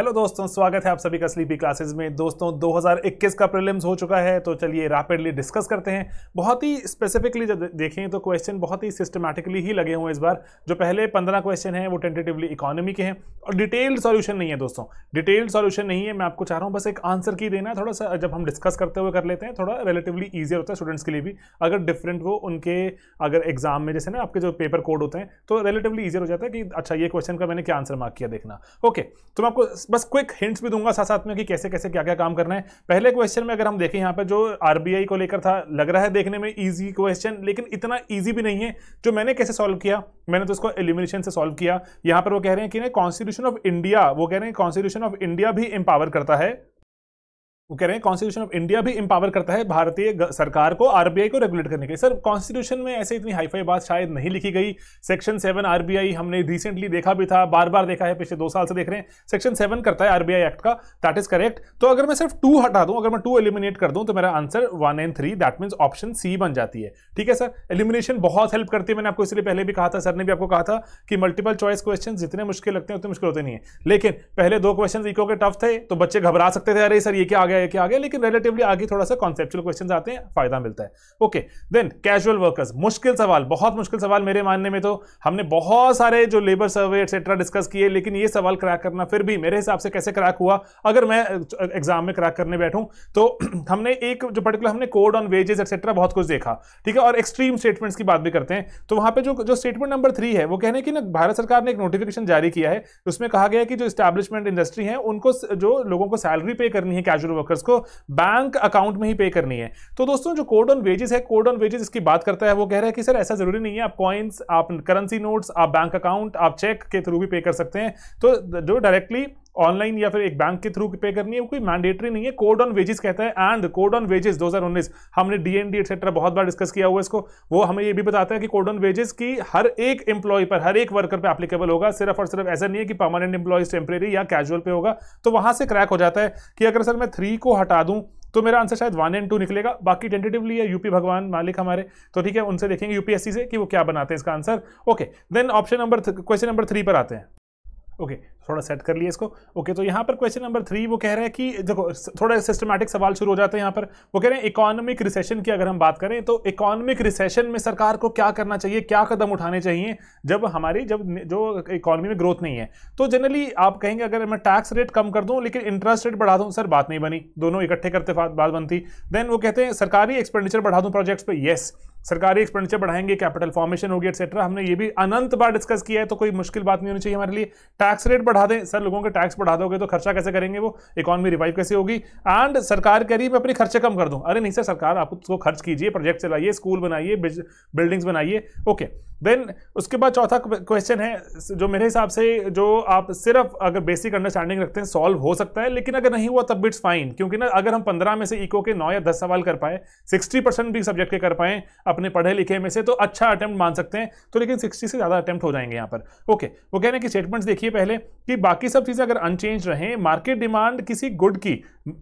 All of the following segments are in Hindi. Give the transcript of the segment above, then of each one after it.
हेलो दोस्तों स्वागत है आप सभी का स्लीपी क्लासेस में दोस्तों 2021 का प्रीलिम्स हो चुका है तो चलिए रैपिडली डिस्कस करते हैं बहुत ही स्पेसिफिकली जब देखें तो क्वेश्चन बहुत ही सिस्टमैटिकली ही लगे हुए हैं इस बार जो पहले पंद्रह क्वेश्चन हैं वो टेंटेटिवली इकोनॉमी के हैं और डिटेल्ड सॉल्यूशन नहीं है दोस्तों डिटेल्ड सॉल्यूशन नहीं है मैं आपको चाह रहा हूँ बस एक आंसर की देना थोड़ा सा जब हम डिस्कस करते हुए कर लेते हैं थोड़ा रिलेटिवली ईजियर होता है स्टूडेंट्स के लिए भी अगर डिफरेंट वो उनके अगर एग्जाम में जैसे ना आपके जो पेपर कोड होते हैं तो रिलेटिवली ईजियर हो जाता है कि अच्छा ये क्वेश्चन का मैंने क्या आंसर मार्क किया देखना ओके तो मैं आपको बस क्विक हिंट्स भी दूंगा साथ साथ में कि कैसे कैसे क्या क्या काम करना है पहले क्वेश्चन में अगर हम देखें यहाँ पर जो आर को लेकर था लग रहा है देखने में ईजी क्वेश्चन लेकिन इतना ईजी भी नहीं है जो मैंने कैसे सॉल्व किया मैंने तो उसको एलिमिनेशन से सॉल्व किया यहाँ पर वो कह रहे हैं कि नहीं कॉन्स्टिट्यूशन ऑफ इंडिया वो कह रहे हैं कॉन्स्टिट्यूशन ऑफ इंडिया भी एम्पावर करता है वो कह रहे हैं कॉन्स्टिट्यूशन ऑफ इंडिया भी इंपावर करता है भारतीय सरकार को आरबीआई को रेगुलेट करने के लिए सर कॉन्स्टिट्यूशन में ऐसे इतनी हाईफाई बात शायद नहीं लिखी गई सेक्शन सेवन आरबीआई हमने रिसेंटली देखा भी था बार बार देखा है पिछले दो साल से देख रहे हैं सेक्शन सेवन करता है आरबीआई एक्ट का दैट इज करेक्ट तो अगर मैं सिर्फ टू हटा दूं अगर मैं टू एलिमिनेट कर दूं तो मेरा answer one and three that means option C बन जाती है ठीक है सर एलिमिनेशन बहुत हेल्प करती है मैंने आपको इसलिए पहले भी कहा था सर ने भी आपको कहा था कि मल्टीपल चॉइस क्वेश्चन जितने मुश्किल लगते हैं उतने मुश्किल होते नहीं है लेकिन पहले दो क्वेश्चन इको के टफ थे तो बच्चे घबरा सकते थे अरे सर ये क्या आ गया है कि आगे लेकिन रिलेटिवली आगे थोड़ा सा कॉन्सेप्चुअल क्वेश्चन आते हैं फायदा मिलता है ओके देन कैजुअल वर्कर्स मुश्किल सवाल बहुत मुश्किल सवाल मेरे मानने में तो हमने बहुत सारे जो लेबर सर्वे एक्सेट्रा डिस्कस किए लेकिन ये सवाल क्रैक करना फिर भी मेरे हिसाब से कैसे क्रैक हुआ अगर मैं एग्जाम में क्रैक करने बैठूं तो हमने एक जो पर्टिकुलर हमने कोड ऑन वेजेस एक्सेट्रा बहुत कुछ देखा ठीक है और एक्सट्रीम स्टेटमेंट्स की बात भी करते हैं तो वहां पे जो जो स्टेटमेंट नंबर थ्री है वो कहने की ना भारत सरकार ने एक नोटिफिकेशन जारी किया है उसमें कहा गया है कि जो स्टैब्लिशमेंट इंडस्ट्री है उनको जो लोगों को सैलरी पे करनी है कैजुअल वर्क वर्कर्स को बैंक अकाउंट में ही पे करनी है तो दोस्तों जो कोड ऑन वेजेस है कोड ऑन वेजेस इसकी बात करता है वो कह रहा है कि सर ऐसा जरूरी नहीं है आप कॉइन्स आप करेंसी नोट्स आप बैंक अकाउंट आप चेक के थ्रू भी पे कर सकते हैं तो जो डायरेक्टली ऑनलाइन या फिर एक बैंक के थ्रू पे करनी है वो कोई मैंडेटरी नहीं है कोड ऑन वेजेस कहता है एंड कोड ऑन वेजेस 2019 हमने डीएनडी एक्सेट्रा बहुत बार डिस्कस किया हुआ इसको वो हमें ये भी बताता है कि कोड ऑन वेजेस की हर एक एम्प्लॉय पर हर एक वर्कर पर एप्लीकेबल होगा सिर्फ और सिर्फ ऐसा नहीं है कि परमानेंट एम्प्लॉयज टेम्प्रेरी या कैजुअल पे होगा तो वहां से क्रैक हो जाता है कि अगर सर मैं थ्री को हटा दूं तो मेरा आंसर शायद वन एंड टू निकलेगा बाकी टेंटेटिवली है यूपी भगवान मालिक हमारे तो ठीक है उनसे देखेंगे यूपीएससी से कि वो क्या बनाते हैं इसका answer okay then option number question number three पर आते हैं ओके थोड़ा सेट कर लिए इसको ओके तो यहाँ पर क्वेश्चन नंबर थ्री वो कह रहे हैं कि देखो थोड़ा सिस्टमैटिक सवाल शुरू हो जाते हैं यहाँ पर वो कह रहे हैं इकोनॉमिक रिसेशन की अगर हम बात करें तो इकोनॉमिक रिसेशन में सरकार को क्या करना चाहिए क्या कदम उठाने चाहिए जब हमारी जब जो इकोनॉमी में ग्रोथ नहीं है तो जनरली आप कहेंगे अगर मैं टैक्स रेट कम कर दूँ लेकिन इंटरेस्ट रेट बढ़ा दूँ सर बात नहीं बनी दोनों इकट्ठे करते बात बनती देन वो कहते हैं सरकारी एक्सपेंडिचर बढ़ा दूँ प्रोजेक्ट्स पर येस सरकारी एक्सपेंडिचर बढ़ाएंगे कैपिटल फॉर्मेशन होगी एक्सेट्रा हमने ये भी अनंत बार डिस्कस किया है तो कोई मुश्किल बात नहीं होनी चाहिए हमारे लिए टैक्स रेट बढ़ा दें सर लोगों के टैक्स बढ़ा दोगे तो खर्चा कैसे करेंगे वो इकॉनमी रिवाइव कैसे होगी एंड सरकार कह रही है मैं अपने खर्चे कम कर दूँ अरे नहीं सर सरकार आप उसको खर्च कीजिए प्रोजेक्ट चलाइए स्कूल बनाइए बिल्डिंग्स बनाइए ओके okay. देन उसके बाद चौथा क्वेश्चन है जो मेरे हिसाब से जो आप सिर्फ अगर बेसिक अंडरस्टैंडिंग रखते हैं सॉल्व हो सकता है लेकिन अगर नहीं हुआ तब बिट्स फाइन क्योंकि ना अगर हम पंद्रह में से इको के नौ या दस सवाल कर पाए सिक्सटी परसेंट भी सब्जेक्ट के कर पाए अपने पढ़े लिखे में से तो अच्छा अटैम्प्ट मान सकते हैं तो लेकिन सिक्सटी से ज़्यादा अटैम्प्ट हो जाएंगे यहाँ पर ओके वो कह रहे हैं कि स्टेटमेंट्स देखिए पहले कि बाकी सब चीज़ें अगर अनचेंज रहें मार्केट डिमांड किसी गुड की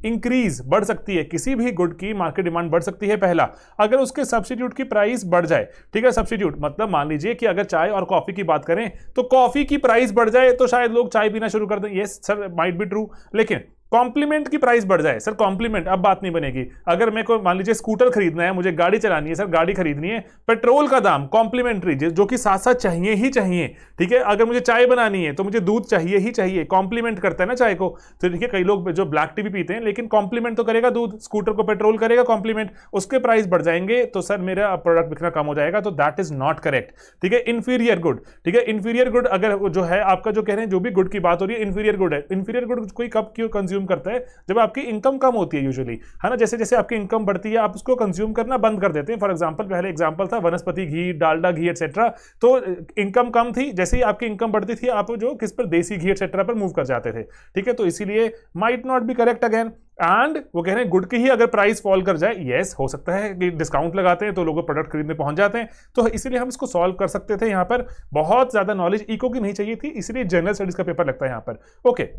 इंक्रीज बढ़ सकती है किसी भी गुड की मार्केट डिमांड बढ़ सकती है पहला अगर उसके सब्सिट्यूट की प्राइस बढ़ जाए ठीक है सब्सिट्यूट मतलब मान लीजिए कि अगर चाय और कॉफी की बात करें तो कॉफी की प्राइस बढ़ जाए तो शायद लोग चाय पीना शुरू कर दें ये सर माइट बी ट्रू लेकिन कॉम्प्लीमेंट की प्राइस बढ़ जाए सर कॉम्प्लीमेंट अब बात नहीं बनेगी अगर मेरे को मान लीजिए स्कूटर खरीदना है मुझे गाड़ी चलानी है सर गाड़ी खरीदनी है पेट्रोल का दाम कॉम्प्लीमेंट्री जो कि साथ साथ चाहिए ही चाहिए ठीक है अगर मुझे चाय बनानी है तो मुझे दूध चाहिए ही चाहिए कॉम्प्लीमेंट करता है ना चाय को तो देखिए कई लोग जो ब्लैक टी भी पीते हैं लेकिन कॉम्प्लीमेंट तो करेगा दूध स्कूटर को पेट्रोल करेगा कॉम्प्लीमेंट उसके प्राइस बढ़ जाएंगे तो सर मेरा प्रोडक्ट बिकना कम हो जाएगा तो दैट इज नॉट करेक्ट ठीक है इन्फीरियर गुड ठीक है इन्फीरियर गुड अगर जो है आपका जो कह रहे हैं जो भी गुड की बात हो रही है इन्फीरियर गुड है इन्फीरियर गुड कोई कब क्यों कंज्यूम कंज्यूम करते हैं जब आपकी इनकम कम होती है यूजुअली है ना जैसे जैसे आपकी इनकम बढ़ती है आप उसको कंज्यूम करना बंद कर देते हैं फॉर एग्जाम्पल पहले एग्जाम्पल था वनस्पति घी डालडा घी एक्सेट्रा तो इनकम कम थी जैसे ही आपकी इनकम बढ़ती थी आप जो किस पर देसी घी एक्सेट्रा पर मूव कर जाते थे ठीक है तो इसीलिए might not be correct again and वो कह रहे हैं गुड की ही अगर प्राइस फॉल कर जाए येस yes, हो सकता है कि डिस्काउंट लगाते हैं तो लोग प्रोडक्ट खरीदने पहुंच जाते हैं तो इसलिए हम इसको सॉल्व कर सकते थे यहां पर बहुत ज़्यादा नॉलेज इको की नहीं चाहिए थी इसलिए जनरल स्टडीज़ का पेपर लगता है यहां पर okay okay.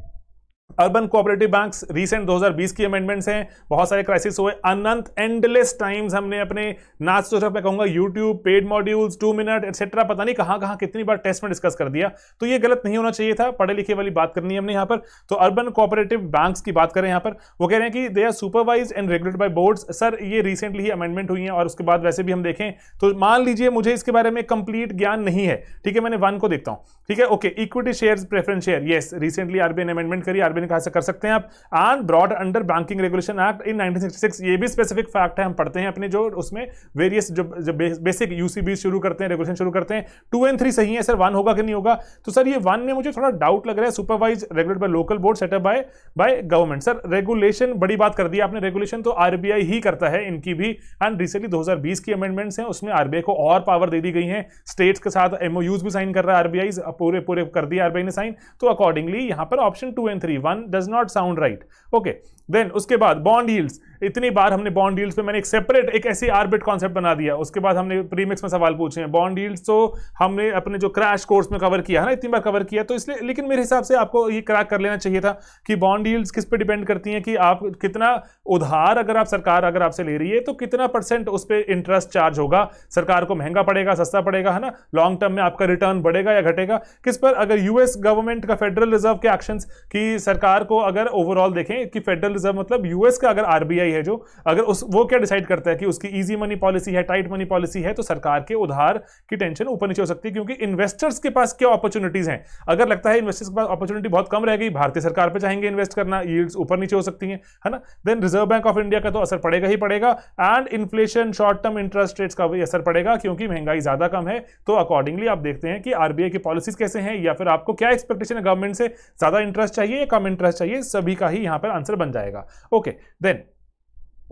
Urban cooperative banks recent 2020 की अमेंडमेंट्स हैं बहुत सारे क्राइसिस हुए अनंत एंडलेस टाइम्स हमने अपने नाच तो सिर्फ मैं कहूंगा YouTube paid modules two minute etcetera पता नहीं कहां कहां कितनी बार टेस्ट में डिस्कस कर दिया तो ये गलत नहीं होना चाहिए था पढ़े लिखे वाली बात करनी है हमने यहाँ पर तो अर्बन कोऑपरेटिव बैंक की बात करें यहाँ पर वो कह रहे हैं कि they are supervise and regulate by boards sir ये रिसेंटली ही अमेंडमेंट हुई है और उसके बाद वैसे भी हम देखें तो मान लीजिए मुझे इसके बारे में कंप्लीट ज्ञान नहीं है ठीक है मैंने वन को देखता हूँ ठीक है okay equity share preference share yes recently RBI ने अमेंडमेंट करी आरबीआई भी निकाल कर सकते हैं आप on broad under banking regulation act in 1966 ये भी स्पेसिफिक फैक्ट है हम पढ़ते हैं अपने जो उसमें वेरियस जो, जो बेसिक यूसीबी शुरू करते हैं रेगुलेशन शुरू करते हैं टू एंड थ्री सही है सर वन होगा कि नहीं होगा तो सर ये वन में मुझे थोड़ा डाउट लग रहा है supervise regulate by local board setup by by government sir regulation बड़ी बात कर दी आपने रेगुलेशन तो आरबीआई ही करता है इनकी भी एंड रिसेंटली दो की अमेंडमेंट्स हैं उसमें आरबीआई को और पावर दे दी गई है स्टेट्स के साथ एमओयूज भी साइन कर रहा है आरबीआई पूरे पूरे कर दिया आरबीआई ने साइन तो अकॉर्डिंगली यहां पर option two and three one does not sound right okay then उसके बाद बॉन्ड हील्स इतनी बार हमने बॉन्ड डील्स पे मैंने एक सेपरेट एक ऐसी आर्बिट कॉन्सेप्ट बना दिया उसके बाद हमने प्रीमिक्स में सवाल पूछे हैं बॉन्ड डील्स तो हमने अपने जो क्रैश कोर्स में कवर किया है ना इतनी बार कवर किया तो इसलिए लेकिन मेरे हिसाब से आपको ये क्रैक कर लेना चाहिए था कि बॉन्ड डील्स किस पर डिपेंड करती हैं कि आप कितना उधार अगर आप सरकार अगर आपसे ले रही है तो कितना परसेंट उस पर इंटरेस्ट चार्ज होगा सरकार को महंगा पड़ेगा सस्ता पड़ेगा है ना लॉन्ग टर्म में आपका रिटर्न बढ़ेगा या घटेगा किस पर अगर यूएस गवर्नमेंट का फेडरल रिजर्व के एक्शन की सरकार को अगर ओवरऑल देखें कि फेडरल रिजर्व मतलब यूएस का अगर आरबीआई आई है जो अगर उस वो क्या डिसाइड करता है कि उसकी ईजी मनी पॉलिसी है टाइट मनी पॉलिसी है तो सरकार के उधार की टेंशन ऊपर नीचे हो सकती है क्योंकि इन्वेस्टर्स के पास क्या अपॉर्चुनिटीज हैं अगर लगता है इन्वेस्टर्स के पास अपॉर्चुनिटी बहुत कम रह गई भारतीय सरकार पर चाहेंगे इन्वेस्ट करना यील्ड्स ऊपर नीचे हो सकती हैं है ना then reserve bank of India का तो असर पड़ेगा ही पड़ेगा and inflation short term interest rates का भी असर पड़ेगा क्योंकि महंगाई ज्यादा कम है तो अकॉर्डिंगली आप देखते हैं कि आरबीआई की पॉलिसीज कैसे हैं या फिर आपको क्या एक्सपेक्टेशन है गवर्नमेंट से ज्यादा इंटरेस्ट चाहिए या कम इंटरेस्ट चाहिए सभी का ही यहां पर आंसर बन जाएगा ओके okay, देन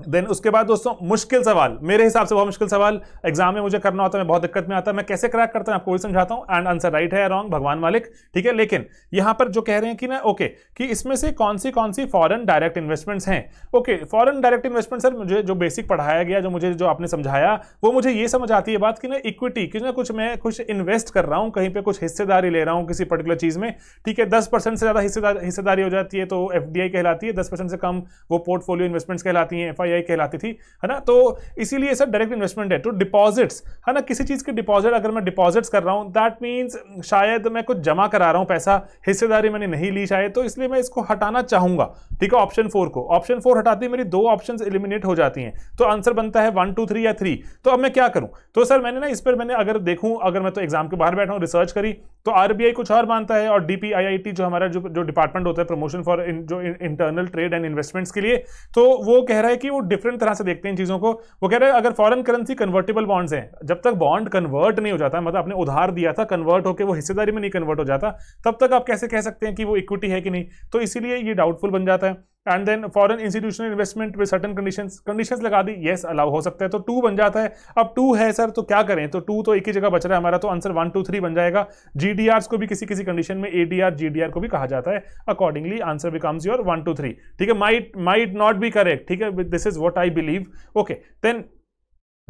देन उसके बाद दोस्तों मुश्किल सवाल मेरे हिसाब से बहुत मुश्किल सवाल एग्जाम में मुझे करना होता है बहुत दिक्कत में आता है मैं कैसे क्रैक करता हूं आपको वही समझाता हूं एंड आंसर राइट है रॉन्ग भगवान मालिक ठीक है लेकिन यहां पर जो कह रहे हैं कि ना ओके कि इसमें से कौन सी कौन सी फॉरन डायरेक्ट इन्वेस्टमेंट्स हैं okay foreign direct investment sir मुझे जो बेसिक पढ़ाया गया जो मुझे जो आपने समझाया वो मुझे ये समझ आती है बात कि ना इक्विटी कुछ ना कुछ मैं कुछ इन्वेस्ट कर रहा हूँ कहीं पर कुछ हिस्सेदारी ले रहा हूँ किसी पर्टिकुलर चीज़ में ठीक है दस से ज़्यादा हिस्सेदारी हो जाती है तो एफ कहलाती है दस से कम वो पोर्टफोलियो इन्वेस्टमेंट्स कहलाती है एफ यही कहलाती थी है ना तो इसीलिए सर डायरेक्ट इन्वेस्टमेंट है तो डिपॉजिट्स है ना किसी चीज़ के डिपॉजिट अगर मैं डिपॉजिट्स कर रहा हूँ दैट मीन्स शायद मैं कुछ जमा करा रहा हूँ पैसा हिस्सेदारी मैंने नहीं ली शायद तो इसलिए मैं इसको हटाना चाहूँगा ठीक है ऑप्शन फोर को ऑप्शन फोर हटाती है मेरी दो ऑप्शन एलिमिनेट हो जाती हैं तो आंसर बनता है वन टू थ्री या थ्री तो अब मैं क्या करूँ तो सर मैंने ना इस पर मैंने अगर देखूँ अगर मैं तो एग्जाम के बाहर बैठा हूँ रिसर्च करी तो आरबीआई कुछ और मानता है और डीपीआईआईटी जो हमारा जो जो डिपार्टमेंट होता है प्रमोशन फॉर जो इंटरनल ट्रेड एंड इन्वेस्टमेंट्स के लिए तो वो कह रहा है कि वो डिफरेंट तरह से देखते हैं इन चीज़ों को वो कह रहे हैं अगर फॉरेन करेंसी कन्वर्टेबल बॉन्ड्स हैं जब तक बॉन्ड कन्वर्ट नहीं हो जाता मतलब आपने उधार दिया था कन्वर्ट होकर वो हिस्सेदारी में नहीं कन्वर्ट हो जाता तब तक आप कैसे कह सकते हैं कि वो इक्विटी है कि नहीं तो इसीलिए ये डाउटफुल बन जाता है and then foreign institutional investment with certain condition conditions लगा दी येस yes, अलाउ हो सकता है तो टू बन जाता है अब टू है सर तो क्या करें तो टू तो एक ही जगह बच रहा है हमारा तो आंसर वन टू थ्री बन जाएगा जी को भी किसी किसी कंडीशन में ए डी को भी कहा जाता है accordingly answer becomes your one two three ठीक है might might not be correct ठीक है this is what I believe okay then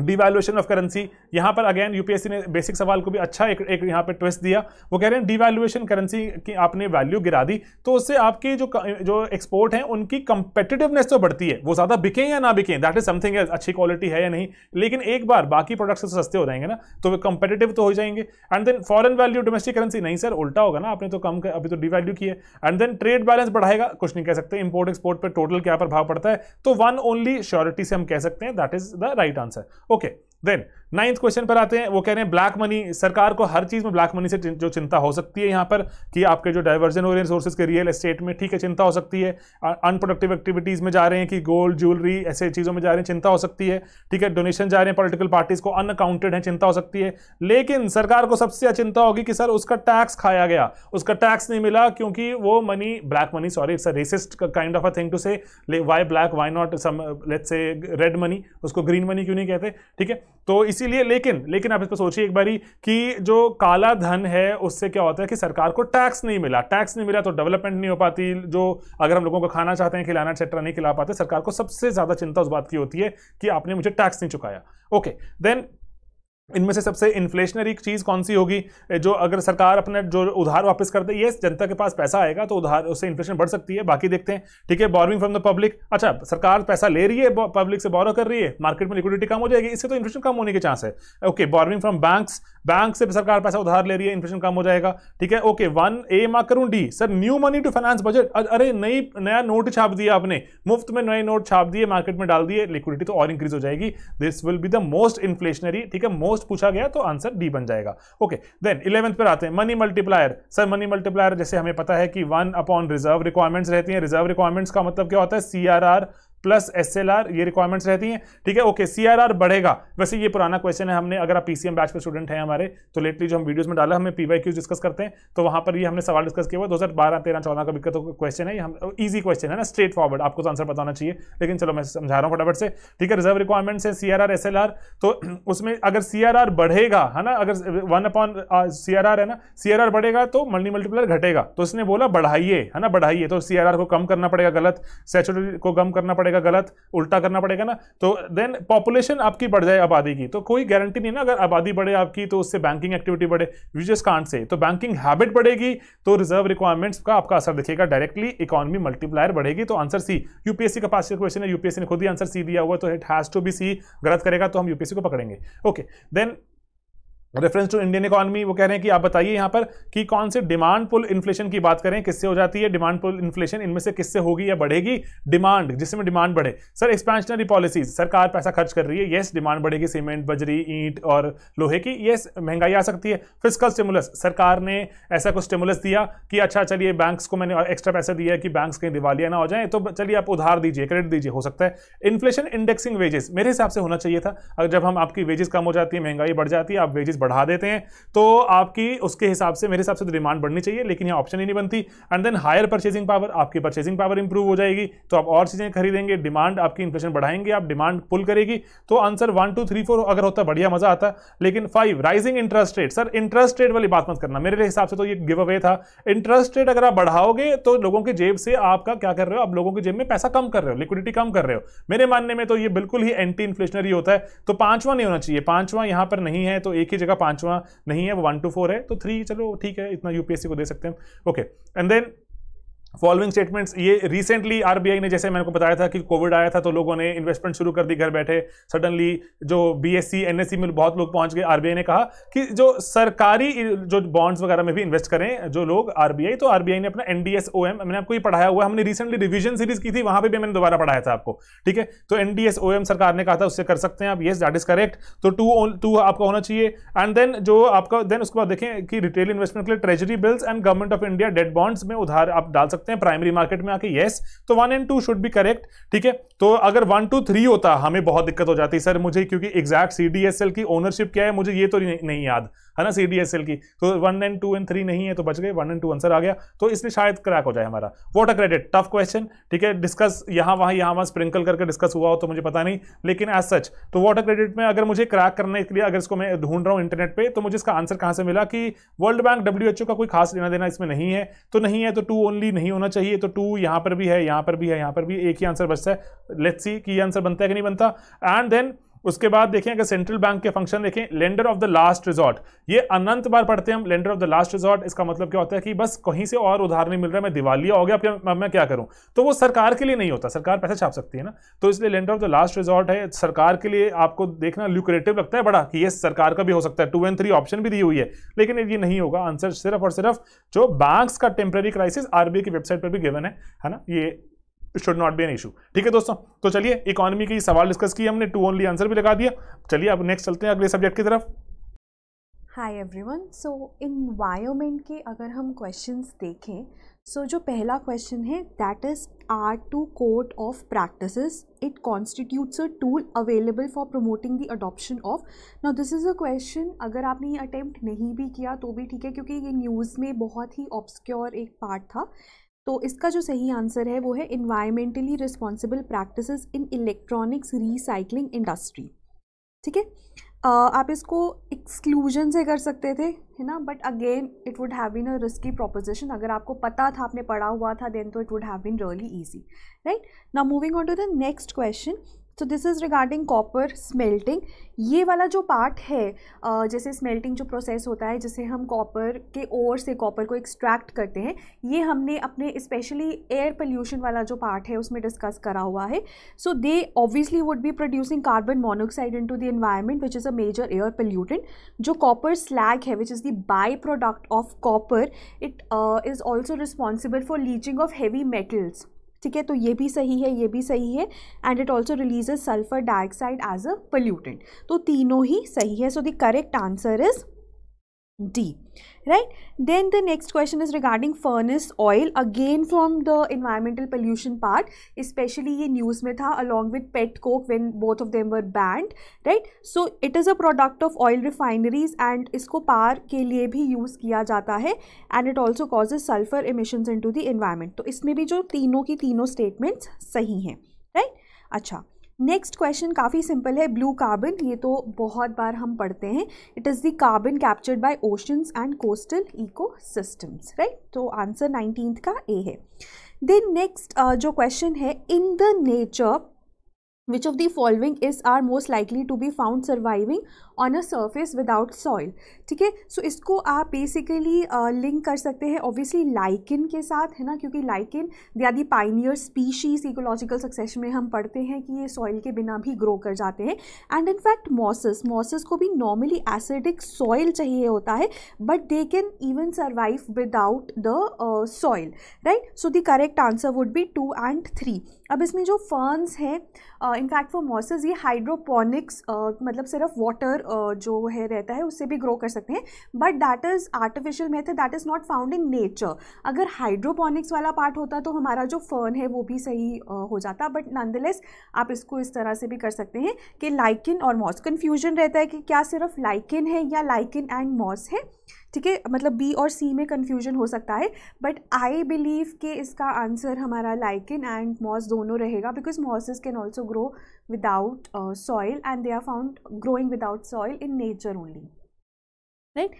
devaluation of currency यहाँ पर अगेन यूपीएससी ने बेसिक सवाल को भी अच्छा एक एक यहाँ पर ट्विस्ट दिया वो कह रहे हैं डिवैल्यूएशन करेंसी की आपने वैल्यू गिरा दी तो उससे आपकी जो जो एक्सपोर्ट हैं उनकी कंपेटिटिवनेस तो बढ़ती है वो ज़्यादा बिके या ना बिके दैट इज समथिंग अच्छी क्वालिटी है या नहीं लेकिन एक बार बाकी प्रोडक्ट्स तो सस्ते हो जाएंगे ना तो वे कंपेटिटिव तो हो जाएंगे and then foreign value domestic currency नहीं सर उल्टा होगा ना आपने तो कम कर, अभी तो डिवैल्यू की है एंड देन ट्रेड बैलेंस बढ़ाएगा कुछ नहीं कह सकते इंपोर्ट एक्सपोर्ट पर टोटल क्या प्रभाव पड़ता है तो वन ओनली श्योरिटी से हम कह सकते हैं that is the right answer Okay, then ninth question पर आते हैं वो कह रहे हैं ब्लैक मनी सरकार को हर चीज़ में ब्लैक मनी से जो चिंता हो सकती है यहाँ पर कि आपके जो डाइवर्जन हो रहे हैं सोर्सेज के रियल एस्टेट में ठीक है चिंता हो सकती है अनप्रोडक्टिव एक्टिविटीज़ में जा रहे हैं कि गोल्ड ज्वेलरी ऐसे चीज़ों में जा रहे हैं चिंता हो सकती है ठीक है डोनेशन जा रहे हैं पोलिटिकल पार्टीज़ को अनअकाउंटेड है चिंता हो सकती है लेकिन सरकार को सबसे चिंता होगी कि सर उसका टैक्स खाया गया उसका टैक्स नहीं मिला क्योंकि वो money black money sorry it's a racist kind of a thing to say why black why not some let's say red money उसको ग्रीन मनी क्यों नहीं कहते ठीक है तो इसीलिए लेकिन लेकिन आप इस पर सोचिए एक बारी कि जो काला धन है उससे क्या होता है कि सरकार को टैक्स नहीं मिला टैक्स नहीं मिला तो डेवलपमेंट नहीं हो पाती जो अगर हम लोगों को खाना चाहते हैं खिलाना एक्सेट्रा नहीं खिला पाते सरकार को सबसे ज़्यादा चिंता उस बात की होती है कि आपने मुझे टैक्स नहीं चुकाया ओके देन इनमें से सबसे इन्फ्लेशनरी चीज़ कौन सी होगी जो अगर सरकार अपना जो उधार वापस कर दे ये जनता के पास पैसा आएगा तो उधार उससे इन्फ्लेशन बढ़ सकती है बाकी देखते हैं ठीक है बोरिंग फ्रॉम द पब्लिक अच्छा सरकार पैसा ले रही है पब्लिक से बोरो कर रही है मार्केट में लिक्विडिटी कम हो जाएगी इससे तो इन्फ्लेशन कम होने के चांस है okay borrowing from banks bank से सरकार पैसा उधार ले रही है इन्फ्लेशन कम हो जाएगा ठीक है ओके वन ए मार्क करूँ D sir new money to finance budget अरे नई नया नोट छाप दिया आपने मुफ्त में नए नोट छाप दिए मार्केट में डाल दिए लिक्विडिटी तो और इंक्रीज हो जाएगी this will be the most inflationary ठीक है मोस्ट मोस्ट पूछा गया तो आंसर डी बन जाएगा ओके देन इलेवंथ पर आते हैं money multiplier sir money multiplier जैसे हमें पता है कि वन अपॉन रिजर्व रिक्वायरमेंट्स रहती है रिजर्व रिक्वायरमेंट्स का मतलब क्या होता है सी आर प्लस एस ये रिक्वायरमेंट्स रहती हैं ठीक है ओके सीआरआर बढ़ेगा वैसे ये पुराना क्वेश्चन है हमने अगर आप पीसीएम बैच के स्टूडेंट हैं हमारे तो लेटली जो हम वीडियोस में डाला हमें क्यूज डिस्कस करते हैं तो वहां पर ये हमने सवाल डिस्कस किया हुआ दो हज़ार बारह तेरह चौदह का विकत क्वेश्चन है ये हम ईजी क्वेश्चन है ना स्ट्रेट फॉरवर्ड आपको तो आंसर बताना चाहिए लेकिन चलो मैं समझा रहा हूँ फटाफट से ठीक है रिजर्व रिक्वायरमेंट्स है एल आर तो उसमें अगर आर बढ़ेगा है ना अगर वन अपॉन आर है ना आर बढ़ेगा तो मल्टी मल्टीप्लर घटेगा तो उसने बोला बढ़ाइए है ना बढ़ाइए तो आर को कम करना पड़ेगा गलत सेचुरी को कम करना पड़ेगा पड़ेगा गलत उल्टा करना पड़ेगा ना तो देन पॉपुलेशन आपकी बढ़ जाए आबादी की तो कोई गारंटी नहीं ना अगर आबादी बढ़े आपकी तो उससे बैंकिंग एक्टिविटी बढ़े यू जस्ट कांट से तो बैंकिंग हैबिट बढ़ेगी तो रिजर्व रिक्वायरमेंट्स का आपका असर दिखेगा डायरेक्टली इकोनॉमी मल्टीप्लायर बढ़ेगी तो आंसर सी यूपीएससी का पास क्वेश्चन है यूपीएससी ने खुद ही आंसर सी दिया हुआ तो it has to be C गलत करेगा तो हम यूपीएससी को पकड़ेंगे okay then reference to Indian economy वो कह रहे हैं कि आप बताइए यहां पर कि कौन से डिमांड पुल इन्फ्लेशन की बात करें किससे हो जाती है डिमांड पुल इन्फ्लेशन इनमें से किससे होगी या बढ़ेगी डिमांड जिसमें डिमांड बढ़े सर एक्सपेंशनरी पॉलिसीज सरकार पैसा खर्च कर रही है येस डिमांड बढ़ेगी सीमेंट बजरी ईंट और लोहे की येस महंगाई आ सकती है फिजिकल स्टिमुलस सरकार ने ऐसा कुछ स्टिमुलस दिया कि अच्छा चलिए बैंक को मैंने एक्स्ट्रा पैसा दिया है कि बैंक कहीं दिवालिया ना हो जाए तो चलिए आप उधार दीजिए क्रेडिट दीजिए हो सकता है इन्फ्लेशन इंडेक्सिंग वेजेस मेरे हिसाब से होना चाहिए था अगर जब हम आपकी वेजेस कम हो जाती है महंगाई बढ़ जाती है आप वेजेस बढ़ा देते हैं तो आपकी उसके हिसाब से मेरे हिसाब से तो डिमांड बढ़नी चाहिए लेकिन यहाँ ऑप्शन ही नहीं बनती and then higher purchasing power आपकी परचेजिंग पावर इंप्रूव हो जाएगी तो आप और चीज़ें खरीदेंगे डिमांड आपकी इन्फ्लेशन बढ़ाएंगे आप डिमांड पुल करेगी तो answer one two three four अगर होता बढ़िया मजा आता लेकिन five rising interest rate sir interest rate वाली बात मत करना मेरे हिसाब से तो ये गिव अवे था इंटरेस्ट रेट अगर आप बढ़ाओगे तो लोगों की जेब से आपका क्या कर रहे हो आप लोगों की जेब में पैसा कम कर रहे हो लिक्विडिटी कम कर रहे हो मेरे मानने में तो ये बिल्कुल ही एंटी इन्फ्लेशनरी होता है तो पांचवा नहीं होना चाहिए पांचवा यहां पर नहीं है तो एक ही का पांचवा नहीं है वो वन टू फोर है तो थ्री चलो ठीक है इतना यूपीएससी को दे सकते हैं okay and then following statements ये रिसेंटली आरबीआई ने जैसे मैंने को बताया था कि कोविड आया था तो लोगों ने इन्वेस्टमेंट शुरू कर दी घर बैठे सडनली जो बीएससी एनएससी में बहुत लोग पहुंच गए आरबीआई ने कहा कि जो सरकारी जो बॉन्ड्स वगैरह में भी इन्वेस्ट करें जो लोग आरबीआई तो आरबीआई ने अपना एनडीएस ओएम मैंने आपको ये पढ़ाया हुआ हमने रिसेंटली रिविजन सीरीज की थी वहां पर भी मैंने दोबारा पढ़ाया था आपको ठीक है तो एनडीएस ओएम सरकार ने कहा था उससे कर सकते हैं आप येस दैट इज करेक्ट तो टू टू आपका होना चाहिए एंड देन जो आपका देन उसके बाद देखें कि रिटेल इन्वेस्टमेंट के लिए treasury bills and government of India debt bonds में उधार आप डाल सकते सकते हैं प्राइमरी मार्केट में आके येस तो one and two should be correct ठीक है तो अगर वन टू थ्री होता हमें बहुत दिक्कत हो जाती सर मुझे क्योंकि एग्जैक्ट सी की ओनरशिप क्या है मुझे ये तो नहीं याद है ना सी की तो one and two and three नहीं है तो बच गए वन एंड टू आंसर आ गया तो इसमें शायद क्रैक हो जाए हमारा वोटर क्रेडिट टफ क्वेश्चन ठीक है डिस्कस यहाँ वहाँ यहाँ वहाँ स्प्रिंकल करके डिस्कस हुआ हो तो मुझे पता नहीं लेकिन एज सच तो वॉट वाटर क्रेडिट में अगर मुझे क्रैक करने के लिए अगर इसको मैं ढूंढ रहा हूँ इंटरनेट पर तो मुझे इसका आंसर कहाँ से मिला कि वर्ल्ड बैंक डब्ल्यू का कोई खास लेना देना इसमें नहीं है तो नहीं है तो टू ओनली नहीं होना चाहिए तो टू यहाँ पर भी है यहाँ पर भी है यहाँ पर भी एक ही आंसर बचता है लेट्स सी कि ये आंसर बनता है कि नहीं बनता एंड देन उसके बाद देखें अगर सेंट्रल बैंक के फंक्शन देखें lender of the last resort ये अनंत बार पढ़ते हैं हम lender of the last resort इसका मतलब क्या होता है कि बस कहीं से और उधार नहीं मिल रहा है मैं दिवालिया हो गया मैं क्या करूं तो वो सरकार के लिए नहीं होता सरकार पैसा छाप सकती है ना तो इसलिए lender of the last resort है सरकार के लिए आपको देखना ल्यूक्रेटिव लगता है बड़ा कि ये सरकार का भी हो सकता है टू एंड थ्री ऑप्शन भी दी हुई है लेकिन ये नहीं होगा आंसर सिर्फ और सिर्फ जो बैंक का टेम्प्रेरी क्राइसिस आरबीआई की वेबसाइट पर भी गिवन है है ना ये it should not be an issue ठीक है दोस्तों तो चलिए इकोनॉमी के सवाल डिस्कस किए हमने टू ओनली आंसर भी लगा दिया चलिए अब नेक्स्ट चलते हैं अगले सब्जेक्ट की तरफ हाय एवरीवन सो इन्वायरमेंट के अगर हम क्वेश्चंस देखें सो so, जो पहला क्वेश्चन है that is R two code of practice it constitutes a tool available for promoting the adoption of now this is a question अगर आपने ये अटैम्प्ट नहीं भी किया तो भी ठीक है क्योंकि ये न्यूज़ में बहुत ही ऑब्सक्योर एक पार्ट था तो इसका जो सही आंसर है वो है environmentally responsible practice in electronics recycling industry ठीक है आप इसको एक्सक्लूजन से कर सकते थे है ना but again it would have been a risky proposition अगर आपको पता था आपने पढ़ा हुआ था देन तो it would have been really easy right ना moving on to the next question so this is regarding copper smelting ये वाला जो पार्ट है जैसे स्मेल्टिंग जो प्रोसेस होता है जैसे हम कॉपर के ओर से कॉपर को एक्सट्रैक्ट करते हैं ये हमने अपने स्पेशली एयर पोल्यूशन वाला जो पार्ट है उसमें डिस्कस करा हुआ है so they obviously would be producing carbon monoxide into the environment which is a major air pollutant जो कॉपर स्लैग है which is the byproduct of copper it is also responsible for leaching of heavy metals ठीक है तो ये भी सही है ये भी सही है and it also release sulphur dioxide as a pollutant तो तीनों ही सही है so the correct answer is D right then the next question is regarding furnace oil again from the environmental pollution part especially ye news mein tha along with pet coke when both of them were banned right so it is a product of oil refineries and isko power ke liye bhi use kiya jata hai and it also causes sulfur emissions into the environment to isme bhi jo teenon ki teenon statements sahi hain right acha next question काफ़ी सिंपल है ब्लू कार्बन ये तो बहुत बार हम पढ़ते हैं it is the carbon captured by oceans and coastal ecosystems right तो आंसर नाइनटीन का ए है देन नेक्स्ट uh, जो क्वेश्चन है in the nature which of the following is are most likely to be found surviving on a surface without soil ठीक है सो इसको आप बेसिकली लिंक uh, कर सकते हैं ऑब्वियसली लाइकिन के साथ है ना क्योंकि lichen they are the pioneer species ecological succession में हम पढ़ते हैं कि ये सॉइल के बिना भी ग्रो कर जाते हैं एंड इनफैक्ट मॉसेस मॉसेस को भी नॉर्मली एसिडिक सॉइल चाहिए होता है but they can even survive without the soil right so the correct answer would be two and three अब इसमें जो फर्न्स हैं इनफैक्ट फॉर मॉसेस ये हाइड्रोपोनिक्स uh, मतलब सिर्फ वाटर uh, जो है रहता है उससे भी ग्रो कर सकते हैं but that is artificial method that is not found in nature अगर हाइड्रोपोनिक्स वाला पार्ट होता तो हमारा जो फर्न है वो भी सही हो जाता बट नंदलेस आप इसको इस तरह से भी कर सकते हैं कि लाइकिन और मॉस कन्फ्यूजन रहता है कि क्या सिर्फ लाइकिन है या लाइकिन एंड मॉस है ठीक है मतलब बी और सी में कन्फ्यूजन हो सकता है बट आई बिलीव कि इसका आंसर हमारा लाइकिन एंड मॉस दोनों रहेगा because mosses can also grow without soil and they are found growing without soil in nature only right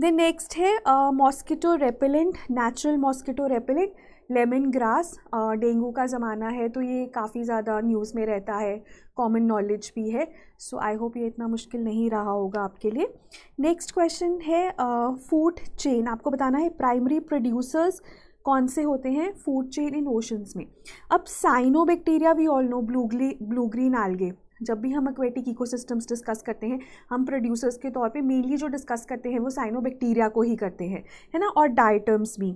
the next है mosquito repellent natural mosquito repellent lemon grass dengue का ज़माना है तो ये काफ़ी ज़्यादा न्यूज़ में रहता है कॉमन नॉलेज भी है सो आई होप ये इतना मुश्किल नहीं रहा होगा आपके लिए नेक्स्ट क्वेश्चन है फूड uh, चेन आपको बताना है प्राइमरी प्रोड्यूसर्स कौन से होते हैं फूड चेन इन ओशंस में अब cyanobacteria we all know blue ग्ली ब्लू ग्रीन आलगे जब भी हम एक्वेटिक इकोसिस्टम्स डिस्कस करते हैं हम प्रोड्यूसर्स के तौर पे मेनली जो डिस्कस करते हैं वो साइनोबैक्टीरिया को ही करते हैं है ना और डाइटम्स भी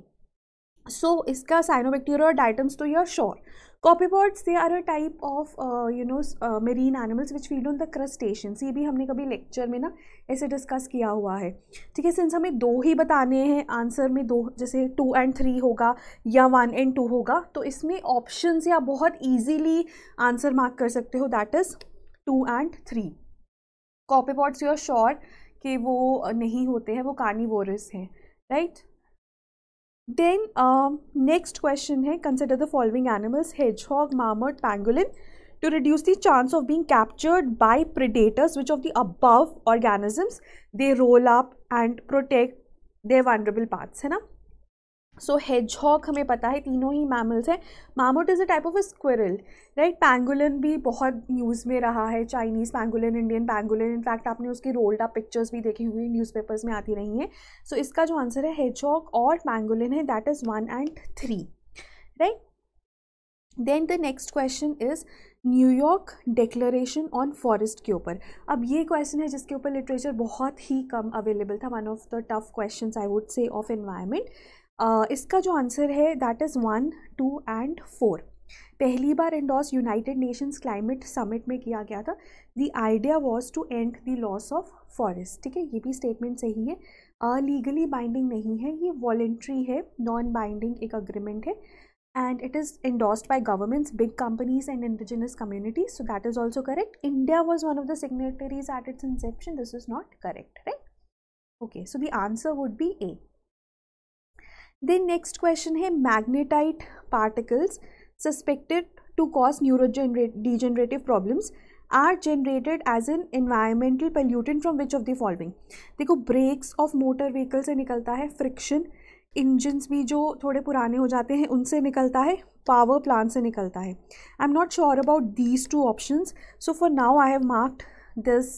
सो so, इसका साइनोबैक्टीरिया और डाइटम्स तो you are sure copepods they are a type of you know marine animals which feel on the crustaceans ये भी हमने कभी लेक्चर में ना ऐसे डिस्कस किया हुआ है ठीक है सिंस हमें दो ही बताने हैं आंसर में दो जैसे टू एंड थ्री होगा या वन एंड टू होगा तो इसमें ऑप्शंस या बहुत ईजीली आंसर मार्क कर सकते हो that is two and three copepods you are sure कि वो नहीं होते हैं वो कानी बोरिस हैं राइट देन नेक्स्ट क्वेश्चन है consider the following animals hedgehog marmot pangolin to reduce the chance of being captured by predators which of the above organisms they roll up and protect their vulnerable parts है ना सो हेजहॉक हमें पता है तीनों ही मैमल्स हैं marmot is a type of a squirrel right pangolin भी बहुत न्यूज़ में रहा है Chinese pangolin Indian pangolin in fact आपने उसकी रोल्ड अप पिक्चर्स भी देखी हुई न्यूज़पेपर्स में आती रही हैं सो so, इसका जो आंसर है हेजहॉक और पैंगुलन है that is one and three right then the next question is New York declaration on forest के ऊपर अब ये क्वेश्चन है जिसके ऊपर लिटरेचर बहुत ही कम अवेलेबल था one of the tough question I would say of environment इसका जो आंसर है that is one two and four पहली बार endorsed United Nations climate summit में किया गया था the idea was to end the loss of forest ठीक है ये भी स्टेटमेंट सही है अलीगली बाइंडिंग नहीं है ये वॉलेंट्री है नॉन बाइंडिंग एक अग्रीमेंट है and it is endorsed by governments big companies and indigenous communities so that is also correct India was one of the signatories at its inception this is not correct right okay so the answer would be A then next question है magnetite particles suspected to cause neurodegenerative problems are generated as an environmental pollutant from which of the following देखो ब्रेक्स ऑफ मोटर व्हीकल से निकलता है फ्रिक्शन इंजन्स भी जो थोड़े पुराने हो जाते हैं उनसे निकलता है पावर प्लांट से निकलता है I am not sure about these two options so for now I have marked this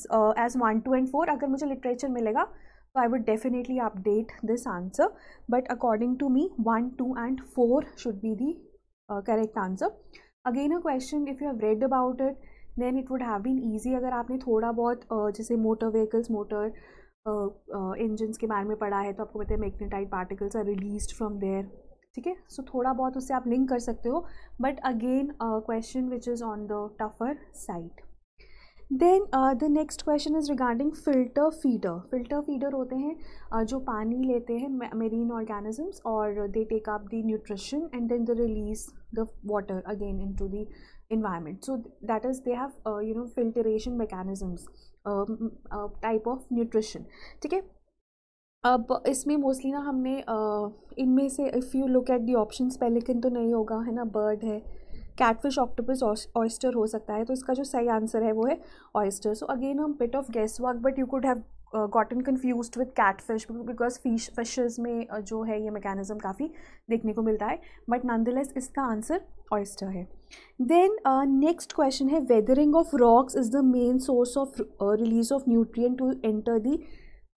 as one two and four अगर मुझे लिटरेचर मिलेगा I would definitely update this answer but according to me one two and four should be the correct answer again a question if you have read about it then it would have been easy अगर आपने थोड़ा बहुत uh, जैसे मोटर व्हीकल्स मोटर इंजन्स के बारे में पढ़ा है तो आपको पता है magnetite particles are release from there ठीक है सो थोड़ा बहुत उससे आप लिंक कर सकते हो but again question which is on the tougher side then the next question is regarding filter feeder filter feeder होते हैं uh, जो पानी लेते हैं मेरीन ऑर्गेनिजम्स और they take up the nutrition and then the release the water again into the environment so that is they have you know filtration filtration type of nutrition ठीक है अब इसमें मोस्टली ना हमने uh, इनमें से if you look at the options किन तो नहीं होगा है ना बर्ड है कैटफिश ऑक्टोपस ऑयस्टर हो सकता है तो इसका जो सही आंसर है वो है ऑयस्टर सो अगेन हम bit of guesswork but you could have gotten confuse with catfish because fish fishes में uh, जो है ये मैकेनिज्म काफ़ी देखने को मिलता है बट नॉनदलेस इसका आंसर ऑयस्टर है देन नेक्स्ट क्वेश्चन है weathering of rocks is the main source of release of nutrient to enter the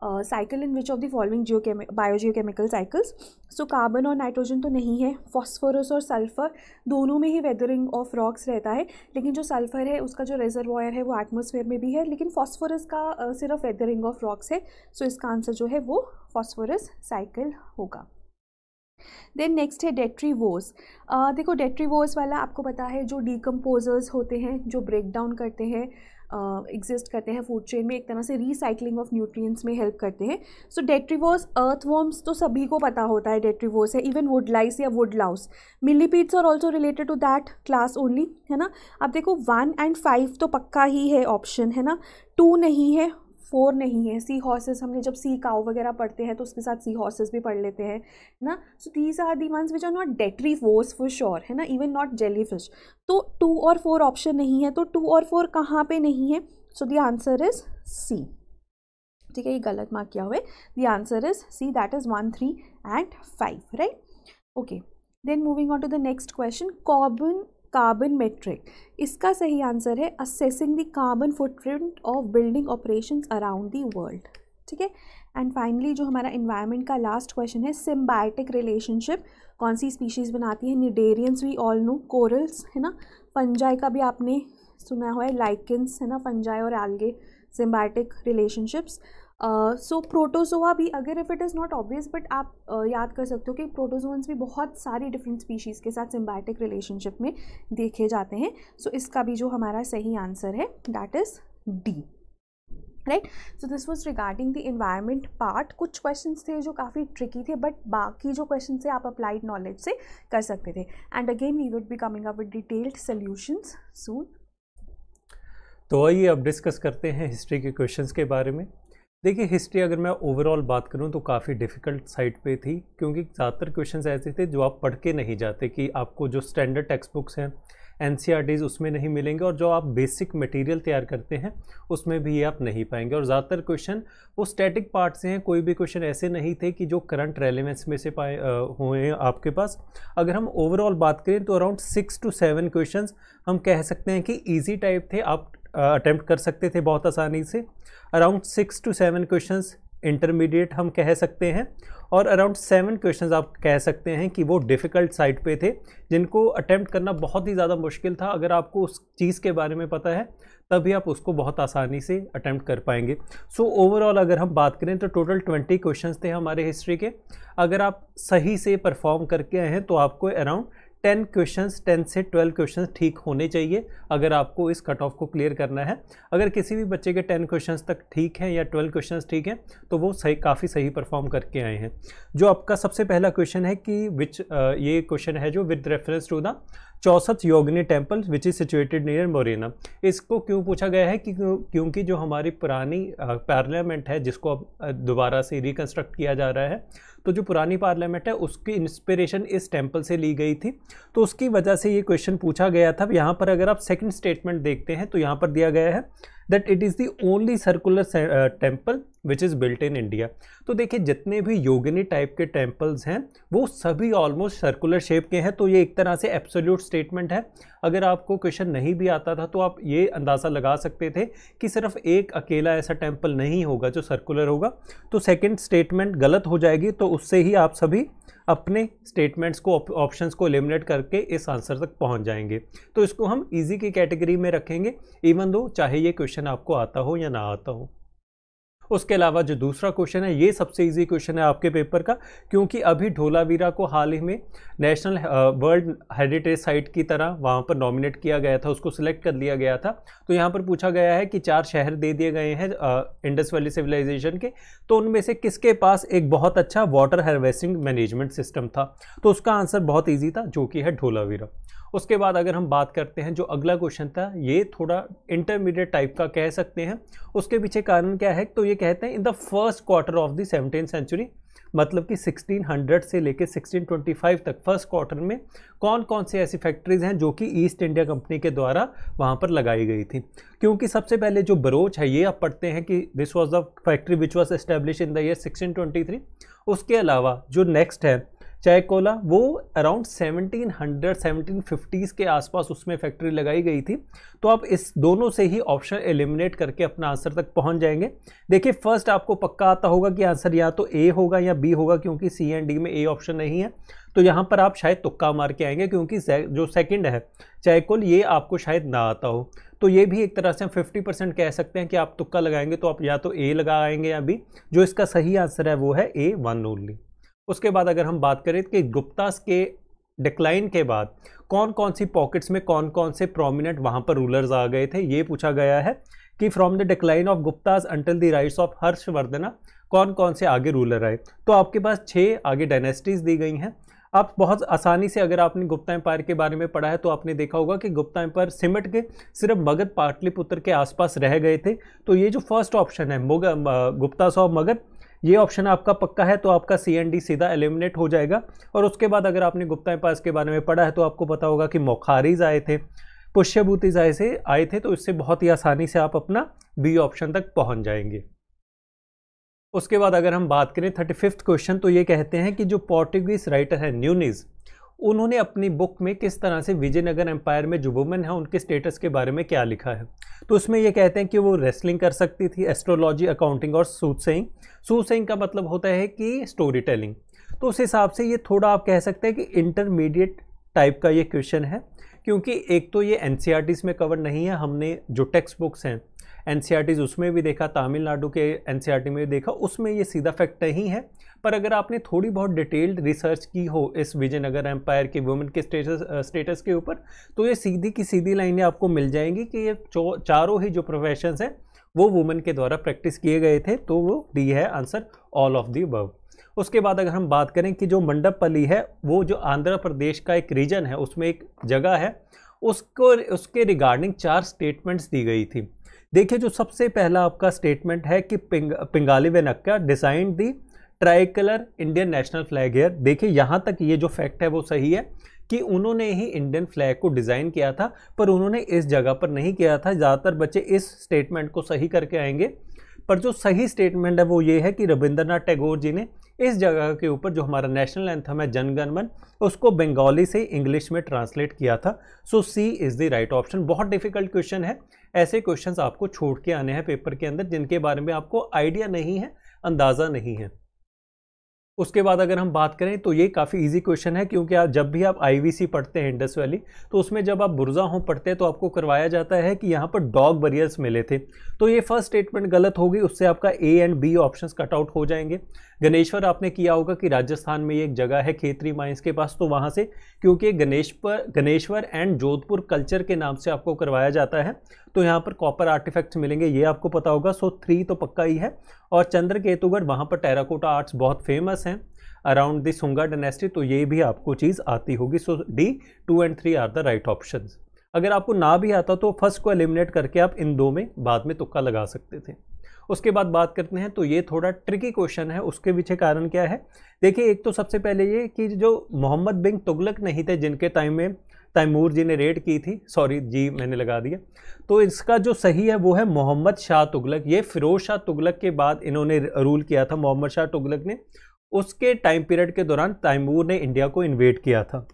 cycle in which of the following geo biogeochemical cycles so carbon और नाइट्रोजन तो नहीं है फॉस्फोरस और सल्फर दोनों में ही वेदरिंग ऑफ रॉक्स रहता है लेकिन जो सल्फर है उसका जो रिजर्वायर है वो एटमोसफेयर में भी है लेकिन फॉस्फोरस का uh, सिर्फ वेदरिंग ऑफ रॉक्स है सो so इसका आंसर जो है वो फॉस्फोरस साइकिल होगा देन नेक्स्ट है डेट्रीवोस uh, देखो डेट्रीवोस वाला आपको पता है जो डीकम्पोजर्स होते हैं जो ब्रेक डाउन करते हैं एग्जिस्ट uh, करते हैं फूड चेन में एक तरह से रिसाइकलिंग ऑफ न्यूट्रिएंट्स में हेल्प करते हैं सो डेट्रीवोस वर्म्स तो सभी को पता होता है डेट्रीवोस है इवन वुडलाइस या वुड लाउस मिलीपीड्स और also related to that class only है ना अब देखो वन एंड फाइव तो पक्का ही है ऑप्शन है ना टू नहीं है फोर नहीं है सी हॉर्सेस हमने जब सी काउ वगैरह पढ़ते हैं तो उसके साथ सी हॉर्सेस भी पढ़ लेते हैं ना so these are the ones which are not detritivores for sure है ना इवन नॉट जेली फिश तो टू और फोर ऑप्शन नहीं है तो टू और फोर कहाँ पे नहीं है so the answer is C ठीक है ये गलत मार्क किया हुआ the answer is C that is one three and five right okay then moving on to the next question carbon carbon metric इसका सही आंसर है assessing the carbon footprint of building operation around the world ठीक है एंड फाइनली जो हमारा इन्वायरमेंट का लास्ट क्वेश्चन है सिम्बायोटिक रिलेशनशिप कौन सी स्पीशीज़ बनाती है cnidarians we all know corals है ना पंजाई का भी आपने सुना हुआ है लाइकन्स है ना फंजाई और algae symbiotic relationships so uh, protozoa so, भी अगर if it is not obvious but आप uh, याद कर सकते हो कि प्रोटोजोन्स भी बहुत सारी डिफरेंट स्पीशीज़ के साथ सिम्बैटिक रिलेशनशिप में देखे जाते हैं सो so, इसका भी जो हमारा सही आंसर है that is D right so this was regarding the environment part कुछ क्वेश्चन थे जो काफ़ी ट्रिकी थे बट बाकी जो क्वेश्चन थे आप अप्लाइड नॉलेज से कर सकते थे and again we would be coming up with detailed solutions soon तो आइए अब डिस्कस करते हैं हिस्ट्री के क्वेश्चंस के बारे में देखिए हिस्ट्री अगर मैं ओवरऑल बात करूं तो काफ़ी डिफ़िकल्ट साइड पे थी क्योंकि ज़्यादातर क्वेश्चंस ऐसे थे जो आप पढ़ के नहीं जाते कि आपको जो स्टैंडर्ड टेक्स्ट बुक्स हैं एन e उसमें नहीं मिलेंगे और जो आप बेसिक मटेरियल तैयार करते हैं उसमें भी ये आप नहीं पाएंगे और ज़्यादातर क्वेश्चन वो स्टैटिक पार्ट से हैं कोई भी क्वेश्चन ऐसे नहीं थे कि जो करंट रेलिवेंस में से पाए हुए हैं आपके पास अगर हम ओवरऑल बात करें तो around six to seven question हम कह सकते हैं कि ईजी टाइप थे आप अटैम्प्ट कर सकते थे बहुत आसानी से around six to seven questions intermediate हम कह सकते हैं और अराउंड सेवन क्वेश्चन आप कह सकते हैं कि वो डिफ़िकल्ट साइड पे थे जिनको अटैम्प्ट करना बहुत ही ज़्यादा मुश्किल था अगर आपको उस चीज़ के बारे में पता है तभी आप उसको बहुत आसानी से अटैम्प्ट कर पाएंगे सो so, ओवरऑल अगर हम बात करें तो टोटल ट्वेंटी क्वेश्चंस थे हमारे हिस्ट्री के अगर आप सही से परफॉर्म करके आए हैं तो आपको अराउंड टेन क्वेश्चन टेन से ट्वेल्व क्वेश्चन ठीक होने चाहिए अगर आपको इस कट ऑफ को क्लियर करना है अगर किसी भी बच्चे के टेन क्वेश्चन तक ठीक हैं या ट्वेल्व क्वेश्चन ठीक हैं तो वो सही काफ़ी सही परफॉर्म करके आए हैं जो आपका सबसे पहला क्वेश्चन है कि विच ये क्वेश्चन है जो with reference to the Chausath Yogini temple which is situated near Morena इसको क्यों पूछा गया है कि क्योंकि जो हमारी पुरानी पार्लियामेंट है जिसको अब दोबारा से रिकन्स्ट्रक्ट किया जा रहा है तो जो पुरानी पार्लियामेंट है उसकी इंस्पिरेशन इस टेम्पल से ली गई थी तो उसकी वजह से ये क्वेश्चन पूछा गया था यहाँ पर अगर आप सेकेंड स्टेटमेंट देखते हैं तो यहाँ पर दिया गया है that it is the only circular temple which is built in India तो देखिए जितने भी योगिनी टाइप के टेम्पल्स हैं वो सभी ऑलमोस्ट सर्कुलर शेप के हैं तो ये एक तरह से एब्सोल्यूट स्टेटमेंट है अगर आपको क्वेश्चन नहीं भी आता था तो आप ये अंदाज़ा लगा सकते थे कि सिर्फ एक अकेला ऐसा टेम्पल नहीं होगा जो सर्कुलर होगा तो सेकेंड स्टेटमेंट गलत हो जाएगी तो उससे ही आप सभी अपने स्टेटमेंट्स को ऑप्शंस को एलिमिनेट करके इस आंसर तक पहुंच जाएंगे तो इसको हम इजी की कैटेगरी में रखेंगे इवन दो चाहे ये क्वेश्चन आपको आता हो या ना आता हो उसके अलावा जो दूसरा क्वेश्चन है ये सबसे ईजी क्वेश्चन है आपके पेपर का क्योंकि अभी ढोलावीरा को हाल ही में नेशनल वर्ल्ड हेरिटेज साइट की तरह वहाँ पर नॉमिनेट किया गया था उसको सिलेक्ट कर लिया गया था तो यहाँ पर पूछा गया है कि चार शहर दे दिए गए हैं इंडस वैली सिविलाइजेशन के तो उनमें से किसके पास एक बहुत अच्छा वाटर हार्वेस्टिंग मैनेजमेंट सिस्टम था तो उसका आंसर बहुत ईजी था जो कि है ढोलावीरा उसके बाद अगर हम बात करते हैं जो अगला क्वेश्चन था ये थोड़ा इंटरमीडिएट टाइप का कह सकते हैं उसके पीछे कारण क्या है तो ये कहते हैं in the first quarter of the seventeen century मतलब कि 1600 से लेकर 1625 तक फर्स्ट क्वार्टर में कौन कौन से ऐसी फैक्ट्रीज़ हैं जो कि ईस्ट इंडिया कंपनी के द्वारा वहाँ पर लगाई गई थी क्योंकि सबसे पहले जो बरोच है ये आप पढ़ते हैं कि this was the factory which was establish in the year 1623 उसके अलावा जो नेक्स्ट है चाय कोला वो अराउंड 1700 1750s के आसपास उसमें फैक्ट्री लगाई गई थी तो आप इस दोनों से ही ऑप्शन एलिमिनेट करके अपना आंसर तक पहुंच जाएंगे देखिए फर्स्ट आपको पक्का आता होगा कि आंसर या तो ए होगा या बी होगा क्योंकि सी एंड डी में ए ऑप्शन नहीं है तो यहाँ पर आप शायद तुक्का मार के आएंगे क्योंकि जो सेकेंड है चाय कोल ये आपको शायद ना आता हो तो ये भी एक तरह से हम फिफ्टी परसेंट कह सकते हैं कि आप तुक्का लगाएंगे तो आप या तो ए लगाएंगे या बी जो इसका सही आंसर है वो है ए वन ओनली उसके बाद अगर हम बात करें कि गुप्तास के डिक्लाइन के बाद कौन कौन सी पॉकेट्स में कौन कौन से प्रोमिनेंट वहाँ पर रूलर्स आ गए थे ये पूछा गया है कि from the decline of Guptas until the rights of Harshavardhana कौन कौन से आगे रूलर आए तो आपके पास छः आगे डायनेस्टीज़ दी गई हैं आप बहुत आसानी से अगर आपने गुप्ता एम्पायर के बारे में पढ़ा है तो आपने देखा होगा कि गुप्ता एम्पायर सिमट के सिर्फ मगध पाटलिपुत्र के आसपास रह गए थे तो ये जो फर्स्ट ऑप्शन है मुग गुप्ता सॉ मगध ये ऑप्शन आपका पक्का है तो आपका सी एन डी सीधा एलिमिनेट हो जाएगा और उसके बाद अगर आपने गुप्ता पास के बारे में पढ़ा है तो आपको पता होगा कि मोखारीज आए थे पुष्यभूतिज आए से आए थे तो इससे बहुत ही आसानी से आप अपना बी ऑप्शन तक पहुंच जाएंगे उसके बाद अगर हम बात करें थर्टी फिफ्थ क्वेश्चन तो ये कहते हैं कि जो पोर्टुगीज राइटर है न्यूनिज उन्होंने अपनी बुक में किस तरह से विजयनगर एम्पायर में जो वुमेन है उनके स्टेटस के बारे में क्या लिखा है तो उसमें ये कहते हैं कि वो रेसलिंग कर सकती थी एस्ट्रोलॉजी अकाउंटिंग और सूद सेइंग सूद सेंग का मतलब होता है कि स्टोरी टेलिंग तो उस हिसाब से ये थोड़ा आप कह सकते हैं कि इंटरमीडिएट टाइप का ये क्वेश्चन है क्योंकि एक तो ये एन e में कवर नहीं है हमने जो टेक्स्ट बुक्स हैं एन उसमें भी देखा तमिलनाडु के एन में भी देखा उसमें ये सीधा फैक्ट नहीं है पर अगर आपने थोड़ी बहुत डिटेल्ड रिसर्च की हो इस विजयनगर एम्पायर के वुमेन के स्टेटस स्टेटस के ऊपर तो ये सीधी की सीधी लाइनें आपको मिल जाएंगी कि ये चारों ही जो प्रोफेशन हैं वो वुमेन के द्वारा प्रैक्टिस किए गए थे तो वो डी है answer all of the above उसके बाद अगर हम बात करें कि जो मंडपली है वो जो आंध्र प्रदेश का एक रीजन है उसमें एक जगह है उसको उसके रिगार्डिंग चार स्टेटमेंट्स दी गई थी देखिए जो सबसे पहला आपका स्टेटमेंट है कि पिंग, Pingali Venkayya design the tricolour Indian national flag here देखिए यहाँ तक ये जो फैक्ट है वो सही है कि उन्होंने ही इंडियन फ्लैग को डिज़ाइन किया था पर उन्होंने इस जगह पर नहीं किया था ज़्यादातर बच्चे इस स्टेटमेंट को सही करके आएंगे पर जो सही स्टेटमेंट है वो ये है कि रविंद्रनाथ टैगोर जी ने इस जगह के ऊपर जो हमारा नेशनल एंथम है जनगणमन उसको बंगाली से इंग्लिश में ट्रांसलेट किया था so C is the right option बहुत डिफिकल्ट क्वेश्चन है ऐसे क्वेश्चंस आपको छोड़ के आने हैं पेपर के अंदर जिनके बारे में आपको आइडिया नहीं है अंदाज़ा नहीं है उसके बाद अगर हम बात करें तो ये काफ़ी इजी क्वेश्चन है क्योंकि आप जब भी आप आईवीसी पढ़ते हैं इंडस वैली तो उसमें जब आप बुरजा हों पढ़ते हैं तो आपको करवाया जाता है कि यहाँ पर डॉग बरियर्स मिले थे तो ये फर्स्ट स्टेटमेंट गलत होगी उससे आपका A and B options cut out हो जाएंगे गणेश्वर आपने किया होगा कि राजस्थान में एक जगह है खेतरी माइंस के पास तो वहाँ से क्योंकि गणेश पर गणेश्वर एंड जोधपुर कल्चर के नाम से आपको करवाया जाता है तो यहाँ पर कॉपर आर्टिफैक्ट्स मिलेंगे ये आपको पता होगा सो थ्री तो पक्का ही है और चंद्र केतुगढ़ वहाँ पर टेराकोटा आर्ट्स बहुत फेमस हैं अराउंड दिस हुंगा डेनेस्टी तो ये भी आपको चीज़ आती होगी so D two and three are the right option अगर आपको ना भी आता तो फर्स्ट को एलिमिनेट करके आप इन दो में बाद में तुक्का लगा सकते थे उसके बाद बात करते हैं तो ये थोड़ा ट्रिकी क्वेश्चन है उसके पीछे कारण क्या है देखिए एक तो सबसे पहले ये कि जो मोहम्मद बिन तुगलक नहीं थे जिनके टाइम में तैमूर जी ने रेड की थी सॉरी जी मैंने लगा दिया तो इसका जो सही है वो है मोहम्मद शाह तुगलक ये फ़िरोज़ शाह तुगलक के बाद इन्होंने रूल किया था मोहम्मद शाह तुगलक ने उसके टाइम पीरियड के दौरान तैमूर ने इंडिया को इन्वेट किया था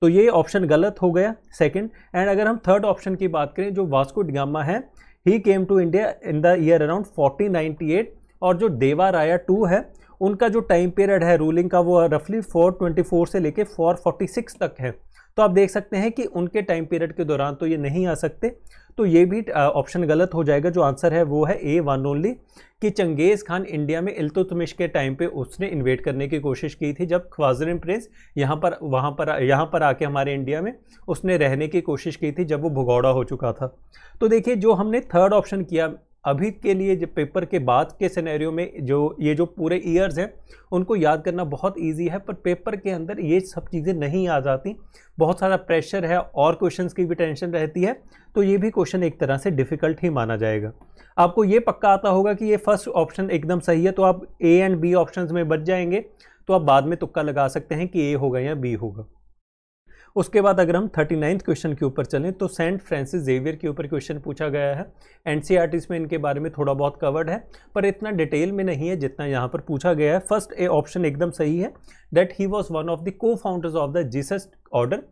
तो ये ऑप्शन गलत हो गया सेकंड एंड अगर हम थर्ड ऑप्शन की बात करें जो वास्को डिगामा है he came to India in the year around 1498 और जो देवा राया टू है उनका जो टाइम पीरियड है रूलिंग का वो रफली 424 से लेके 446 तक है तो आप देख सकते हैं कि उनके टाइम पीरियड के दौरान तो ये नहीं आ सकते तो ये भी ऑप्शन गलत हो जाएगा जो आंसर है वो है ए वन ओनली कि चंगेज़ खान इंडिया में इल्तुतमिश के टाइम पे उसने इन्वेट करने की कोशिश की थी जब ख्वाजरिन प्रिंस यहाँ पर वहाँ पर यहाँ पर आके हमारे इंडिया में उसने रहने की कोशिश की थी जब वो भगौड़ा हो चुका था तो देखिए जो हमने थर्ड ऑप्शन किया अभी के लिए जब पेपर के बाद के सिनेरियो में जो ये जो पूरे ईयर्स हैं उनको याद करना बहुत इजी है पर पेपर के अंदर ये सब चीज़ें नहीं आ जाती बहुत सारा प्रेशर है और क्वेश्चन की भी टेंशन रहती है तो ये भी क्वेश्चन एक तरह से डिफ़िकल्ट ही माना जाएगा आपको ये पक्का आता होगा कि ये फर्स्ट ऑप्शन एकदम सही है तो आप ए एंड बी ऑप्शन में बच जाएंगे तो आप बाद में तुक्का लगा सकते हैं कि ए होगा या बी होगा उसके बाद अगर हम थर्टी नाइन्थ क्वेश्चन के ऊपर चलें तो सेंट फ्रांसिस जेवियर के ऊपर क्वेश्चन पूछा गया है एन सी में इनके बारे में थोड़ा बहुत कवर्ड है पर इतना डिटेल में नहीं है जितना यहाँ पर पूछा गया है फर्स्ट ए ऑप्शन एकदम सही है that he was one of the co founders of the Jesus order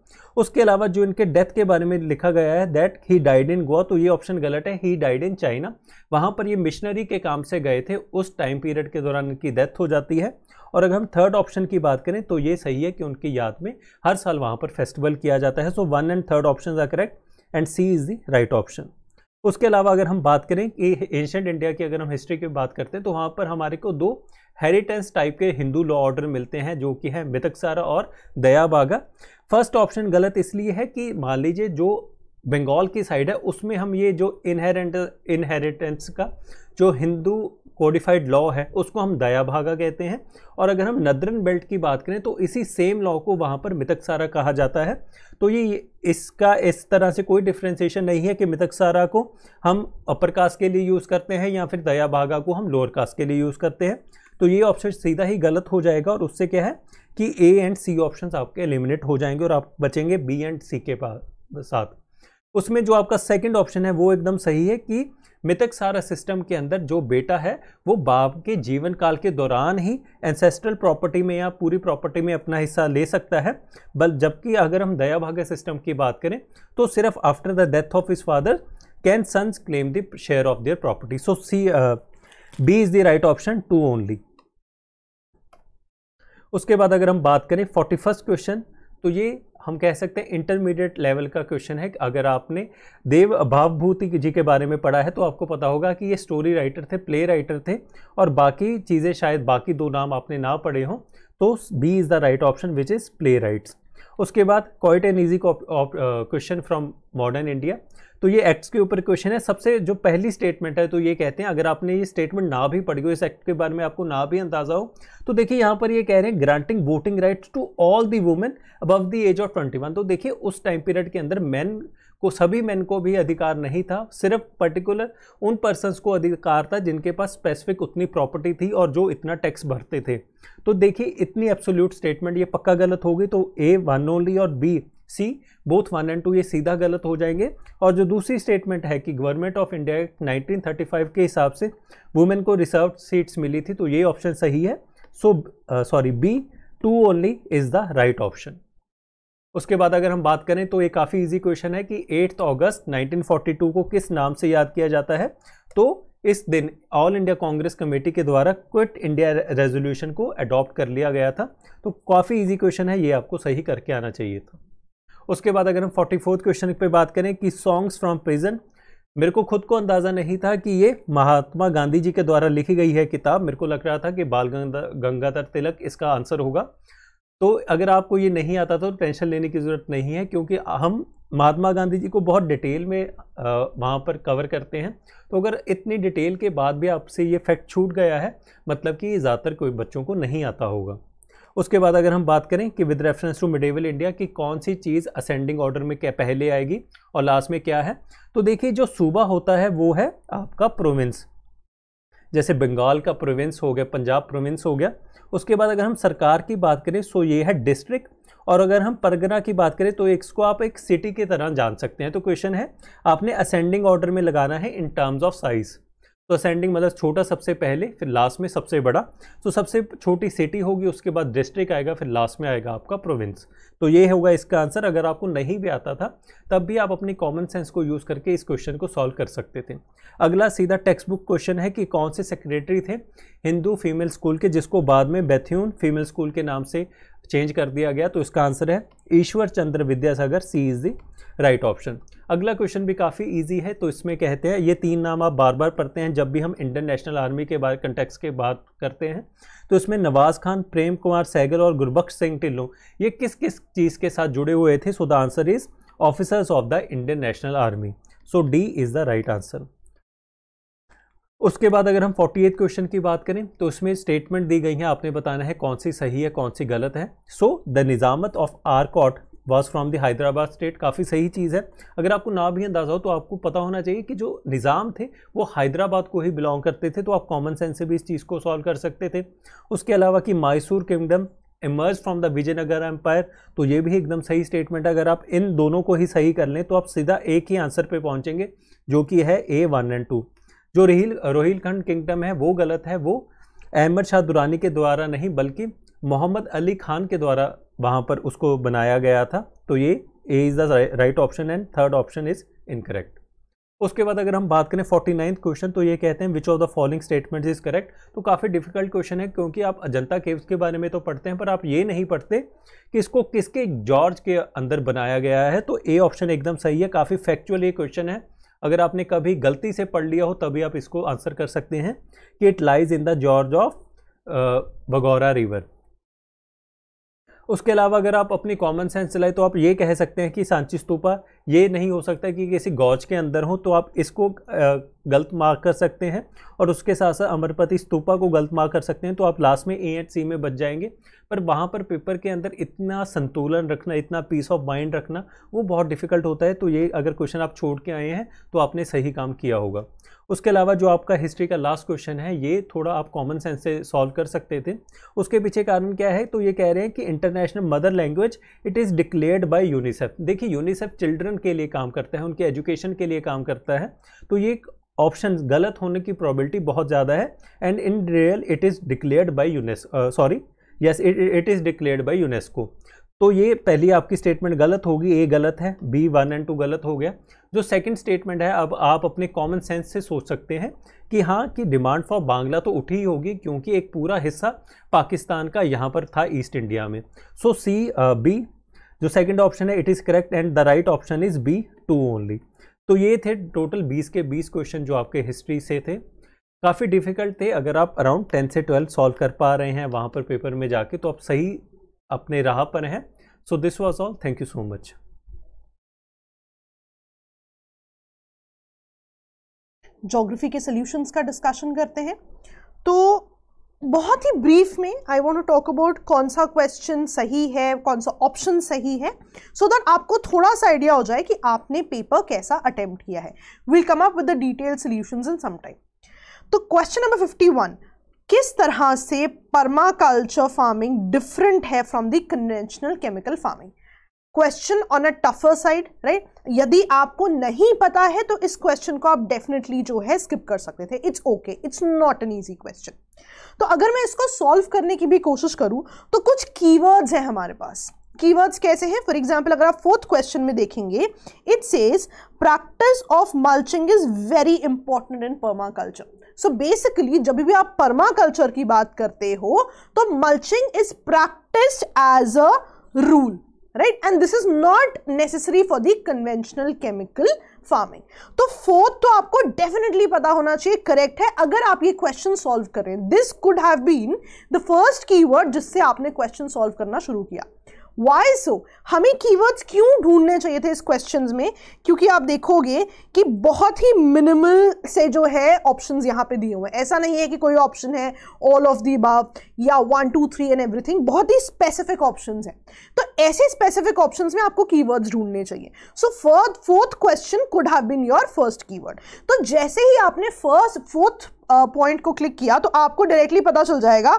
उसके अलावा जो इनके डेथ के बारे में लिखा गया है that he died in Goa तो ये ऑप्शन गलत है ही डाइड इन चाइना वहाँ पर ये मिशनरी के काम से गए थे उस टाइम पीरियड के दौरान इनकी डेथ हो जाती है और अगर हम थर्ड ऑप्शन की बात करें तो ये सही है कि उनकी याद में हर साल वहाँ पर फेस्टिवल किया जाता है so one and third option are correct and C is the right option उसके अलावा अगर हम बात करें कि एंशेंट इंडिया की अगर हम हिस्ट्री की बात करते हैं तो वहाँ पर हमारे को दो हेरिटेंस टाइप के हिंदू लॉ ऑर्डर मिलते हैं जो कि है मितकसारा और दयाबागा फर्स्ट ऑप्शन गलत इसलिए है कि मान लीजिए जो बंगाल की साइड है उसमें हम ये जो इनहेरेंट इनहेरिटेंस का जो हिंदू कोडिफाइड लॉ है उसको हम दयाभागा कहते हैं और अगर हम नदरन बेल्ट की बात करें तो इसी सेम लॉ को वहाँ पर मितकसारा कहा जाता है तो ये इसका इस तरह से कोई डिफ्रेंसिएशन नहीं है कि मितकसारा को हम अपर कास्ट के लिए यूज़ करते हैं या फिर दयाभागा को हम लोअर कास्ट के लिए यूज़ करते हैं तो ये ऑप्शन सीधा ही गलत हो जाएगा और उससे क्या है कि ए एंड सी ऑप्शन आपके एलिमिनेट हो जाएंगे और आप बचेंगे बी एंड सी के पास साथ उसमें जो आपका सेकेंड ऑप्शन है वो एकदम सही है कि मृतक सारा सिस्टम के अंदर जो बेटा है वो बाप के जीवन काल के दौरान ही एंसेस्ट्रल प्रॉपर्टी में या पूरी प्रॉपर्टी में अपना हिस्सा ले सकता है बल जबकि अगर हम दया भाग्य सिस्टम की बात करें तो सिर्फ after the death of his father can sons claim the share of their property so C B is the right option two only उसके बाद अगर हम बात करें फोर्टी फर्स्ट क्वेश्चन तो ये हम कह सकते हैं इंटरमीडिएट लेवल का क्वेश्चन है अगर आपने देव भावभूति जी के बारे में पढ़ा है तो आपको पता होगा कि ये स्टोरी राइटर थे प्ले राइटर थे और बाकी चीज़ें शायद बाकी दो नाम आपने ना पढ़े हों तो B is the right option which is playwrights उसके बाद quite an easy question from modern India तो ये एक्ट्स के ऊपर क्वेश्चन है सबसे जो पहली स्टेटमेंट है तो ये कहते हैं अगर आपने ये स्टेटमेंट ना भी पढ़ी हो इस एक्ट के बारे में आपको ना भी अंदाजा हो तो देखिए यहाँ पर ये कह रहे हैं granting voting rights to all the women above the age of twenty one तो देखिए उस टाइम पीरियड के अंदर मैन को सभी मैन को भी अधिकार नहीं था सिर्फ पर्टिकुलर उन पर्सनस को अधिकार था जिनके पास स्पेसिफिक उतनी प्रॉपर्टी थी और जो इतना टैक्स भरते थे तो देखिए इतनी एब्सोल्यूट स्टेटमेंट ये पक्का गलत होगी तो ए वन ओनली और B C both one and two ये सीधा गलत हो जाएंगे और जो दूसरी स्टेटमेंट है कि government of India act nineteen के हिसाब से वुमेन को रिजर्व सीट्स मिली थी तो ये ऑप्शन सही है so sorry B two only is the right option उसके बाद अगर हम बात करें तो ये काफ़ी इजी क्वेश्चन है कि एट्थ अगस्त 1942 को किस नाम से याद किया जाता है तो इस दिन ऑल इंडिया कांग्रेस कमेटी के द्वारा क्विट इंडिया रेजोल्यूशन को अडॉप्ट कर लिया गया था तो काफ़ी इजी क्वेश्चन है ये आपको सही करके आना चाहिए था उसके बाद अगर हम फोर्टी फोर्थ क्वेश्चन पर बात करें कि सॉन्ग्स फ्रॉम प्रिजन मेरे को खुद को अंदाज़ा नहीं था कि ये महात्मा गांधी जी के द्वारा लिखी गई है किताब मेरे को लग रहा था कि बाल गंगाधर तिलक इसका आंसर होगा तो अगर आपको ये नहीं आता तो टेंशन लेने की ज़रूरत नहीं है क्योंकि हम महात्मा गांधी जी को बहुत डिटेल में वहाँ पर कवर करते हैं तो अगर इतनी डिटेल के बाद भी आपसे ये फैक्ट छूट गया है मतलब कि ये ज़्यादातर कोई बच्चों को नहीं आता होगा उसके बाद अगर हम बात करें कि with reference to medieval India की कौन सी चीज़ असेंडिंग ऑर्डर में क्या पहले आएगी और लास्ट में क्या है तो देखिए जो सूबा होता है वो है आपका प्रोविंस जैसे बंगाल का प्रोविंस हो गया पंजाब प्रोविंस हो गया उसके बाद अगर हम सरकार की बात करें सो ये है डिस्ट्रिक्ट और अगर हम परगना की बात करें तो इसको आप एक सिटी की तरह जान सकते हैं तो क्वेश्चन है आपने असेंडिंग ऑर्डर में लगाना है इन टर्म्स ऑफ साइज़ तो असेंडिंग मतलब छोटा सबसे पहले फिर लास्ट में सबसे बड़ा तो सबसे छोटी सिटी होगी उसके बाद डिस्ट्रिक्ट आएगा फिर लास्ट में आएगा आपका प्रोविंस तो ये होगा इसका आंसर अगर आपको नहीं भी आता था तब भी आप अपनी कॉमन सेंस को यूज़ करके इस क्वेश्चन को सॉल्व कर सकते थे अगला सीधा टेक्स्ट बुक क्वेश्चन है कि कौन से सेक्रेटरी थे हिंदू फीमेल स्कूल के जिसको बाद में बैथ्यून फीमेल स्कूल के नाम से चेंज कर दिया गया तो इसका आंसर है Ishwar Chandra Vidyasagar C is the right option अगला क्वेश्चन भी काफ़ी इजी है तो इसमें कहते हैं ये तीन नाम आप बार बार पढ़ते हैं जब भी हम इंडियन नेशनल आर्मी के बारे कंटेक्स के बात करते हैं तो इसमें नवाज़ खान प्रेम कुमार सैगल और गुरबख्श सिंह टिल्लू ये किस किस चीज़ के साथ जुड़े हुए थे so the answer is officers of the Indian National Army so D is the right answer उसके बाद अगर हम फोर्टी एथ क्वेश्चन की बात करें तो उसमें स्टेटमेंट दी गई हैं आपने बताना है कौन सी सही है कौन सी गलत है so the Nizamat of Arcot was from the Hyderabad state काफ़ी सही चीज़ है अगर आपको ना भी अंदाज़ा हो तो आपको पता होना चाहिए कि जो निज़ाम थे वो हैदराबाद को ही बिलोंग करते थे तो आप कॉमन सेंस से भी इस चीज़ को सॉल्व कर सकते थे उसके अलावा कि Mysore kingdom emerge from the Vijayanagar empire तो ये भी एकदम सही स्टेटमेंट है अगर आप इन दोनों को ही सही कर लें तो आप सीधा एक ही आंसर पे पहुंचेंगे जो कि है ए वन एंड टू जो रोहिल रोहिलखंड किंगडम है वो गलत है वो अहमद शाह दुरानी के द्वारा नहीं बल्कि मोहम्मद अली खान के द्वारा वहाँ पर उसको बनाया गया था तो ये A is the right option and third option is incorrect उसके बाद अगर हम बात करें फोर्टी नाइन्थ क्वेश्चन तो ये कहते हैं which of the following statements is correct तो काफ़ी डिफिकल्ट क्वेश्चन है क्योंकि आप अजंता केव्स के बारे में तो पढ़ते हैं पर आप ये नहीं पढ़ते कि इसको किसके जॉर्ज के अंदर बनाया गया है तो ए ऑप्शन एकदम सही है काफ़ी फैक्चुअल ये क्वेश्चन है अगर आपने कभी गलती से पढ़ लिया हो तभी आप इसको आंसर कर सकते हैं कि it lies in the gorge of Bagaura river उसके अलावा अगर आप अपनी कॉमन सेंस चलाए तो आप ये कह सकते हैं कि सांची स्तूपा ये नहीं हो सकता कि किसी गौज के अंदर हो तो आप इसको गलत मार्क कर सकते हैं और उसके साथ साथ अमरपति स्तूपा को गलत मार्क कर सकते हैं तो आप लास्ट में ए एंड सी में बच जाएंगे पर वहाँ पर पेपर के अंदर इतना संतुलन रखना इतना पीस ऑफ माइंड रखना वो बहुत डिफ़िकल्ट होता है तो ये अगर क्वेश्चन आप छोड़ के आए हैं तो आपने सही काम किया होगा उसके अलावा जो आपका हिस्ट्री का लास्ट क्वेश्चन है ये थोड़ा आप कॉमन सेंस से सॉल्व कर सकते थे उसके पीछे कारण क्या है तो ये कह रहे हैं कि international mother language it is declared by UNICEF देखिए यूनिसेफ चिल्ड्रन के लिए काम करता है उनके एजुकेशन के लिए काम करता है तो ये ऑप्शन गलत होने की प्रोबेबिलिटी बहुत ज़्यादा है and in real it is declared by UNES sorry yes it is declared by UNESCO तो ये पहली आपकी स्टेटमेंट गलत होगी ए गलत है बी वन एंड टू गलत हो गया जो सेकंड स्टेटमेंट है अब आप अपने कॉमन सेंस से सोच सकते हैं कि हाँ कि डिमांड फॉर बांग्ला तो उठी ही होगी क्योंकि एक पूरा हिस्सा पाकिस्तान का यहाँ पर था ईस्ट इंडिया में सो सी बी जो सेकंड ऑप्शन है it is correct and the right option is B two only तो ये थे टोटल 20 के 20 क्वेश्चन जो आपके हिस्ट्री से थे काफ़ी डिफ़िकल्ट थे अगर आप अराउंड टेंथ से ट्वेल्थ सॉल्व कर पा रहे हैं वहाँ पर पेपर में जाके तो आप सही अपने राह पर हैं so this was all thank you so much geography के सोल्यूशन का डिस्कशन करते हैं तो बहुत ही ब्रीफ में I want to talk about कौन सा क्वेश्चन सही है कौन सा ऑप्शन सही है सो so दैट आपको थोड़ा सा आइडिया हो जाए कि आपने पेपर कैसा अटेम्प्ट किया है will come up with the detail solution in sometime तो क्वेश्चन नंबर फिफ्टी वन किस तरह से परमाकल्चर फार्मिंग डिफरेंट है from the conventional chemical farming question on a tougher side right यदि आपको नहीं पता है तो इस क्वेश्चन को आप डेफिनेटली जो है स्किप कर सकते थे it's okay it's not an easy question तो अगर मैं इसको सॉल्व करने की भी कोशिश करूं तो कुछ कीवर्ड्स हैं हमारे पास कीवर्ड्स कैसे हैं फॉर एग्जाम्पल अगर आप फोर्थ क्वेश्चन में देखेंगे it says practice of mulching is very important in permaculture so basically जब भी आप परमा कल्चर की बात करते हो तो mulching is practised as a rule right and this is not necessary for the conventional chemical farming तो फोर्थ तो आपको definitely पता होना चाहिए correct है अगर आप ये question solve करें this could have been the first keyword जिससे आपने question solve करना शुरू किया वाई सो हमें कीवर्ड्स क्यों ढूंढने चाहिए थे इस क्वेश्चन में क्योंकि आप देखोगे कि बहुत ही मिनिमल से जो है ऑप्शन यहाँ पे दिए हुए हैं ऐसा नहीं है कि कोई ऑप्शन है ऑल ऑफ दी बाव या one two three and everything बहुत ही स्पेसिफिक ऑप्शन है तो ऐसे स्पेसिफिक ऑप्शन में आपको कीवर्ड्स ढूंढने चाहिए so fourth fourth question could have been your first keyword तो जैसे ही आपने फर्स्ट फोर्थ पॉइंट को क्लिक किया तो आपको डायरेक्टली पता चल जाएगा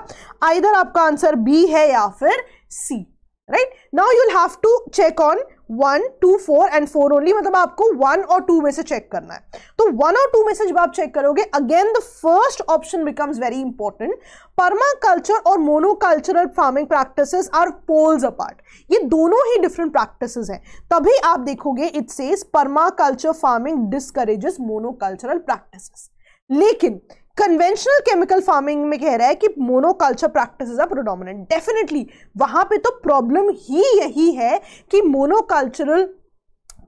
आइधर आपका आंसर बी है या फिर C right now you'll have to check on one two four and four only मतलब आपको वन और टू में से चेक करना है तो वन और टू में से जब आप चेक करोगे again the first option becomes very important permaculture और monocultural farming practice are poles apart ये दोनों ही डिफरेंट प्रैक्टिस हैं तभी आप देखोगे it says permaculture farming discourages monocultural practice लेकिन कन्वेंशनल केमिकल फार्मिंग में कह रहा है कि monoculture practice are predominant definitely वहां पे तो प्रॉब्लम ही यही है कि मोनोकल्चरल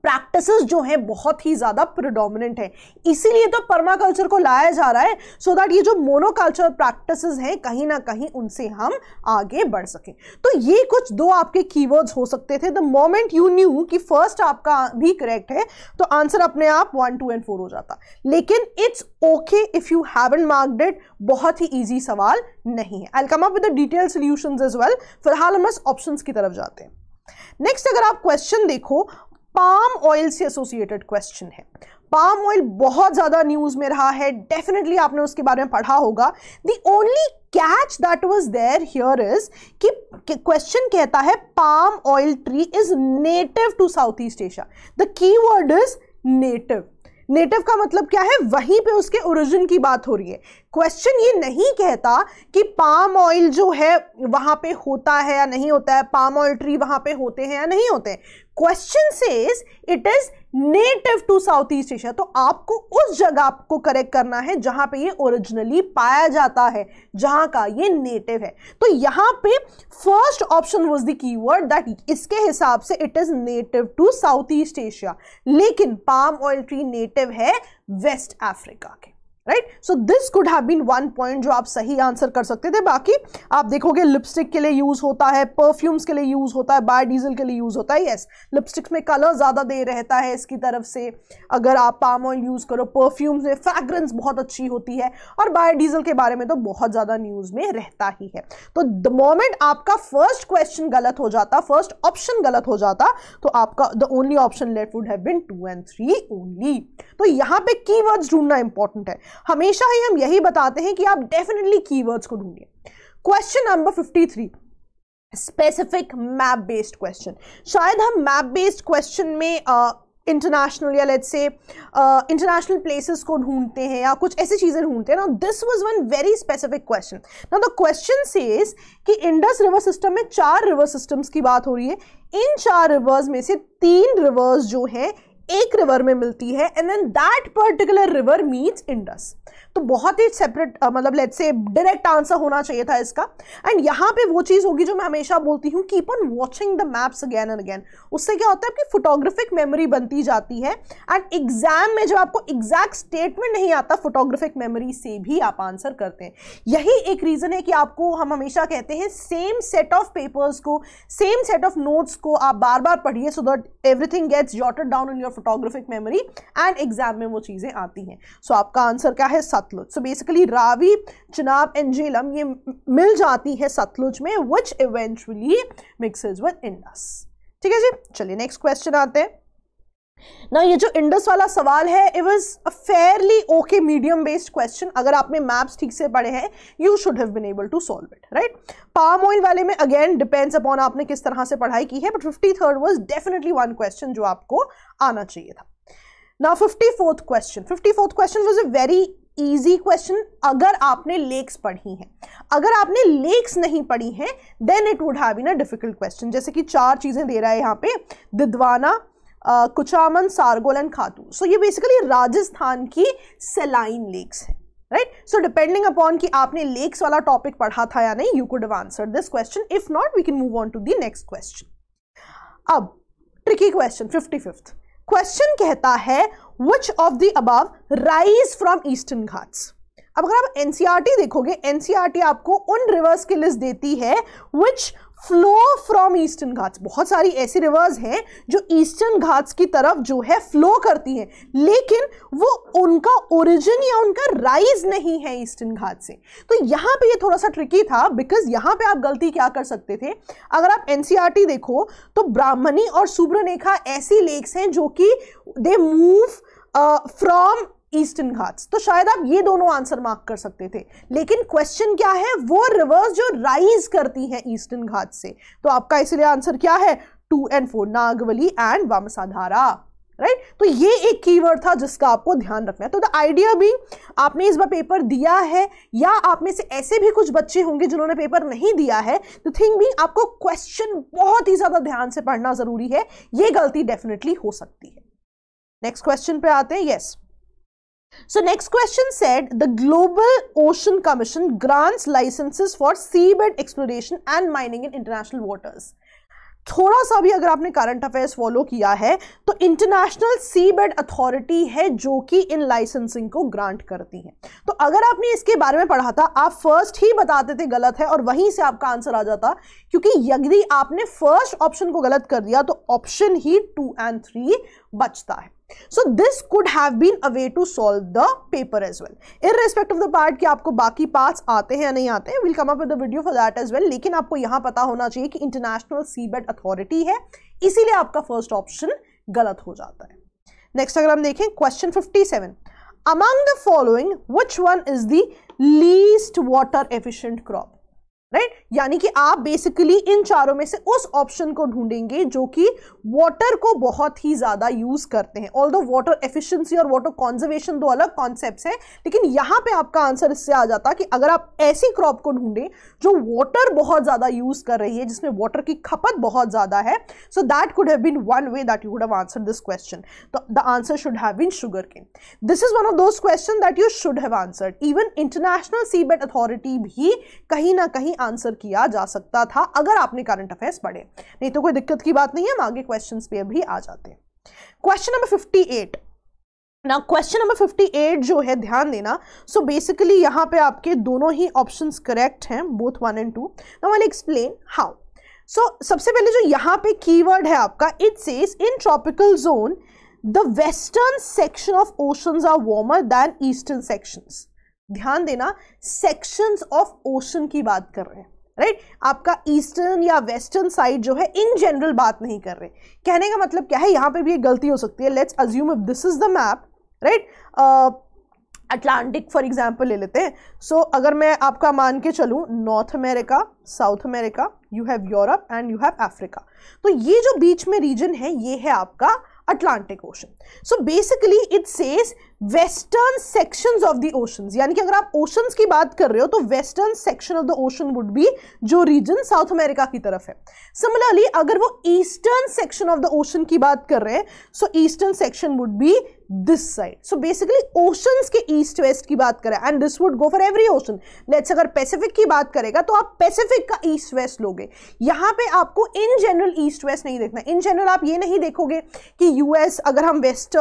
प्रैक्टिसेस जो हैं बहुत ही ज़्यादा प्रोडोमिनेंट हैं इसीलिए तो परमाकल्चर को लाया जा रहा है सो so दैट ये जो मोनोकल्चर प्रैक्टिसेस हैं कहीं ना कहीं उनसे हम आगे बढ़ सकें तो ये कुछ दो आपके कीवर्ड्स हो सकते थे द मोमेंट यू न्यू कि फर्स्ट आपका भी करेक्ट है तो आंसर अपने आप वन टू एंड फोर हो जाता लेकिन it's okay if you have haven't marked it बहुत ही ईजी सवाल नहीं है I come up with detail solution as well फिलहाल हम बस ऑप्शन की तरफ जाते हैं नेक्स्ट अगर आप क्वेश्चन देखो पाम ऑयल से एसोसिएटेड क्वेश्चन है पाम ऑयल बहुत ज्यादा न्यूज में रहा है डेफिनेटली आपने उसके बारे में पढ़ा होगा the only catch that was there here is कि क्वेश्चन कहता है palm oil tree is native to South East Asia the keyword is native native का मतलब क्या है वहीं पे उसके ओरिजिन की बात हो रही है क्वेश्चन ये नहीं कहता कि पाम ऑयल जो है वहां पे होता है या नहीं होता है पाम ऑयल ट्री वहां पे होते हैं या नहीं होते हैं question says it is native to South East Asia तो आपको उस जगह आपको करेक्ट करना है जहां पे ये ओरिजिनली पाया जाता है जहां का ये नेटिव है तो यहां पे first option was the keyword that इसके हिसाब से it is native to South East Asia लेकिन पाम ऑयल ट्री नेटिव है वेस्ट अफ्रीका के right so this could have been one point जो आप सही आंसर कर सकते थे बाकी आप देखोगे लिपस्टिक के लिए यूज होता है परफ्यूम्स के लिए यूज होता है बायोडीजल के लिए यूज होता है यस लिपस्टिक्स में कलर ज्यादा देर रहता है इसकी तरफ से अगर आप पाम ऑयल यूज करो परफ्यूम्स में फ्रेग्रेंस बहुत अच्छी होती है और बायोडीजल के बारे में तो बहुत ज्यादा न्यूज में रहता ही है तो द मोमेंट आपका फर्स्ट क्वेश्चन गलत हो जाता फर्स्ट ऑप्शन गलत हो जाता तो आपका the only option left would have been two and three only तो यहाँ पे कीवर्ड्स ढूंढना इंपॉर्टेंट है हमेशा ही हम यही बताते हैं कि आप डेफिनेटली कीवर्ड्स को ढूंढिए question number fifty specific map based question शायद हम मैप बेस्ड क्वेश्चन में इंटरनेशनल या लेट्स से इंटरनेशनल प्लेसेस को ढूंढते हैं या कुछ ऐसी चीज़ें ढूंढते हैं ना this was one very specific question ना द क्वेश्चन सेज कि इंडस रिवर सिस्टम में चार रिवर सिस्टम्स की बात हो रही है इन चार रिवर्स में से तीन रिवर्स जो हैं एक रिवर में मिलती है and then that particular river means Indus तो बहुत ही सेपरेट मतलब लेट्स से डायरेक्ट आंसर होना चाहिए था इसका एंड यहाँ पे वो चीज़ होगी जो मैं हमेशा बोलती हूँ keep on watching the maps again and again उससे क्या होता है आपकी फोटोग्राफिक मेमोरी बनती जाती है एंड एग्जाम में जब आपको एग्जैक्ट स्टेटमेंट नहीं आता फोटोग्राफिक मेमोरी से भी आप आंसर करते हैं यही एक रीज़न है कि आपको हम हमेशा कहते हैं सेम सेट ऑफ पेपर्स को सेम सेट ऑफ नोट्स को आप बार बार पढ़िए so that everything gets jotted down in your photographic memory and exam में वो चीज़ें आती हैं सो so, आपका आंसर क्या है सात Sutlej so basically Ravi Chenab and Jhelum ये मिल जाती है सतलुज में which eventually mixes with Indus ठीक है जी चलिए नेक्स्ट क्वेश्चन आते हैं ना ये जो इंडस वाला सवाल है it was a fairly okay medium based question अगर आपने मैप्स ठीक से पढ़े हैं you should have been able to solve it right palm oil वाले में अगेन डिपेंड्स अपॉन आपने किस तरह से पढ़ाई की है but fifty third was definitely one question जो आपको आना चाहिए था ना fifty fourth question fifty fourth question was a very easy question अगर आपने लेक्स पढ़ी हैं अगर आपने लेक्स नहीं पढ़ी हैं then it would have been a difficult question जैसे कि चार चीज़ें दे रहा है यहाँ पे दिदवाना कुचामन सारगोल एंड खातू सो ये बेसिकली राजस्थान की सेलाइन लेक्स है राइट सो डिपेंडिंग अपॉन कि आपने लेक्स वाला टॉपिक पढ़ा था या नहीं you could answer this question if not we can move on to the next question अब tricky question fifty fifth question कहता है which of the above rise from eastern Ghats अब अगर आप एनसीआरटी e देखोगे एनसीआरटी e आपको उन रिवर्स की लिस्ट देती है which flow from eastern Ghats बहुत सारी ऐसी रिवर्स हैं जो ईस्टर्न घाट्स की तरफ जो है फ्लो करती हैं लेकिन वो उनका ओरिजिन या उनका राइज नहीं है ईस्टर्न घाट से तो यहाँ पे ये थोड़ा सा ट्रिकी था बिकॉज यहाँ पे आप गलती क्या कर सकते थे अगर आप एन e देखो तो ब्राह्मणी और सुब्रनेखा ऐसी लेक्स हैं जो कि they move from eastern Ghats तो शायद आप ये दोनों आंसर मार्क कर सकते थे लेकिन क्वेश्चन क्या है वो रिवर्स जो राइज करती है ईस्टर्न घाट से तो आपका इसलिए आंसर क्या है two and four Nagavali and Vamsadhara right right? तो ये एक कीवर्ड था जिसका आपको ध्यान रखना है तो द आइडिया भी आपने इस बार पेपर दिया है या आप में से ऐसे भी कुछ बच्चे होंगे जिन्होंने पेपर नहीं दिया है तो थिंग भी आपको क्वेश्चन बहुत ही ज़्यादा ध्यान से पढ़ना ज़रूरी है ये गलती डेफिनेटली हो सकती है नेक्स्ट क्वेश्चन पे आते हैं yes yes. So next question said the Global Ocean Commission grants licenses for seabed exploration and mining in international waters. थोड़ा सा भी अगर आपने करंट अफेयर्स फॉलो किया है तो इंटरनेशनल सी बेड अथॉरिटी है जो कि इन लाइसेंसिंग को ग्रांट करती है तो अगर आपने इसके बारे में पढ़ा था आप फर्स्ट ही बताते थे गलत है और वहीं से आपका आंसर आ जाता क्योंकि यदि आपने फर्स्ट ऑप्शन को गलत कर दिया तो ऑप्शन ही टू एंड थ्री बचता है so this could have been a way to solve the paper as well respect of the part कि आपको बाकी पार्ट्स आते हैं या नहीं आते हैं will come up with video for that as well लेकिन आपको यहां पता होना चाहिए कि इंटरनेशनल सी बेड अथॉरिटी है इसीलिए आपका फर्स्ट ऑप्शन गलत हो जाता है नेक्स्ट अगर हम देखें question 57 among the following which one is the least water efficient crop right right? यानी कि आप बेसिकली इन चारों में से उस ऑप्शन को ढूंढेंगे जो कि वाटर को बहुत ही ज़्यादा यूज़ करते हैं ऑल दो वाटर एफिशिएंसी और वाटर कॉन्जर्वेशन दो अलग कॉन्सेप्ट हैं लेकिन यहां पे आपका आंसर इससे आ जाता कि अगर आप ऐसी क्रॉप को ढूंढें जो वाटर बहुत ज़्यादा यूज़ कर रही है जिसमें वाटर की खपत बहुत ज़्यादा है so that could have been one way that you would have answer this question तो the answer should have been sugar cane this is one of those question that you should have answered even international seabed authority भी कहीं ना कहीं आंसर किया जा सकता था अगर आपने करंट अफेयर्स पढ़े नहीं तो कोई दिक्कत की बात नहीं है हम आगे क्वेश्चन पे भी आ जाते हैं क्वेश्चन नंबर फिफ्टी एट ना क्वेश्चन नंबर 58 जो है ध्यान देना सो बेसिकली यहाँ पे आपके दोनों ही ऑप्शंस करेक्ट हैं both one and two now I explain how so सबसे पहले जो यहाँ पे कीवर्ड है आपका it says in tropical zone the western section of oceans are warmer than eastern sections ध्यान देना सेक्शंस ऑफ ओशन की बात कर रहे हैं राइट right? आपका ईस्टर्न या वेस्टर्न साइड जो है इन जनरल बात नहीं कर रहे कहने का मतलब क्या है यहाँ पे भी एक गलती हो सकती है let's assume if this is the map right Atlantic for example ले लेते हैं सो so, अगर मैं आपका मान के चलूँ North America South America you have Europe and you have Africa तो ये जो बीच में रीजन है ये है आपका Atlantic ocean so basically it says western sections of the oceans यानी कि अगर आप ओशंस की बात कर रहे हो तो western section of the ocean would be जो रीजन साउथ अमेरिका की तरफ है सिमिलरली अगर वो eastern section of the ocean की बात कर रहे हैं so eastern section would be this side so basically oceans के ईस्ट वेस्ट की बात करें and this would go for every ocean let's अगर पैसिफिक की बात करेगा तो आप पैसिफिक का ईस्ट वेस्ट लोगे यहाँ पे आपको इन जनरल ईस्ट वेस्ट नहीं देखना इन जनरल आप ये नहीं देखोगे कि यूएस अगर हम वेस्ट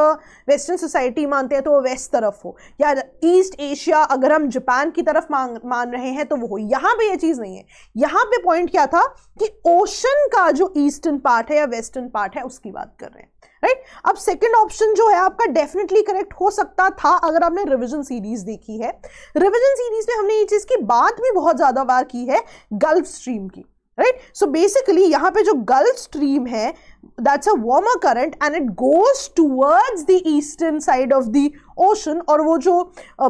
वेस्टर्न सोसाइटी मानते हैं तो वो वेस्ट तरफ हो या ईस्ट एशिया अगर हम जापान की तरफ मान मान रहे हैं तो वो हो यहाँ पे ये चीज़ नहीं है यहाँ पे पॉइंट क्या था कि ओशन का जो ईस्टर्न पार्ट है या वेस्टर्न पार्ट है उसकी बात कर रहे हैं राइट right? अब सेकंड ऑप्शन जो है आपका डेफिनेटली करेक्ट हो सकता था अगर आपने रिवीजन सीरीज देखी है रिवीजन सीरीज में हमने ये चीज़ की बात भी बहुत ज़्यादा बार की है गल्फ स्ट्रीम की राइट सो बेसिकली यहां पे जो गल्फ स्ट्रीम है that's a warmer current and it goes towards the eastern side of the ocean और वो जो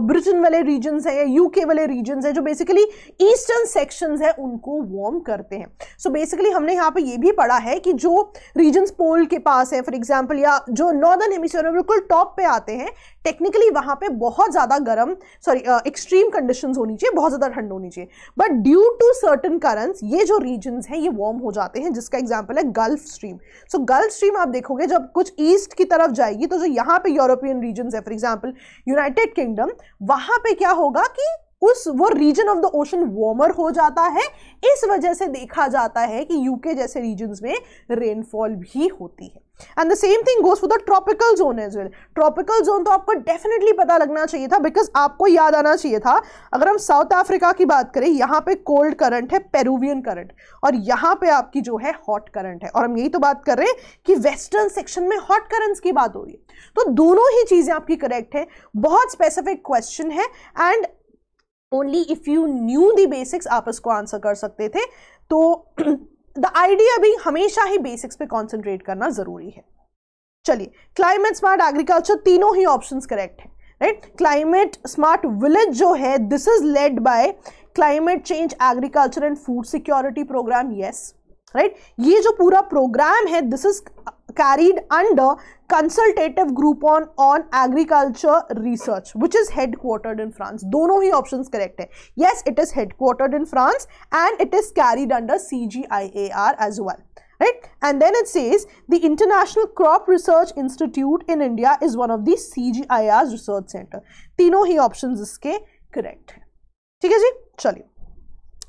ब्रिटेन वाले regions हैं या यूके वाले regions हैं जो basically eastern sections हैं उनको warm करते हैं so basically हमने यहाँ पे ये भी पढ़ा है कि जो regions pole के पास है for example या जो northern hemisphere में बिल्कुल top पे आते हैं technically वहाँ पे बहुत ज़्यादा गर्म sorry uh, extreme conditions होनी चाहिए बहुत ज़्यादा ठंड होनी चाहिए but due to certain currents ये जो regions हैं ये warm हो जाते हैं जिसका example है Gulf Stream so Gulf Stream आप देखोगे जब कुछ ईस्ट की तरफ जाएगी तो जो यहाँ पे यूरोपियन रीजन है फॉर एग्जाम्पल यूनाइटेड किंगडम वहाँ पे क्या होगा कि उस वो region of the ocean warmer हो जाता है इस वजह से देखा जाता है कि यूके जैसे रीजन्स में रेनफॉल भी होती है and the same thing goes for the tropical zone as well tropical zone तो आपको डेफिनेटली पता लगना चाहिए था बिकॉज आपको याद आना चाहिए था अगर हम साउथ अफ्रीका की बात करें यहाँ पे कोल्ड करंट है पेरूवियन करंट और यहाँ पे आपकी जो है हॉट करंट है और हम यही तो बात कर रहे हैं कि वेस्टर्न सेक्शन में हॉट करंट्स की बात हो रही है तो दोनों ही चीज़ें आपकी करेक्ट हैं बहुत स्पेसिफिक क्वेश्चन है and only if you knew the basics आप इसको आंसर कर सकते थे तो द आइडिया भी हमेशा ही बेसिक्स पे कॉन्सेंट्रेट करना ज़रूरी है चलिए क्लाइमेट स्मार्ट एग्रीकल्चर तीनों ही ऑप्शन करेक्ट है राइट क्लाइमेट स्मार्ट विलेज जो है this is led by climate change agriculture and food security programme yes right ये जो पूरा प्रोग्राम है this is carried under consultative group on on agriculture research which is headquartered in France दोनों ही ऑप्शन करेक्ट है yes it is headquartered in France and it is carried under C G I A R as well right and then it says the international crop research institute in India is one of the C G I R research centre तीनों ही ऑप्शन इसके करेक्ट है ठीक है जी चलिए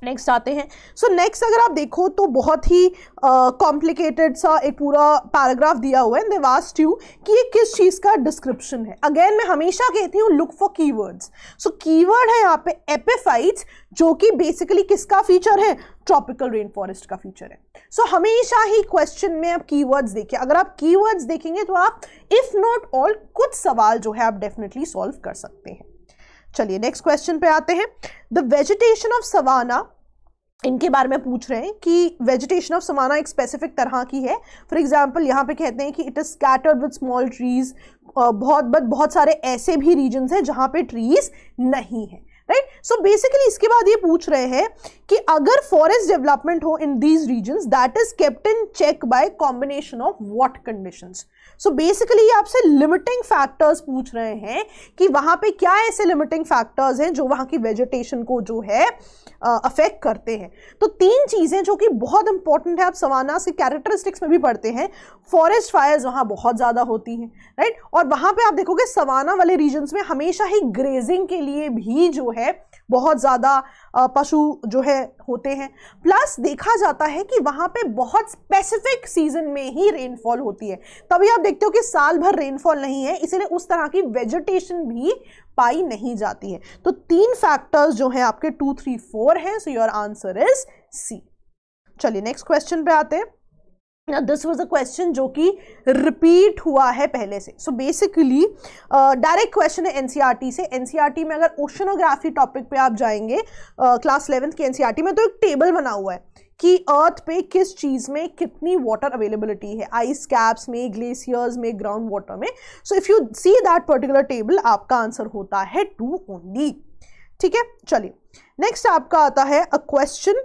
नेक्स्ट आते हैं सो so, नेक्स्ट अगर आप देखो तो बहुत ही कॉम्प्लिकेटेड uh, सा एक पूरा पैराग्राफ दिया हुआ है दे वास्ट यू कि ये किस चीज़ का डिस्क्रिप्शन है अगेन मैं हमेशा कहती हूँ look for keywords so keyword है यहाँ पे एपेफाइट्स जो कि बेसिकली किसका फीचर है ट्रॉपिकल रेन फॉरेस्ट का फीचर है सो so, हमेशा ही क्वेश्चन में आप कीवर्ड्स देखिए अगर आप कीवर्ड्स देखेंगे तो आप इफ़ नॉट ऑल कुछ सवाल जो है आप डेफिनेटली सॉल्व कर सकते हैं चलिए नेक्स्ट क्वेश्चन पे आते हैं द वेजिटेशन ऑफ सवाना इनके बारे में पूछ रहे हैं कि वेजिटेशन ऑफ समाना एक स्पेसिफिक तरह की है फॉर एग्जांपल यहाँ पे कहते हैं कि it is scattered with small trees बहुत बहुत बहुत सारे ऐसे भी रीजन्स हैं जहाँ पे ट्रीज नहीं है राइट सो बेसिकली इसके बाद ये पूछ रहे हैं कि अगर फॉरेस्ट डेवलपमेंट हो in these region that is kept in check by combination of what conditions so basically आपसे लिमिटिंग फैक्टर्स पूछ रहे हैं कि वहां पे क्या ऐसे लिमिटिंग फैक्टर्स हैं जो वहां की वेजिटेशन को जो है अफेक्ट करते हैं तो तीन चीज़ें जो कि बहुत इंपॉर्टेंट है आप सवाना से कैरेक्टरिस्टिक्स में भी पढ़ते हैं फॉरेस्ट फायर्स वहां बहुत ज़्यादा होती हैं राइट और वहां पर आप देखोगे सवाना वाले रीजन में हमेशा ही ग्रेजिंग के लिए भी जो है बहुत ज़्यादा पशु जो है होते हैं प्लस देखा जाता है कि वहाँ पे बहुत स्पेसिफिक सीजन में ही रेनफॉल होती है तभी आप देखते हो कि साल भर रेनफॉल नहीं है इसीलिए उस तरह की वेजिटेशन भी पाई नहीं जाती है तो तीन फैक्टर्स जो हैं आपके टू थ्री फोर हैं so your answer is C चलिए नेक्स्ट क्वेश्चन पे आते हैं दिस वॉज अ क्वेश्चन जो कि रिपीट हुआ है पहले से सो बेसिकली डायरेक्ट क्वेश्चन है एनसीईआरटी e से एनसीईआरटी e में अगर ओशनोग्राफी टॉपिक पे आप जाएंगे क्लास uh, इलेवेंथ के एनसीईआरटी e में तो एक टेबल बना हुआ है कि अर्थ पे किस चीज़ में कितनी वाटर अवेलेबिलिटी है आइस कैप्स में ग्लेशियर्स में ग्राउंड वाटर में so if you see that particular table आपका आंसर होता है टू ओनली ठीक है चलिए नेक्स्ट आपका आता है a question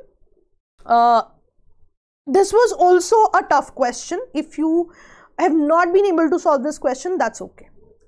This was also a tough question. If you have not been able to solve this question, that's okay.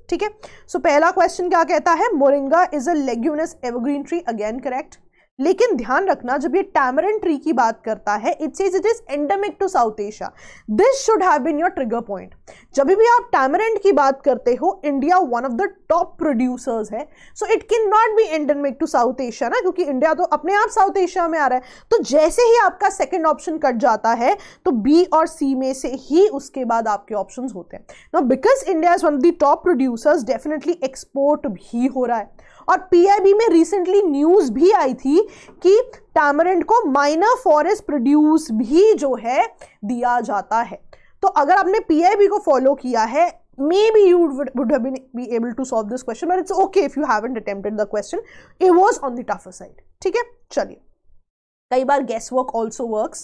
ठीक है सो पहला क्वेश्चन क्या कहता है moringa is a leguminous evergreen tree again correct लेकिन ध्यान रखना जब ये टैमरन ट्री की बात करता है it says it is endemic to South Asia this should have been your trigger point जब भी आप टैमरन की बात करते हो India one of the top producers है so it can not be endemic to South Asia ना क्योंकि इंडिया तो अपने आप साउथ एशिया में आ रहा है तो जैसे ही आपका सेकेंड ऑप्शन कट जाता है तो बी और सी में से ही उसके बाद आपके ऑप्शन होते हैं ना because India is one of the top producers definitely export भी हो रहा है और पीआईबी में रिसेंटली न्यूज भी आई थी कि टैमरेंट को माइनर फॉरेस्ट प्रोड्यूस भी जो है दिया जाता है तो अगर आपने पीआईबी को फॉलो किया है maybe you would have been be able to solve this question but it's okay if you haven't attempted the question it was on the tougher side ठीक है चलिए कई बार guesswork also work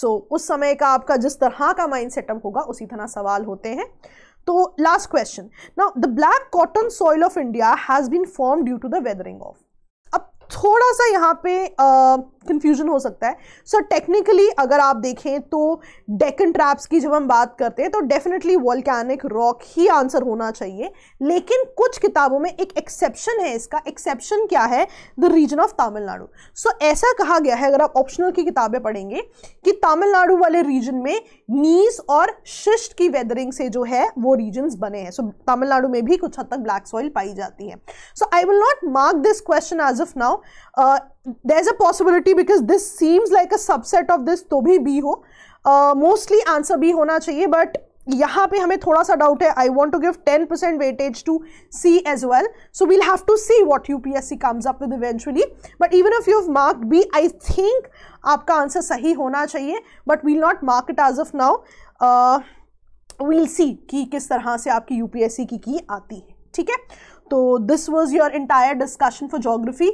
so उस समय का आपका जिस तरह का माइंड सेटअप होगा उसी तरह सवाल होते हैं तो last question now the black cotton soil of India has been form due to the weathering of अब थोड़ा सा यहाँ पे uh, कन्फ्यूजन हो सकता है सो so, टेक्निकली अगर आप देखें तो डेकन ट्रैप्स की जब हम बात करते हैं तो डेफिनेटली वॉल्कैनिक रॉक ही आंसर होना चाहिए लेकिन कुछ किताबों में एक एक्सेप्शन है इसका एक्सेप्शन क्या है the region of Tamil Nadu so ऐसा कहा गया है अगर आप ऑप्शनल की किताबें पढ़ेंगे कि तमिलनाडु वाले रीजन में नीस और शिष्ट की वेदरिंग से जो है वो रीजन बने हैं सो so, तमिलनाडु में भी कुछ हद तक ब्लैक सॉइल पाई जाती है so I will not mark this question as of now there's a possibility because this seems like a subset of this तो भी बी हो मोस्टली आंसर बी होना चाहिए बट यहाँ पे हमें थोड़ा सा डाउट है I want to give ten percent weightage to C as well so we'll have to see what U P S C comes up with eventually but even if you have mark B I think आपका आंसर सही होना चाहिए but we'll not mark it as of now we'll see कि किस तरह से आपकी यू पी एस सी की की आती है ठीक है तो this was your entire discussion for geography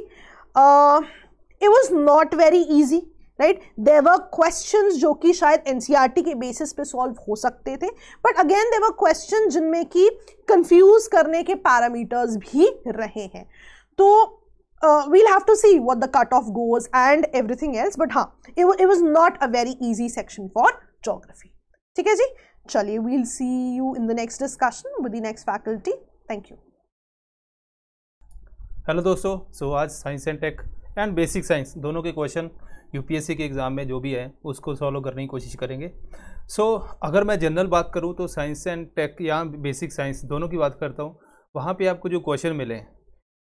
it was not very easy right there were question जो कि शायद एन e के बेसिस पे सॉल्व हो सकते थे बट अगेन देवर क्वेश्चन जिनमें कि कन्फ्यूज करने के पैरामीटर्स भी रहे हैं तो we'll have to see what the cut off goes and everything else but हाँ it was not a very easy section for geography ठीक है जी चलिए we'll see you in the next discussion with the next faculty thank you hello दोस्तों सो आज science and tech and basic science दोनों के क्वेश्चन यूपीएससी के एग्ज़ाम में जो भी है उसको सॉल्व करने की कोशिश करेंगे सो so, अगर मैं जनरल बात करूँ तो साइंस एंड टेक या बेसिक साइंस दोनों की बात करता हूँ वहाँ पे आपको जो क्वेश्चन मिले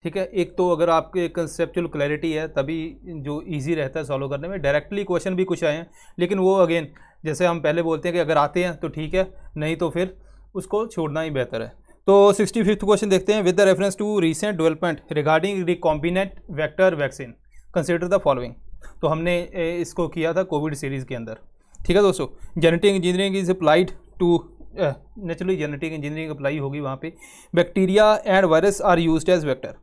ठीक है एक तो अगर आपके कंसेप्चुअल क्लैरिटी है तभी जो ईजी रहता है सॉल्व करने में डायरेक्टली क्वेश्चन भी कुछ आए हैं लेकिन वो अगेन जैसे हम पहले बोलते हैं कि अगर आते हैं तो ठीक है नहीं तो फिर उसको छोड़ना ही बेहतर है तो सिक्सटी फिफ्थ क्वेश्चन देखते हैं with the reference to recent development regarding recombinant vector vaccine consider the following तो हमने इसको किया था कोविड सीरीज़ के अंदर ठीक है दोस्तों genetic engineering is applied to naturally genetic engineering apply होगी वहाँ पे bacteria and virus are used as vector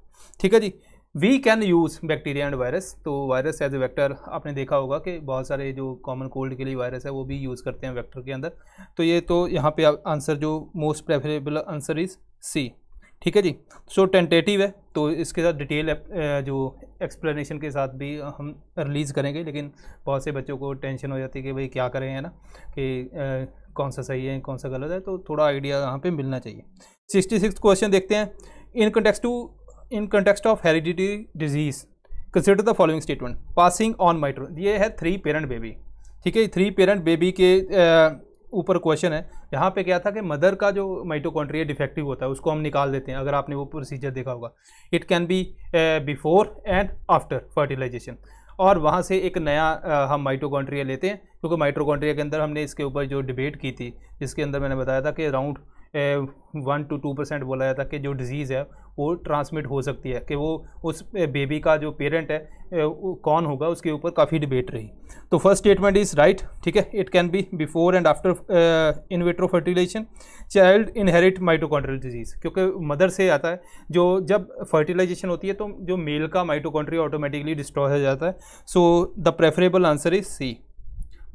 ठीक है जी we can use bacteria and virus तो वायरस एज ए वैक्टर आपने देखा होगा कि बहुत सारे जो कॉमन कोल्ड के लिए वायरस है वो भी यूज़ करते हैं वैक्टर के अंदर तो ये तो यहाँ पे आंसर जो most preferable answer is C ठीक है जी सो so, टेंटेटिव है तो इसके साथ डिटेल uh, जो एक्सप्लेनेशन के साथ भी हम रिलीज़ करेंगे लेकिन बहुत से बच्चों को टेंशन हो जाती है कि भाई क्या करें है ना कि आ, uh, कौन सा सही है कौन सा गलत है तो थोड़ा आइडिया यहाँ पे मिलना चाहिए सिक्सटी सिक्स क्वेश्चन देखते हैं in context to in context of heredity disease consider the following statement passing on माइट्रो ये है थ्री पेरेंट बेबी ठीक है थ्री पेरेंट बेबी के ऊपर क्वेश्चन है यहाँ पे क्या था कि मदर का जो माइटोकॉन्ट्रिया डिफेक्टिव होता है उसको हम निकाल देते हैं अगर आपने वो प्रोसीजर देखा होगा it can be before and after fertilisation और वहाँ से एक नया आ, हम माइटोकॉन्ट्रिया लेते हैं क्योंकि माइटोकॉन्ट्रिया के अंदर हमने इसके ऊपर जो डिबेट की थी जिसके अंदर मैंने बताया था कि around one two two percent बोला जाता है कि जो डिज़ीज़ है वो ट्रांसमिट हो सकती है कि वो उस बेबी का जो पेरेंट है वो कौन होगा उसके ऊपर काफ़ी डिबेट रही तो फर्स्ट स्टेटमेंट इज़ राइट ठीक है it can be before and after in vitro fertilisation child inherit mitochondrial disease क्योंकि मदर से आता है जो जब फर्टिलाइजेशन होती है तो जो मेल का माइटोकॉन्ड्रिया ऑटोमेटिकली डिस्ट्रॉय हो जाता है so the preferable answer is C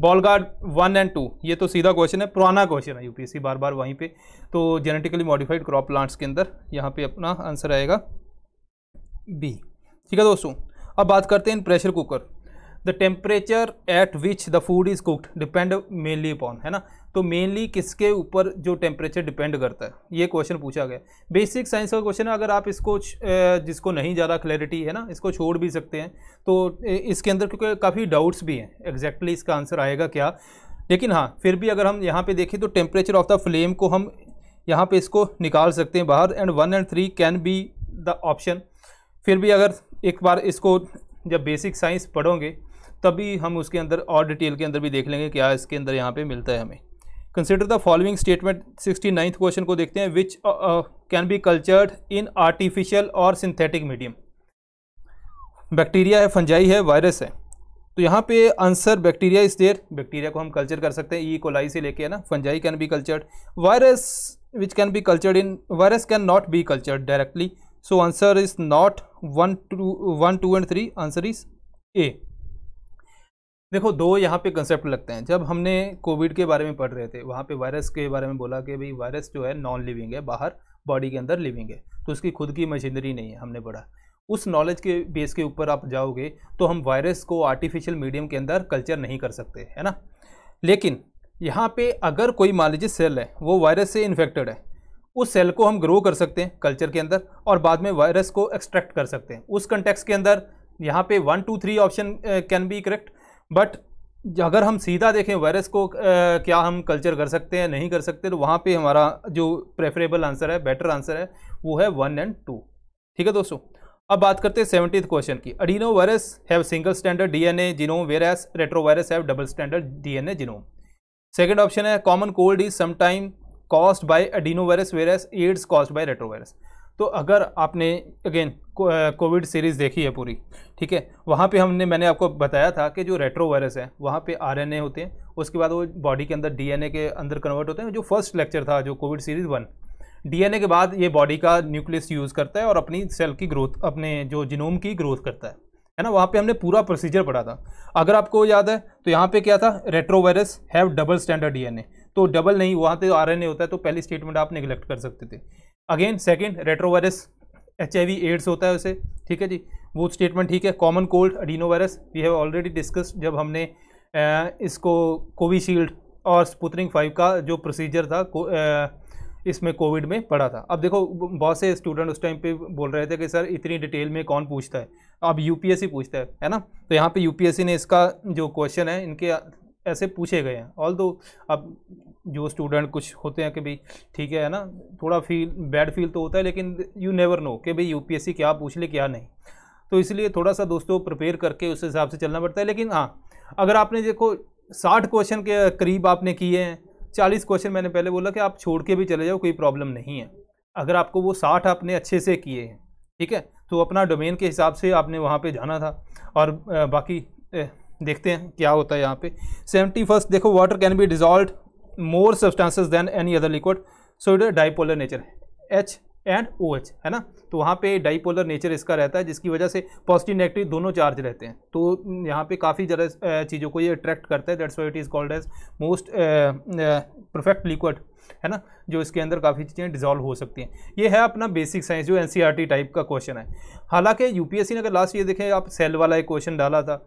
बॉल गार्ड वन एंड टू ये तो सीधा क्वेश्चन है पुराना क्वेश्चन है यूपीएससी बार बार वहीं पे तो जेनेटिकली मॉडिफाइड क्रॉप प्लांट्स के अंदर यहाँ पे अपना आंसर आएगा बी ठीक है दोस्तों अब बात करते हैं in pressure cooker the temperature at which the food is cooked depend mainly upon है ना तो मेनली किसके ऊपर जो टेम्परेचर डिपेंड करता है ये क्वेश्चन पूछा गया बेसिक साइंस का क्वेश्चन है अगर आप इसको जिसको नहीं ज़्यादा क्लैरिटी है ना इसको छोड़ भी सकते हैं तो इसके अंदर क्योंकि काफ़ी डाउट्स भी हैं एग्जैक्टली exactly इसका आंसर आएगा क्या लेकिन हाँ फिर भी अगर हम यहाँ पे देखें तो टेम्परेचर ऑफ द फ्लेम को हम यहाँ पे इसको निकाल सकते हैं बाहर and one and three can be the option फिर भी अगर एक बार इसको जब बेसिक साइंस पढ़ोगे तभी हम उसके अंदर और डिटेल के अंदर भी देख लेंगे क्या इसके अंदर यहाँ पे मिलता है हमें consider the following statement sixty ninth question को देखते हैं which can be cultured in artificial और सिंथेटिक मीडियम बैक्टीरिया है फंजाई है वायरस है तो यहाँ पे आंसर बैक्टीरिया इस देर बैक्टीरिया को हम कल्चर कर सकते हैं ई e. कोलाई से लेके है ना fungi can be cultured virus which can be cultured in virus can not be cultured directly so answer is not one two one two and three answer is a देखो दो यहाँ पे कंसेप्ट लगते हैं जब हमने कोविड के बारे में पढ़ रहे थे वहाँ पे वायरस के बारे में बोला कि भाई वायरस जो है नॉन लिविंग है बाहर बॉडी के अंदर लिविंग है तो उसकी खुद की मशीनरी नहीं है हमने पढ़ा उस नॉलेज के बेस के ऊपर आप जाओगे तो हम वायरस को आर्टिफिशियल मीडियम के अंदर कल्चर नहीं कर सकते है ना लेकिन यहाँ पे अगर कोई मान लीजिए सेल है वो वायरस से इन्फेक्टेड है उस सेल को हम ग्रो कर सकते हैं कल्चर के अंदर और बाद में वायरस को एक्सट्रैक्ट कर सकते हैं उस कंटेक्स के अंदर यहाँ पे one two three option can be correct but अगर हम सीधा देखें वायरस को आ, क्या हम कल्चर कर सकते हैं नहीं कर सकते तो वहाँ पे हमारा जो प्रेफरेबल आंसर है बेटर आंसर है वो है वन एंड टू ठीक है दोस्तों अब बात करते हैं सेवनटीथ क्वेश्चन की adeno virus have single standard DNA genome retro virus have double standard DNA genome second option है कॉमन कोल्ड इज समाइम caused by adeno virus whereas AIDS caused by virus तो अगर आपने अगेन कोविड सीरीज़ देखी है पूरी ठीक है वहाँ पे हमने मैंने आपको बताया था कि जो रेट्रो वायरस है वहाँ पे आरएनए होते हैं उसके बाद वो बॉडी के अंदर डीएनए के अंदर कन्वर्ट होते हैं जो फर्स्ट लेक्चर था जो कोविड सीरीज़ वन डीएनए के बाद ये बॉडी का न्यूक्लियस यूज़ करता है और अपनी सेल की ग्रोथ अपने जो जिनोम की ग्रोथ करता है है ना वहाँ पे हमने पूरा प्रोसीजर पढ़ा था अगर आपको याद है तो यहाँ पे क्या था retrovirus have double standard DNA तो डबल नहीं वहाँ पे आरएनए होता है तो पहली स्टेटमेंट आप निगलेक्ट कर सकते थे again second retrovirus H AIDS होता है उसे ठीक है जी वो स्टेटमेंट ठीक है common cold adeno virus we have already discuss जब हमने इसको कोविशील्ड और स्पुतरिंग फाइव का जो प्रोसीजर था इसमें कोविड में पढ़ा था अब देखो बहुत से स्टूडेंट उस टाइम पे बोल रहे थे कि सर इतनी डिटेल में कौन पूछता है अब यूपीएससी पूछता है है ना तो यहाँ पे यूपीएससी ने इसका जो क्वेश्चन है इनके ऐसे पूछे गए हैं ऑल दो अब जो स्टूडेंट कुछ होते हैं कि भाई ठीक है ना थोड़ा फील बैड फील तो होता है लेकिन यू नेवर नो कि भाई यूपीएससी क्या पूछ ले क्या नहीं तो इसलिए थोड़ा सा दोस्तों प्रिपेयर करके उस हिसाब से चलना पड़ता है लेकिन हाँ अगर आपने देखो साठ क्वेश्चन के करीब आपने किए हैं चालीस क्वेश्चन मैंने पहले बोला कि आप छोड़ के भी चले जाओ कोई प्रॉब्लम नहीं है अगर आपको वो साठ आपने अच्छे से किए हैं ठीक है तो अपना डोमेन के हिसाब से आपने वहाँ पे जाना था और बाकी देखते हैं क्या होता है यहाँ पे सेवेंटी फर्स्ट देखो water can be dissolve more substances than any other liquid so it dipolar nature है एच एंड ओ एच है ना तो वहाँ पे डाइपोलर नेचर इसका रहता है जिसकी वजह से पॉजिटिव नेगेटिव दोनों चार्ज रहते हैं तो यहाँ पे काफ़ी ज़्यादा चीज़ों को ये अट्रैक्ट करता है that's why it is called as most perfect liquid है ना जो इसके अंदर काफ़ी चीज़ें डिजॉल्व हो सकती हैं ये है अपना बेसिक साइंस जो एन टाइप e का क्वेश्चन है हालांकि सी ने अगर लास्ट ये देखें आप सेल वाला एक क्वेश्चन डाला था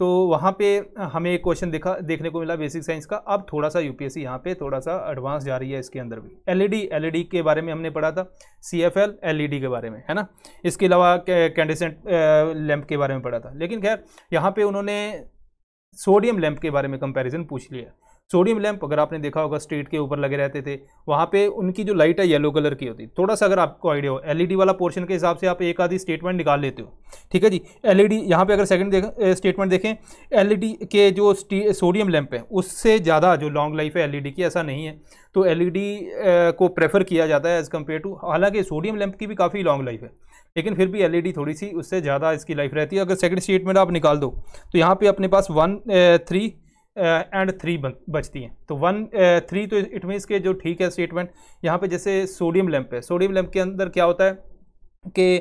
तो वहाँ पे हमें एक क्वेश्चन देखा देखने को मिला बेसिक साइंस का अब थोड़ा सा यूपीएससी यहाँ पे थोड़ा सा एडवांस जा रही है इसके अंदर भी एलईडी एलईडी e e के बारे में हमने पढ़ा था सी एफ एल एलईडी के बारे में है ना इसके अलावा कैंडिसेंट लैंप के बारे में पढ़ा था लेकिन खैर यहाँ पे उन्होंने सोडियम लैम्प के बारे में कंपेरिजन पूछ लिया सोडियम लैंप अगर आपने देखा होगा स्ट्रीट के ऊपर लगे रहते थे वहाँ पे उनकी जो लाइट है येलो कलर की होती थोड़ा सा अगर आपको आइडिया हो एलईडी वाला पोर्शन के हिसाब से आप एक आधी स्टेटमेंट निकाल लेते हो ठीक है जी एलईडी ई यहाँ पर अगर सेकंड देख स्टेटमेंट देखें एलईडी के जो सोडियम लैंप है उससे ज़्यादा जो लॉन्ग लाइफ है एल की ऐसा नहीं है तो एल को प्रेफर किया जाता है एज़ कम्पेयर टू हालांकि सोडियम लैंप की भी काफ़ी लॉन्ग लाइफ है लेकिन फिर भी एलईडी थोड़ी सी उससे ज़्यादा इसकी लाइफ रहती है अगर सेकंड स्टेटमेंट आप निकाल दो तो यहाँ पे अपने पास वन थ्री एंड थ्री बचती हैं तो वन थ्री तो इट मीन्स के जो ठीक है स्टेटमेंट यहाँ पे जैसे सोडियम लैम्प है सोडियम लैंप के अंदर क्या होता है कि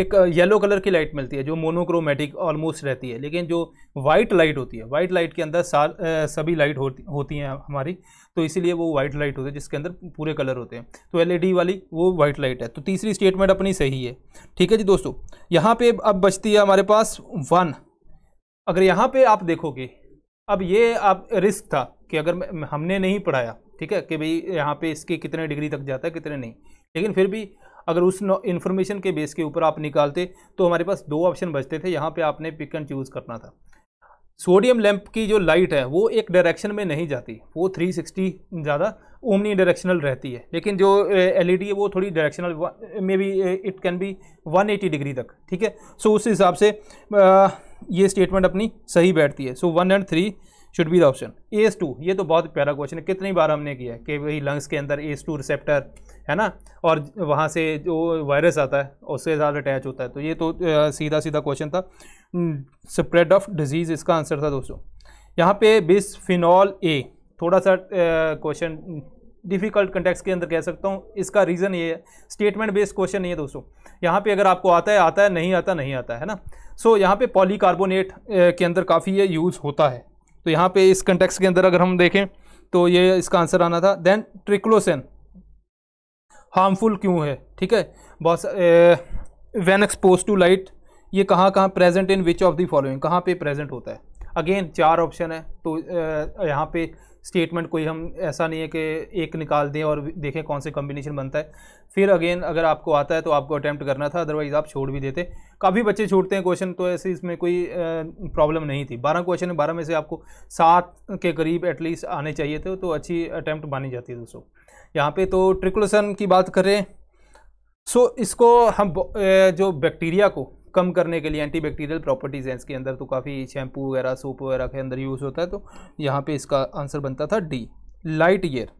एक येलो कलर की लाइट मिलती है जो मोनोक्रोमेटिक ऑलमोस्ट रहती है लेकिन जो वाइट लाइट होती है वाइट लाइट के अंदर सार, सभी लाइट होती होती हैं हमारी तो इसीलिए वो वाइट लाइट होती है जिसके अंदर पूरे कलर होते हैं तो एलईडी वाली वो वाइट लाइट है तो तीसरी स्टेटमेंट अपनी सही है ठीक है जी दोस्तों यहाँ पर अब बचती है हमारे पास वन अगर यहाँ पर आप देखोगे अब ये आप रिस्क था कि अगर हमने नहीं पढ़ाया ठीक है कि भाई यहाँ पे इसके कितने डिग्री तक जाता है कितने नहीं लेकिन फिर भी अगर उस इन्फॉर्मेशन के बेस के ऊपर आप निकालते तो हमारे पास दो ऑप्शन बचते थे यहाँ पे आपने पिक एंड चूज़ करना था सोडियम लैंप की जो लाइट है वो एक डायरेक्शन में नहीं जाती वो 360 ज़्यादा ओमनी डायरेक्शनल रहती है लेकिन जो एल है वो थोड़ी directional may be it can be 180 degree तक ठीक है सो so, उस हिसाब से आ, ये स्टेटमेंट अपनी सही बैठती है so one and three should be the options two ये तो बहुत प्यारा क्वेश्चन है कितनी बार हमने किया है कि वही लंग्स के अंदर एस टू रिसेप्टर है ना और वहाँ से जो वायरस आता है उससे ज़्यादा अटैच होता है तो ये तो सीधा सीधा क्वेश्चन था स्प्रेड ऑफ डिजीज़ इसका आंसर था दोस्तों यहाँ पे बिस फिनॉल ए थोड़ा सा क्वेश्चन डिफ़िकल्ट कंटेक्स के अंदर कह सकता हूँ इसका रीज़न ये है स्टेटमेंट बेस्ड क्वेश्चन नहीं है दोस्तों यहाँ पे अगर आपको आता है आता है नहीं आता नहीं आता है ना सो so, यहाँ पे पॉलीकार्बोनेट के अंदर काफ़ी ये यूज़ होता है तो यहाँ पे इस कंटेक्स के अंदर अगर हम देखें तो ये इसका आंसर आना था देन ट्रिक्लोसन हार्मफुल क्यों है ठीक है बहुत वैन एक्सपोज टू लाइट ये कहाँ कहाँ present in which of the following कहाँ पे प्रेजेंट होता है अगेन चार ऑप्शन है तो यहाँ पे स्टेटमेंट कोई हम ऐसा नहीं है कि एक निकाल दें और देखें कौन से कॉम्बिनेशन बनता है फिर अगेन अगर आपको आता है तो आपको अटैम्प्ट करना था अदरवाइज़ आप छोड़ भी देते काफ़ी बच्चे छोड़ते हैं क्वेश्चन तो ऐसे इसमें कोई प्रॉब्लम नहीं थी बारह क्वेश्चन है बारह में से आपको सात के करीब एटलीस्ट आने चाहिए थे तो अच्छी अटैम्प्ट मानी जाती है दोस्तों यहाँ पर तो ट्रिकुलसन की बात करें सो so, इसको हम जो बैक्टीरिया को कम करने के लिए एंटीबैक्टीरियल प्रॉपर्टीज़ हैं इसके अंदर तो काफ़ी शैम्पू वगैरह सोप वगैरह के अंदर यूज़ होता है तो यहाँ पे इसका आंसर बनता था D light year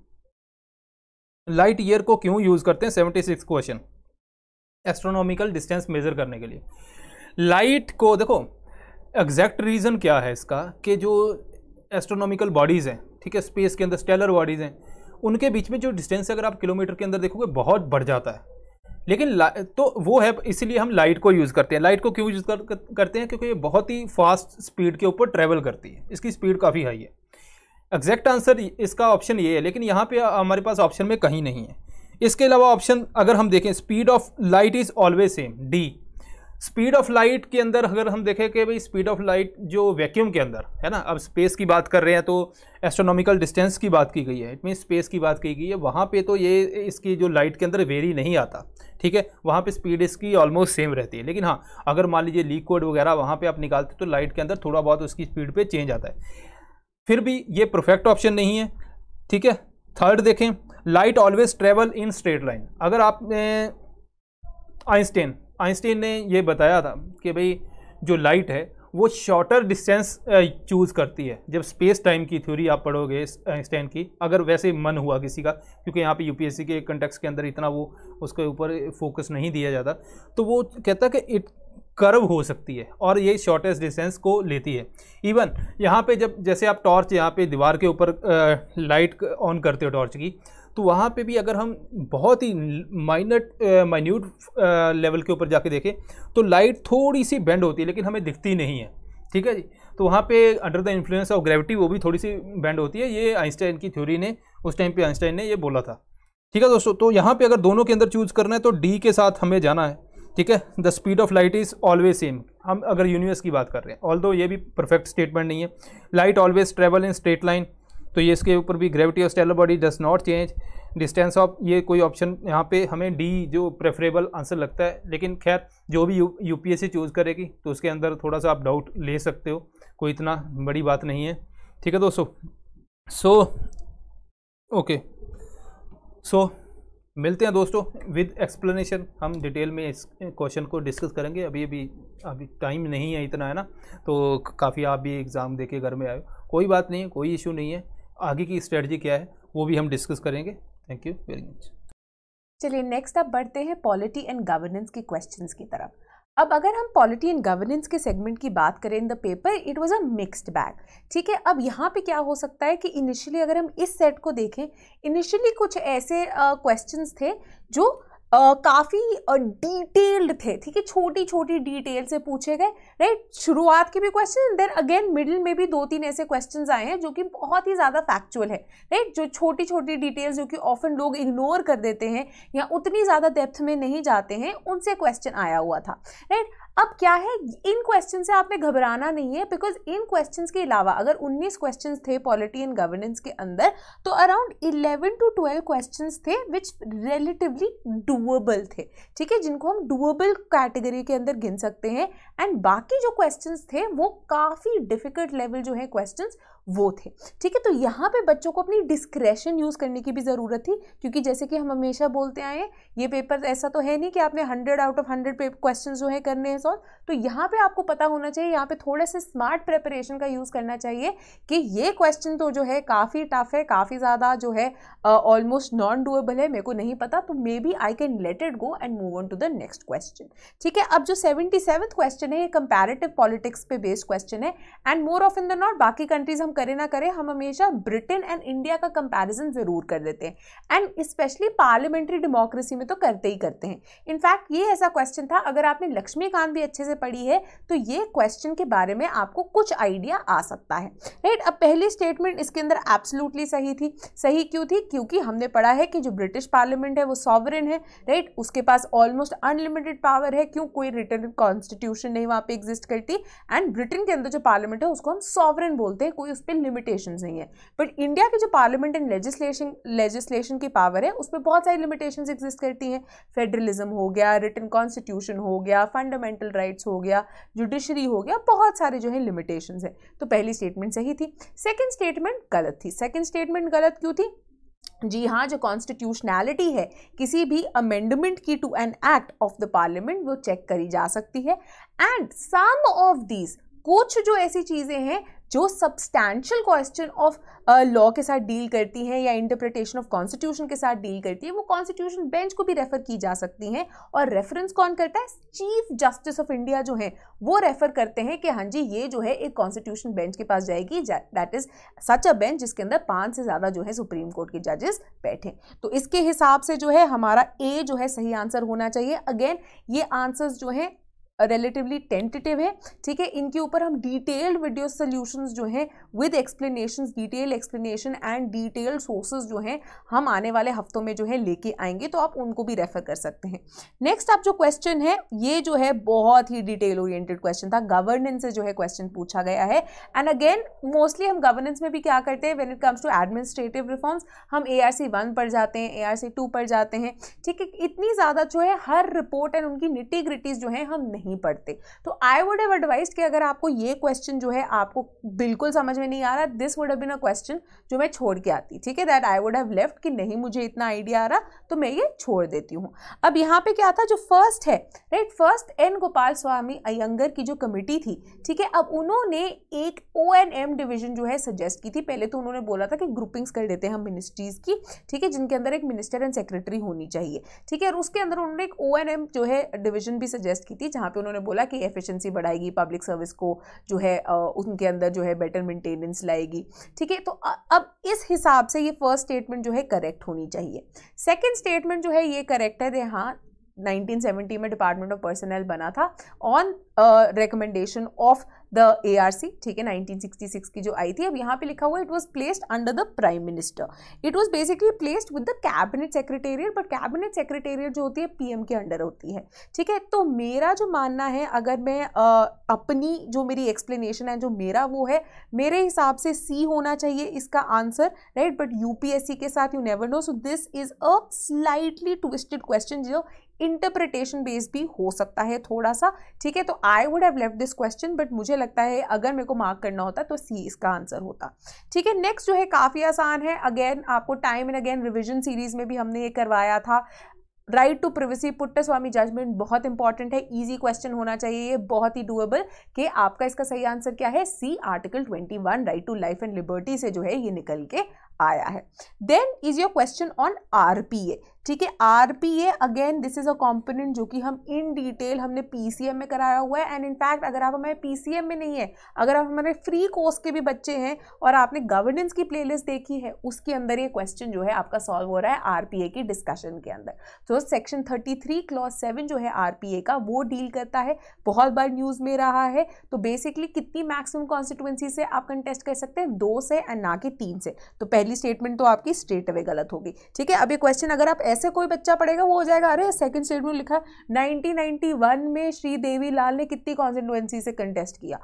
light year को क्यों यूज़ करते हैं seventy six question astronomical distance measure करने के लिए लाइट को देखो एग्जैक्ट रीज़न क्या है इसका कि जो एस्ट्रोनॉमिकल बॉडीज़ हैं ठीक है स्पेस के अंदर स्टेलर बॉडीज़ हैं उनके बीच में जो डिस्टेंस अगर आप किलोमीटर के अंदर देखोगे बहुत बढ़ जाता है लेकिन तो वो है इसीलिए हम लाइट को यूज़ करते हैं लाइट को क्यों यूज़ कर, करते हैं क्योंकि ये बहुत ही फास्ट स्पीड के ऊपर ट्रैवल करती है इसकी स्पीड काफ़ी हाई है एग्जैक्ट आंसर इसका ऑप्शन ये है लेकिन यहाँ पे हमारे पास ऑप्शन में कहीं नहीं है इसके अलावा ऑप्शन अगर हम देखें speed of light is always same the speed of light के अंदर अगर हम देखें कि भाई स्पीड ऑफ लाइट जो वैक्यूम के अंदर है ना अब स्पेस की बात कर रहे हैं तो एस्ट्रोनॉमिकल डिस्टेंस की बात की गई है इट मीन स्पेस की बात की गई है वहाँ पे तो ये इसकी जो लाइट के अंदर वेरी नहीं आता ठीक है वहाँ पे स्पीड इसकी ऑलमोस्ट सेम रहती है लेकिन हाँ अगर मान लीजिए लीक कोड वगैरह वहाँ पर आप निकालते तो लाइट के अंदर थोड़ा बहुत उसकी स्पीड पर चेंज आता है फिर भी ये परफेक्ट ऑप्शन नहीं है ठीक है थर्ड देखें light always travel in straight line अगर आप आइंस्टेन आइंस्टीन ने ये बताया था कि भाई जो लाइट है वो शॉर्टर डिस्टेंस चूज़ करती है जब स्पेस टाइम की थ्योरी आप पढ़ोगे आइंस्टाइन की अगर वैसे मन हुआ किसी का क्योंकि यहाँ पे यूपीएससी के कंटेक्स के अंदर इतना वो उसके ऊपर फोकस नहीं दिया जाता तो वो कहता कि इट कर्व हो सकती है और ये शॉर्टेस्ट डिस्टेंस को लेती है इवन यहाँ पे जब जैसे आप टॉर्च यहाँ पे दीवार के ऊपर लाइट ऑन करते हो टॉर्च की तो वहाँ पे भी अगर हम बहुत ही माइनट माइन्यूट लेवल के ऊपर जाके देखें तो लाइट थोड़ी सी बेंड होती है लेकिन हमें दिखती नहीं है ठीक है जी तो वहाँ पे under the influence of gravity वो भी थोड़ी सी बेंड होती है ये आइंस्टाइन की थ्योरी ने उस टाइम पे आइंस्टाइन ने ये बोला था ठीक है दोस्तों तो यहाँ पे अगर दोनों के अंदर चूज करना है तो डी के साथ हमें जाना है ठीक है the speed of light is always same हम अगर यूनिवर्स की बात कर रहे हैं ऑल ये भी परफेक्ट स्टेटमेंट नहीं है light always travel in straight line तो ये इसके ऊपर भी gravity of stellar body does not change distance of ये कोई ऑप्शन यहाँ पे हमें डी जो प्रेफरेबल आंसर लगता है लेकिन खैर जो भी यू सी चूज़ करेगी तो उसके अंदर थोड़ा सा आप डाउट ले सकते हो कोई इतना बड़ी बात नहीं है ठीक है दोस्तों सो ओके सो मिलते हैं दोस्तों विद एक्सप्लेनेशन हम डिटेल में इस क्वेश्चन को डिस्कस करेंगे अभी अभी अभी टाइम नहीं है इतना है ना तो काफ़ी आप भी एग्ज़ाम देके घर में आए कोई बात नहीं कोई इशू नहीं है आगे की स्ट्रेटजी क्या है वो भी हम डिस्कस करेंगे थैंक यू वेरी मच चलिए नेक्स्ट आप बढ़ते हैं पॉलिटी एंड गवर्नेंस की क्वेश्चंस की तरफ अब अगर हम पॉलिटी एंड गवर्नेंस के सेगमेंट की बात करें in the paper it was a mixed bag ठीक है अब यहाँ पे क्या हो सकता है कि इनिशियली अगर हम इस सेट को देखें इनिशियली कुछ ऐसे क्वेश्चंस uh, थे जो काफ़ी डिटेल्ड थे ठीक है छोटी छोटी डिटेल से पूछे गए राइट शुरुआत के भी क्वेश्चन देन अगेन मिडिल में भी दो तीन ऐसे क्वेश्चन आए हैं जो कि बहुत ही ज़्यादा फैक्चुअल है राइट जो छोटी छोटी डिटेल्स जो कि ऑफन लोग इग्नोर कर देते हैं या उतनी ज़्यादा डेप्थ में नहीं जाते हैं उनसे क्वेश्चन आया हुआ था राइट अब क्या है इन क्वेश्चन से आपने घबराना नहीं है बिकॉज इन क्वेश्चन के अलावा अगर 19 क्वेश्चन थे पॉलिटी एंड गवर्नेंस के अंदर तो अराउंड 11 टू 12 क्वेश्चन थे विच रिलेटिवली डूएबल थे ठीक है जिनको हम डूएबल कैटेगरी के अंदर गिन सकते हैं एंड बाकी जो क्वेश्चन थे वो काफ़ी डिफिकल्ट लेवल जो है क्वेश्चन वो थे ठीक है तो यहाँ पे बच्चों को अपनी डिस्क्रेशन यूज़ करने की भी ज़रूरत थी क्योंकि जैसे कि हम हमेशा बोलते आए ये पेपर ऐसा तो है नहीं कि आपने hundred out of hundred question जो है करने हैं सॉल्व तो यहाँ पर आपको पता होना चाहिए यहाँ पर थोड़े से स्मार्ट प्रेपरेशन का यूज़ करना चाहिए कि ये क्वेश्चन तो जो है काफ़ी टफ है काफ़ी ज़्यादा जो है ऑलमोस्ट नॉन डूएबल है मेरे को नहीं पता तो may be I can let it go and move on to the next question ठीक है अब जो सेवेंटी क्वेश्चन है ये कंपेरेटिव पॉलिटिक्स पे बेस्ड क्वेश्चन है and more of in the not बाकी कंट्रीज हम करे ना करें हम हमेशा ब्रिटेन एंड इंडिया का कंपैरिजन ज़रूर कर देते हैं एंड स्पेशली पार्लियामेंट्री डेमोक्रेसी में तो करते ही करते हैं इनफैक्ट ये ऐसा क्वेश्चन था अगर आपने लक्ष्मीकांत भी अच्छे से पढ़ी है तो ये क्वेश्चन के बारे में आपको कुछ आइडिया आ सकता है राइट अब पहली स्टेटमेंट इसके अंदर एब्सोलूटली सही थी सही क्यों थी क्योंकि हमने पढ़ा है कि जो ब्रिटिश पार्लियामेंट है वो सॉवरन है राइट उसके पास ऑलमोस्ट अनलिमिटेड पावर है क्यों कोई रिटर्न कॉन्स्टिट्यूशन नहीं वहाँ पर एग्जिस्ट करती एंड ब्रिटेन के अंदर जो पार्लियामेंट है उसको हम सॉवरन बोलते हैं कोई उस पे लिमिटेशंस नहीं है बट इंडिया के जो पार्लियामेंट एंड लेजिस्लेशन लेजिस्लेशन की पावर है उसमें बहुत सारी लिमिटेशंस एग्जिस्ट करती हैं फेडरलिज्म हो गया रिटर्न कॉन्स्टिट्यूशन हो गया फंडामेंटल राइट्स हो गया जुडिशरी हो गया बहुत सारे जो है लिमिटेशन है तो पहली स्टेटमेंट सही थी सेकेंड स्टेटमेंट गलत थी सेकेंड स्टेटमेंट गलत क्यों थी जी हाँ जो कॉन्स्टिट्यूशनैलिटी है किसी भी अमेंडमेंट की to an act of the parliament वो चेक करी जा सकती है एंड सम ऑफ दीज कुछ जो ऐसी चीज़ें हैं जो सब्सटैंशियल क्वेश्चन ऑफ लॉ के साथ डील करती हैं या इंटरप्रिटेशन ऑफ कॉन्स्टिट्यूशन के साथ डील करती है वो कॉन्स्टिट्यूशन बेंच को भी रेफर की जा सकती हैं और रेफरेंस कौन करता है चीफ जस्टिस ऑफ इंडिया जो है वो रेफर करते हैं कि हाँ जी ये जो है एक कॉन्स्टिट्यूशन बेंच के पास जाएगी that is such a bench जिसके अंदर पाँच से ज़्यादा जो है सुप्रीम कोर्ट के जजेस बैठे तो इसके हिसाब से जो है हमारा ए जो है सही आंसर होना चाहिए अगेन ये आंसर्स जो है रिलेटिवली टेंटेटिव है ठीक है इनके ऊपर हम डिटेल्ड वीडियो सोल्यूशन जो हैं with explanation detail explanation and detailed sources जो हैं हम आने वाले हफ्तों में जो है लेके आएंगे तो आप उनको भी रेफर कर सकते हैं नेक्स्ट आप जो क्वेश्चन है ये जो है बहुत ही डिटेल ओरिएंटेड क्वेश्चन था गवर्नेंस से जो है क्वेश्चन पूछा गया है एंड अगेन मोस्टली हम गवर्नेंस में भी क्या करते हैं when it comes to administrative reforms हम ए आर सी वन पर जाते हैं ए आर सी टू पर जाते हैं ठीक है इतनी ज़्यादा जो है हर रिपोर्ट एंड उनकी निटी ग्रिटीज़ जो है हम नहीं नहीं पढ़ते तो आई वुड हैव एडवाइज कि अगर आपको ये क्वेश्चन जो है आपको बिल्कुल समझ में नहीं आ रहा this would have been a question जो मैं छोड़ के आती ठीक है that I would have left कि नहीं मुझे इतना आइडिया आ रहा तो मैं ये छोड़ देती हूँ अब यहाँ पे क्या था जो फर्स्ट है right first N Gopalaswami Ayyangar की जो कमेटी थी ठीक है अब उन्होंने एक ओ एन एम डिविजन जो है सजेस्ट की थी पहले तो उन्होंने बोला था कि ग्रुपिंग्स कर देते हैं हम मिनिस्ट्रीज़ की ठीक है जिनके अंदर एक मिनिस्टर एंड सेक्रेटरी होनी चाहिए ठीक है और उसके अंदर उन्होंने एक ओ एन एम जो है डिविजन भी सजेस्ट की थी जहाँ पे उन्होंने बोला कि एफिशिएंसी बढ़ाएगी पब्लिक सर्विस को जो है उनके अंदर जो है बेटर मेंटेनेंस लाएगी ठीक है तो अब इस हिसाब से ये फर्स्ट स्टेटमेंट जो है करेक्ट होनी चाहिए सेकेंड स्टेटमेंट जो है ये करेक्ट है हाँ 1970 में डिपार्टमेंट ऑफ पर्सनल बना था on recommendation of the A R C ठीक है 1966 की जो आई थी अब यहाँ पे लिखा हुआ it was placed under the prime minister it was basically placed with the cabinet secretariat but cabinet secretariat जो होती है पीएम के अंडर होती है ठीक है तो मेरा जो मानना है अगर मैं uh, अपनी जो मेरी एक्सप्लेनेशन है जो मेरा वो है मेरे हिसाब से सी होना चाहिए इसका आंसर राइट बट यूपीएससी के साथ you never know so this is a slightly twisted question जो इंटरप्रिटेशन बेस्ड भी हो सकता है थोड़ा सा ठीक है तो I would have left this question but मुझे लगता है अगर मेरे को मार्क करना होता तो सी इसका आंसर होता ठीक है नेक्स्ट जो है काफ़ी आसान है अगेन आपको time and again revision series में भी हमने ये करवाया था right to privacy Puttaswamy judgement बहुत इंपॉर्टेंट है ईजी क्वेश्चन होना चाहिए ये बहुत ही डूएबल कि आपका इसका सही आंसर क्या है C article twenty one right to life and liberty से जो है ये निकल के आया है then is your question on R P A ठीक है R P A again this is a component जो कि हम इन डिटेल हमने पी सी एम में कराया हुआ है एंड इनफैक्ट अगर आप हमारे पी सी एम में नहीं है अगर आप हमारे फ्री कोर्स के भी बच्चे हैं और आपने गवर्नेंस की प्लेलिस्ट देखी है उसके अंदर ये क्वेश्चन जो है आपका सॉल्व हो रहा है आर पी ए की डिस्कशन के अंदर तो section thirty three clause seven जो है आर पी ए का वो डील करता है बहुत बार न्यूज़ में रहा है तो बेसिकली कितनी मैक्सिमम कॉन्स्टिट्यूंसी से आप कंटेस्ट कर सकते हैं दो से एंड ना कि तीन से तो पहले पहली स्टेटमेंट तो आपकी स्ट्रेट अवे गलत होगी ठीक है अब ये क्वेश्चन अगर आप ऐसे कोई बच्चा पढ़ेगा वो हो जाएगा अरे सेकंड स्टेटमेंट लिखा 1991 में श्री देवी लाल ने कितनी कॉन्स्टिट्युएंसी से कंटेस्ट किया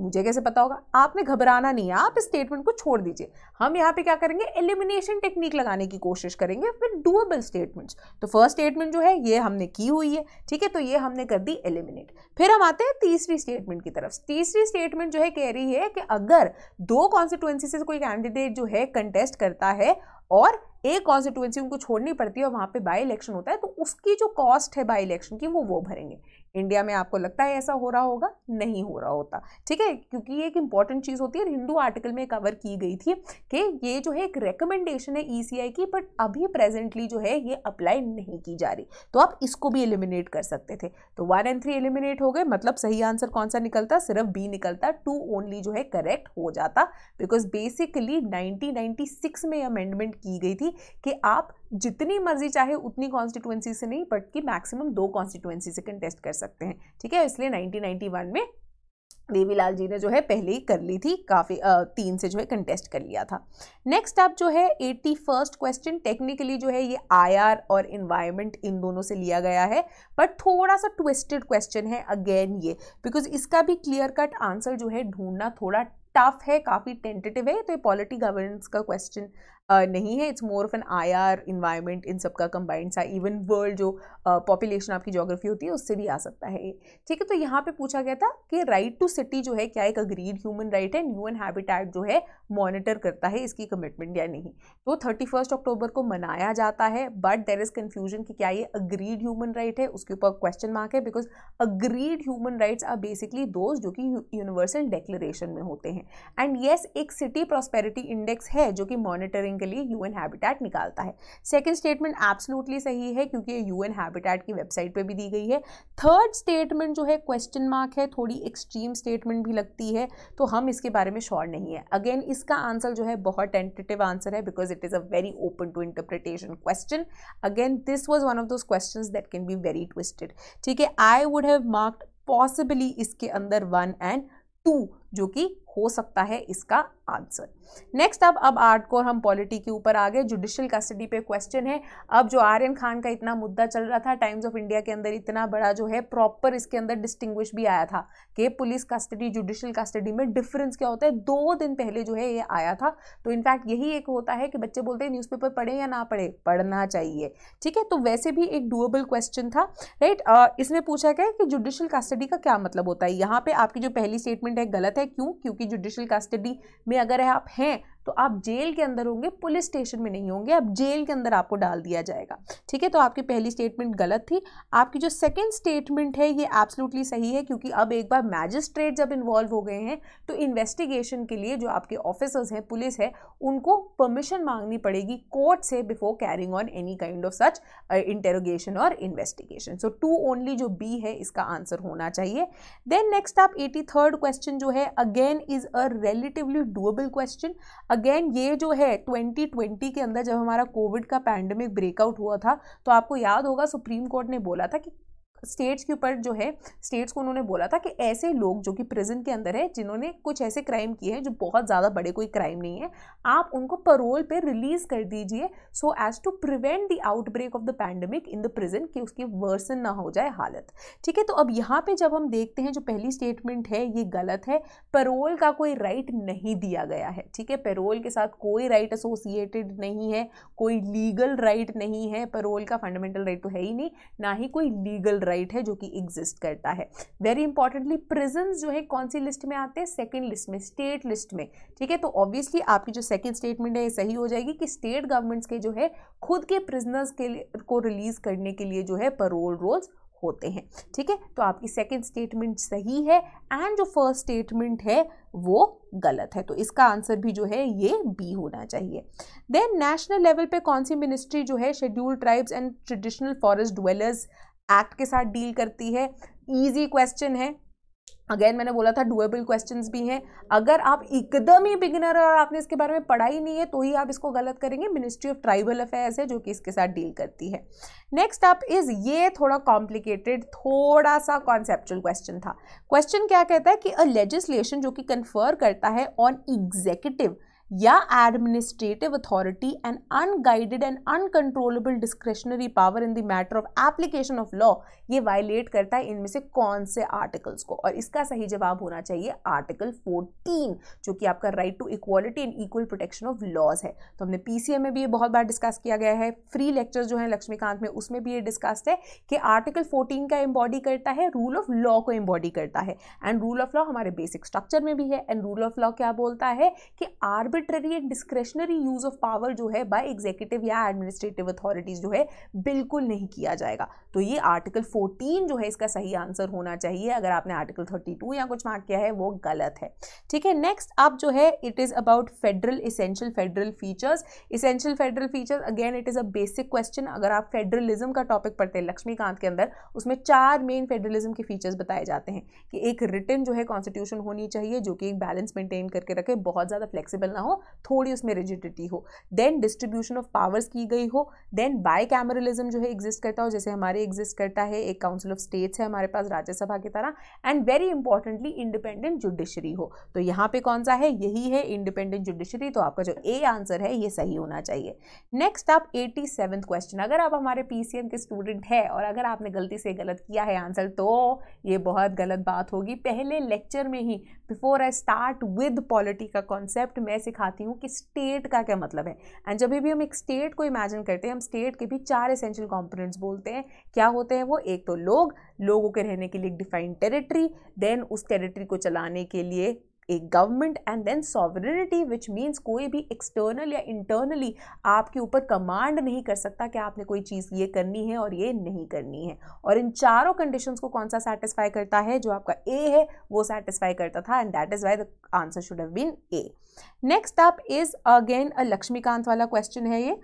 मुझे कैसे पता होगा आपने घबराना नहीं है आप इस स्टेटमेंट को छोड़ दीजिए हम यहाँ पे क्या करेंगे एलिमिनेशन टेक्निक लगाने की कोशिश करेंगे विद डूएबल स्टेटमेंट्स तो फर्स्ट स्टेटमेंट जो है ये हमने की हुई है ठीक है तो ये हमने कर दी एलिमिनेट फिर हम आते हैं तीसरी स्टेटमेंट की तरफ तीसरी स्टेटमेंट जो है कह रही है कि अगर दो कॉन्स्टिट्युएंसी से कोई कैंडिडेट जो है कंटेस्ट करता है और एक कॉन्स्टिट्यूंसी उनको छोड़नी पड़ती है और वहाँ पे बाई इलेक्शन होता है तो उसकी जो कॉस्ट है बाई इलेक्शन की वो वो भरेंगे इंडिया में आपको लगता है ऐसा हो रहा होगा नहीं हो रहा होता ठीक है क्योंकि ये एक इंपॉर्टेंट चीज़ होती है हिंदू आर्टिकल में कवर की गई थी कि ये जो है एक रिकमेंडेशन है ई e की बट अभी प्रेजेंटली जो है ये अप्लाई नहीं की जा रही तो आप इसको भी एलिमिनेट कर सकते थे तो वन एंड थ्री एलिमिनेट हो गए मतलब सही आंसर कौन सा निकलता सिर्फ बी निकलता टू ओनली जो है करेक्ट हो जाता बिकॉज बेसिकली नाइनटीन में अमेंडमेंट की गई थी कि आप जितनी मर्जी चाहे उतनी कॉन्स्टिट्युएंसी से नहीं बट कि मैक्सिमम दो कॉन्स्टिट्युएंसी से कंटेस्ट कर सकते हैं ठीक है इसलिए 1991 में देवीलाल जी ने जो है पहले ही कर ली थी काफ़ी तीन से जो है कंटेस्ट कर लिया था नेक्स्ट आप जो है एट्टी फर्स्ट क्वेश्चन टेक्निकली जो है ये आईआर और इन्वायरमेंट इन दोनों से लिया गया है बट थोड़ा सा ट्विस्टेड क्वेश्चन है अगेन ये बिकॉज इसका भी क्लियर कट आंसर जो है ढूंढना थोड़ा टफ है काफ़ी टेंटेटिव है तो ये पॉलिटी गवर्नेंस का क्वेश्चन नहीं है it's more of N I R environment in सबका कंबाइंड सा इवन वर्ल्ड जो पॉपुलेशन आपकी जोग्राफी होती है उससे भी आ सकता है ये ठीक है तो यहाँ पे पूछा गया था कि राइट टू सिटी जो है क्या एक अग्रीड ह्यूमन राइट है न्यू एन हैबिटेट जो है मॉनिटर करता है इसकी कमिटमेंट या नहीं तो थर्टी फर्स्ट अक्टूबर को मनाया जाता है बट देर इज़ कन्फ्यूजन कि क्या ये अग्रीड ह्यूमन राइट है उसके ऊपर क्वेश्चन मार्क है because agreed human rights are basically those जो कि यूनिवर्सल डेक्लेरेशन में होते हैं एंड येस yes, एक सिटी प्रॉस्पेरिटी इंडेक्स है जो कि मॉनिटरिंग के लिए यू एन हैबिटेट निकालता है सेकेंड स्टेटमेंट एब्सोलूटली सही है क्योंकि यू एन हैबिटेट की वेबसाइट पर भी दी गई है थर्ड स्टेटमेंट जो है क्वेश्चन मार्क है थोड़ी एक्सट्रीम स्टेटमेंट भी लगती है तो हम इसके बारे में श्योर नहीं है अगेन इसका आंसर जो है बहुत टेंटेटिव आंसर है because it is a very open to interpretation question again this was one of those question that can be very twisted ठीक है I would have marked possibly इसके अंदर वन एंड टू जो कि हो सकता है इसका आंसर नेक्स्ट अब अब आर्ट को हम पॉलिटी के ऊपर आ गए जुडिशियल कस्टडी पे क्वेश्चन है अब जो आर्यन खान का इतना मुद्दा चल रहा था टाइम्स ऑफ इंडिया के अंदर इतना बड़ा जो है प्रॉपर इसके अंदर डिस्टिंग्विश भी आया था कि पुलिस कस्टडी जुडिशियल कस्टडी में डिफरेंस क्या होता है दो दिन पहले जो है ये आया था तो इनफैक्ट यही एक होता है कि बच्चे बोलते हैं न्यूज़पेपर पढ़े या ना पढ़े पढ़ना चाहिए ठीक है तो वैसे भी एक डुएबल क्वेश्चन था राइट इसमें पूछा गया कि जुडिशियल कस्टडी का क्या मतलब होता है यहाँ पर आपकी जो पहली स्टेटमेंट है गलत है है क्यों क्योंकि जुडिशियल कस्टडी में अगर आप हैं तो आप जेल के अंदर होंगे पुलिस स्टेशन में नहीं होंगे आप जेल के अंदर आपको डाल दिया जाएगा ठीक है तो आपकी पहली स्टेटमेंट गलत थी आपकी जो सेकेंड स्टेटमेंट है ये एब्सोलूटली सही है क्योंकि अब एक बार मैजिस्ट्रेट जब इन्वॉल्व हो गए हैं तो इन्वेस्टिगेशन के लिए जो आपके ऑफिसर्स हैं पुलिस है उनको परमिशन मांगनी पड़ेगी कोर्ट से before carrying on any kind of such interrogation और इन्वेस्टिगेशन सो टू ओनली जो बी है इसका आंसर होना चाहिए देन नेक्स्ट आप एटी थर्ड क्वेश्चन जो है again is a relatively doable question again ये जो है 2020 के अंदर जब हमारा कोविड का पैंडमिक ब्रेकआउट हुआ था तो आपको याद होगा सुप्रीम कोर्ट ने बोला था कि स्टेट्स के ऊपर जो है स्टेट्स को उन्होंने बोला था कि ऐसे लोग जो कि प्रिजन के अंदर है जिन्होंने कुछ ऐसे क्राइम किए हैं जो बहुत ज़्यादा बड़े कोई क्राइम नहीं है आप उनको परोल पर रिलीज़ कर दीजिए so as to prevent the outbreak of the pandemic in the prison कि उसकी वर्सन ना हो जाए हालत ठीक है तो अब यहाँ पर जब हम देखते हैं जो पहली स्टेटमेंट है ये गलत है परोल का कोई राइट नहीं दिया गया है ठीक है पेरोल के साथ कोई राइट एसोसिएटेड नहीं है कोई लीगल राइट नहीं है पेरोल का फंडामेंटल राइट तो है ही नहीं ना ही कोई लीगल राइट राइट है जो कि एग्जिस्ट करता है वेरी इंपॉर्टेंटली प्रिजन जो है कौन सी लिस्ट में आते हैं सेकेंड लिस्ट में स्टेट लिस्ट में ठीक है तो ऑब्वियसली आपकी जो सेकेंड स्टेटमेंट है सही हो जाएगी कि स्टेट गवर्नमेंट्स के जो है खुद के प्रिजनर्स के लिए को रिलीज करने के लिए जो है परोल रोल्स होते हैं ठीक है तो आपकी सेकेंड स्टेटमेंट सही है एंड जो फर्स्ट स्टेटमेंट है वो गलत है तो इसका आंसर भी जो है ये बी होना चाहिए देन नेशनल लेवल पे कौन सी मिनिस्ट्री जो है schedule tribes and traditional forest dwellers act के साथ डील करती है ईजी क्वेश्चन है अगेन मैंने बोला था डुएबल क्वेश्चंस भी हैं अगर आप एकदम ही बिगिनर और आपने इसके बारे में पढ़ा ही नहीं है तो ही आप इसको गलत करेंगे मिनिस्ट्री ऑफ ट्राइबल अफेयर्स है जो कि इसके साथ डील करती है नेक्स्ट अप इज़ ये थोड़ा कॉम्प्लिकेटेड थोड़ा सा कॉन्सेप्चुअल क्वेश्चन था क्वेश्चन क्या कहता है कि अ लेजिस्लेशन जो कि कन्फर करता है ऑन एग्जीक्यूटिव या administrative authority and unguided and uncontrollable discretionary power in the matter of application of law ये वायलेट करता है इनमें से कौन से आर्टिकल्स को और इसका सही जवाब होना चाहिए आर्टिकल 14 जो कि आपका right to equality and equal protection of laws है तो हमने पीसीए में भी ये बहुत बार डिस्कस किया गया है फ्री लेक्चर जो है लक्ष्मीकांत में उसमें भी ये डिस्कस है कि आर्टिकल फोर्टीन का एम्बॉडी करता है रूल ऑफ लॉ को एम्बॉडी करता है एंड रूल ऑफ लॉ हमारे बेसिक स्ट्रक्चर में भी है एंड रूल ऑफ लॉ क्या बोलता है कि arbit arbitrary and discretionary use of power जो है बाय एग्जीक्यूटिव या एडमिनिस्ट्रेटिव अथॉरिटीज़ जो है बिल्कुल नहीं किया जाएगा तो ये आर्टिकल 14 जो है इसका सही आंसर होना चाहिए अगर आपने आर्टिकल 32 या कुछ मार्क किया है वो गलत है ठीक है नेक्स्ट आप जो है it is about federal essential federal features essential federal features again it is a basic question अगर आप फेडरलिज्म का टॉपिक पढ़ते हैं लक्ष्मीकांत के अंदर उसमें चार मेन फेडरलिज्म के फीचर्स बताए जाते हैं कि एक रिटर्न जो है कॉन्स्टिट्यूशन होनी चाहिए जो कि एक बैलेंस मेंटेन करके रखे बहुत ज़्यादा फ्लेक्सिबल हो थोड़ी उसमें रिजिडिटी हो देन डिस्ट्रीब्यूशन ऑफ पावर्स की गई हो देन बाय कैमरलिज्म जो है एग्जिस्ट करता हो जैसे हमारे एग्जिस्ट करता है एक काउंसिल ऑफ स्टेट्स है हमारे पास राज्यसभा की तरह and very importantly independent judiciary हो तो यहाँ पे कौन सा है यही है इंडिपेंडेंट जुडिशरी तो आपका जो ए आंसर है ये सही होना चाहिए नेक्स्ट आप एटी क्वेश्चन अगर आप हमारे पी के स्टूडेंट है और अगर आपने गलती से गलत किया है आंसर तो ये बहुत गलत बात होगी पहले लेक्चर में ही before I start with polity का कॉन्सेप्ट मैं सिखाती हूँ कि स्टेट का क्या मतलब है एंड जब भी हम एक स्टेट को इमेजिन करते हैं हम स्टेट के भी चार एसेंशियल कॉम्पोनेंट्स बोलते हैं क्या होते हैं वो एक तो लोग लोगों के रहने के लिए एक डिफाइंड टेरिटरी देन उस टेरिटरी को चलाने के लिए एक government and then sovereignty which means कोई भी एक्सटर्नल या इंटरनली आपके ऊपर कमांड नहीं कर सकता कि आपने कोई चीज़ ये करनी है और ये नहीं करनी है और इन चारों कंडीशंस को कौन सा सेटिस्फाई करता है जो आपका ए है वो सेटिस्फाई करता था and that is why the answer should have been a next up is again a Laxmikanth वाला क्वेश्चन है ये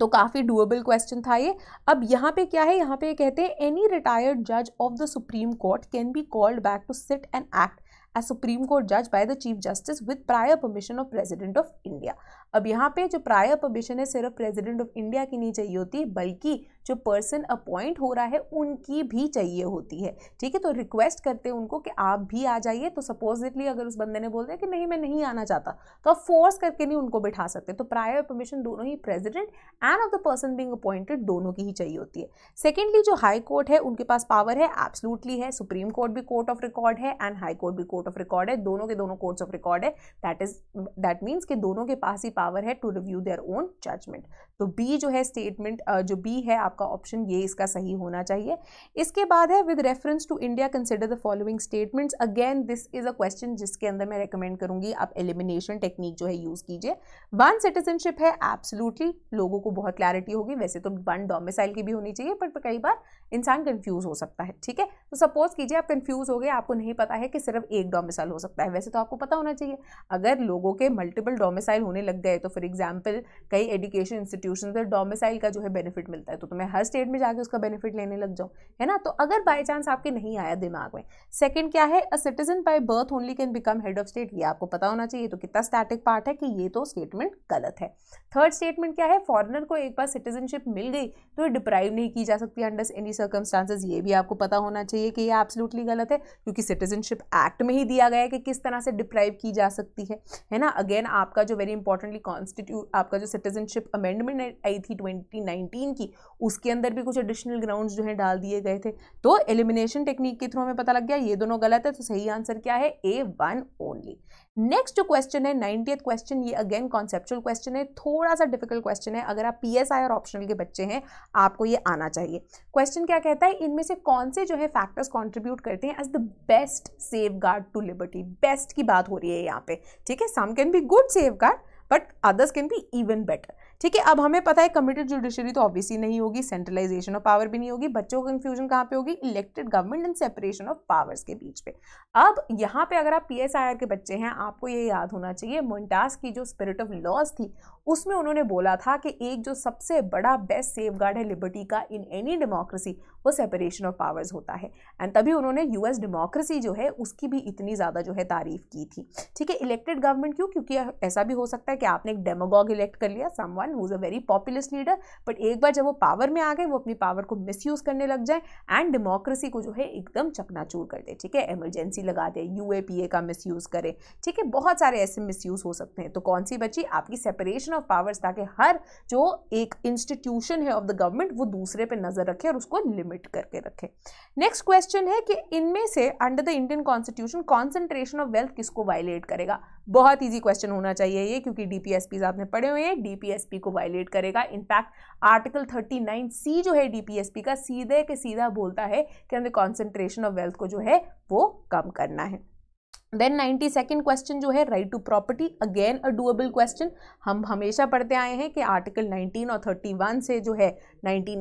तो काफ़ी डुएबल क्वेश्चन था ये अब यहाँ पे क्या है यहाँ पे कहते हैं एनी रिटायर्ड जज of the Supreme Court can be called back to sit and act as Supreme Court judge by the Chief Justice with prior permission of President of India. अब यहाँ पे जो प्रायर पब्लिशन है सिर्फ प्रेसिडेंट ऑफ इंडिया की नहीं चाहिए होती बल्कि जो पर्सन अपॉइंट हो रहा है उनकी भी चाहिए होती है ठीक है तो रिक्वेस्ट करते हैं उनको कि आप भी आ जाइए तो सपोजिटली अगर उस बंदे ने बोल दिया कि नहीं मैं नहीं आना चाहता तो आप फोर्स करके नहीं उनको बिठा सकते तो प्रायर परमिशन दोनों ही president and of the person being appointed दोनों की ही चाहिए होती है सेकेंडली जो हाई कोर्ट है उनके पास पावर है एब्सलूटली है सुप्रीम कोर्ट भी कोर्ट ऑफ रिकॉर्ड है एंड हाई कोर्ट भी कोर्ट ऑफ रिकॉर्ड है दोनों के दोनों कोर्ट्स ऑफ रिकॉर्ड है दैट इज दैट मीन्स कि दोनों के पास ही पावर है to review their own judgement तो बी जो है स्टेटमेंट जो बी है आपका ऑप्शन ये इसका सही होना चाहिए इसके बाद है with reference to India consider the following statements again this is a question जिसके अंदर मैं रिकमेंड करूंगी आप एलिमिनेशन टेक्निक जो है यूज़ कीजिए वन सिटीजनशिप है एब्सोल्युटली लोगों को बहुत क्लैरिटी होगी वैसे तो वन डोमिसाइल की भी होनी चाहिए बट कई बार इंसान कंफ्यूज हो सकता है ठीक है तो सपोज़ कीजिए आप कंफ्यूज हो गए आपको नहीं पता है कि सिर्फ एक डोमिसाइल हो सकता है वैसे तो आपको पता होना चाहिए अगर लोगों के मल्टीपल डोमिसाइल होने लग गए तो फॉर एग्जाम्पल कई एडुकेशन इंस्टीट्यूट इंस्टीट्यूशन से डोमिसाइल का जो है बेनिफिट मिलता है तो तुम्हें हर स्टेट में जाकर उसका बेनिफिट लेने लग जाओ है ना तो अगर बाई चांस आपके नहीं आया दिमाग में सेकेंड क्या है a citizen by birth only can become head of state ये आपको पता होना चाहिए तो कितना स्टैटिक पार्ट है कि ये तो स्टेटमेंट गलत है थर्ड स्टेटमेंट क्या है फॉरनर को एक बार सिटीजनशिप मिल गई तो ये डिप्राइव नहीं की जा सकती अंडर एनी सर्कमस्टांसेज ये भी आपको पता होना चाहिए कि ये एब्सोल्युटली गलत है क्योंकि सिटीजनशिप एक्ट में ही दिया गया है कि किस तरह से डिप्राइव की जा सकती है है ना अगेन आपका जो वेरी इंपॉर्टेंटली कॉन्स्टिट्यूट आपका जो सिटीजनशिप अमेंडमेंट में आई थी 2019 की उसके अंदर भी कुछ एडिशनल ग्राउंड्स जो है डाल दिए गए थे तो एलिमिनेशन टेक्निक के थ्रू हमें पता लग गया ये दोनों गलत है तो सही आंसर क्या है ए वन ओनली नेक्स्ट जो क्वेश्चन है नाइनटी क्वेश्चन ये अगेन कॉन्सेप्चुअल क्वेश्चन है थोड़ा सा डिफिकल्ट क्वेश्चन है अगर आप पी और ऑप्शनल के बच्चे हैं आपको ये आना चाहिए क्वेश्चन क्या कहता है इनमें से कौन से जो है फैक्टर्स कॉन्ट्रीब्यूट करते हैं as the best safeguard to liberty best की बात हो रही है यहाँ पे ठीक है some can be good safeguard but others can be even better ठीक है अब हमें पता है कमिटेड जुडिशरी तो ऑब्वियसली नहीं होगी सेंट्रलाइजेशन ऑफ पावर भी नहीं होगी बच्चों को कंफ्यूजन कहाँ पे होगी elected government and separation of powers के बीच पे अब यहाँ पे अगर आप पी के बच्चे हैं आपको ये याद होना चाहिए मोन्टास की जो स्पिरिट ऑफ लॉज थी उसमें उन्होंने बोला था कि एक जो सबसे बड़ा बेस्ट सेफ गार्ड है लिबर्टी का इन एनी डेमोक्रेसी वो सेपरेशन ऑफ पावर्स होता है एंड तभी उन्होंने यूएस डेमोक्रेसी जो है उसकी भी इतनी ज़्यादा जो है तारीफ की थी ठीक है इलेक्टेड गवर्नमेंट क्यों क्योंकि ऐसा भी हो सकता है कि आपने एक डेमोगॉग इलेक्ट कर लिया someone Khan who is a very populous leader but एक बार जब वो पावर में आ गए वो अपनी पावर को मिसयूज़ करने लग जाए एंड डेमोक्रेसी को जो है एकदम चकनाचूर कर दे ठीक है एमरजेंसी लगा दे यू का मिसयूज़ करे ठीक है बहुत सारे ऐसे मिसयूज़ हो सकते हैं तो कौन सी बची आपकी सेपरेशन ऑफ पावर्स ताकि हर जो एक इंस्टीट्यूशन है ऑफ द गवर्नमेंट वो दूसरे पर नज़र रखे और उसको लिमिट करके रखे नेक्स्ट क्वेश्चन है कि इनमें से under the Indian constitution concentration of wealth किसको वायलेट करेगा बहुत ईजी क्वेश्चन होना चाहिए ये क्योंकि डी आपने पढ़े हुए हैं डी को वायलेट करेगा इनफैक्ट आर्टिकल 39 सी जो है डी का सीधे के सीधा बोलता है कि हमें कॉन्सेंट्रेशन ऑफ वेल्थ को जो है वो कम करना है देन नाइन्टी सेकेंड क्वेश्चन जो है right to property again a doable question हम हमेशा पढ़ते आए हैं कि आर्टिकल 19 और 31 से जो है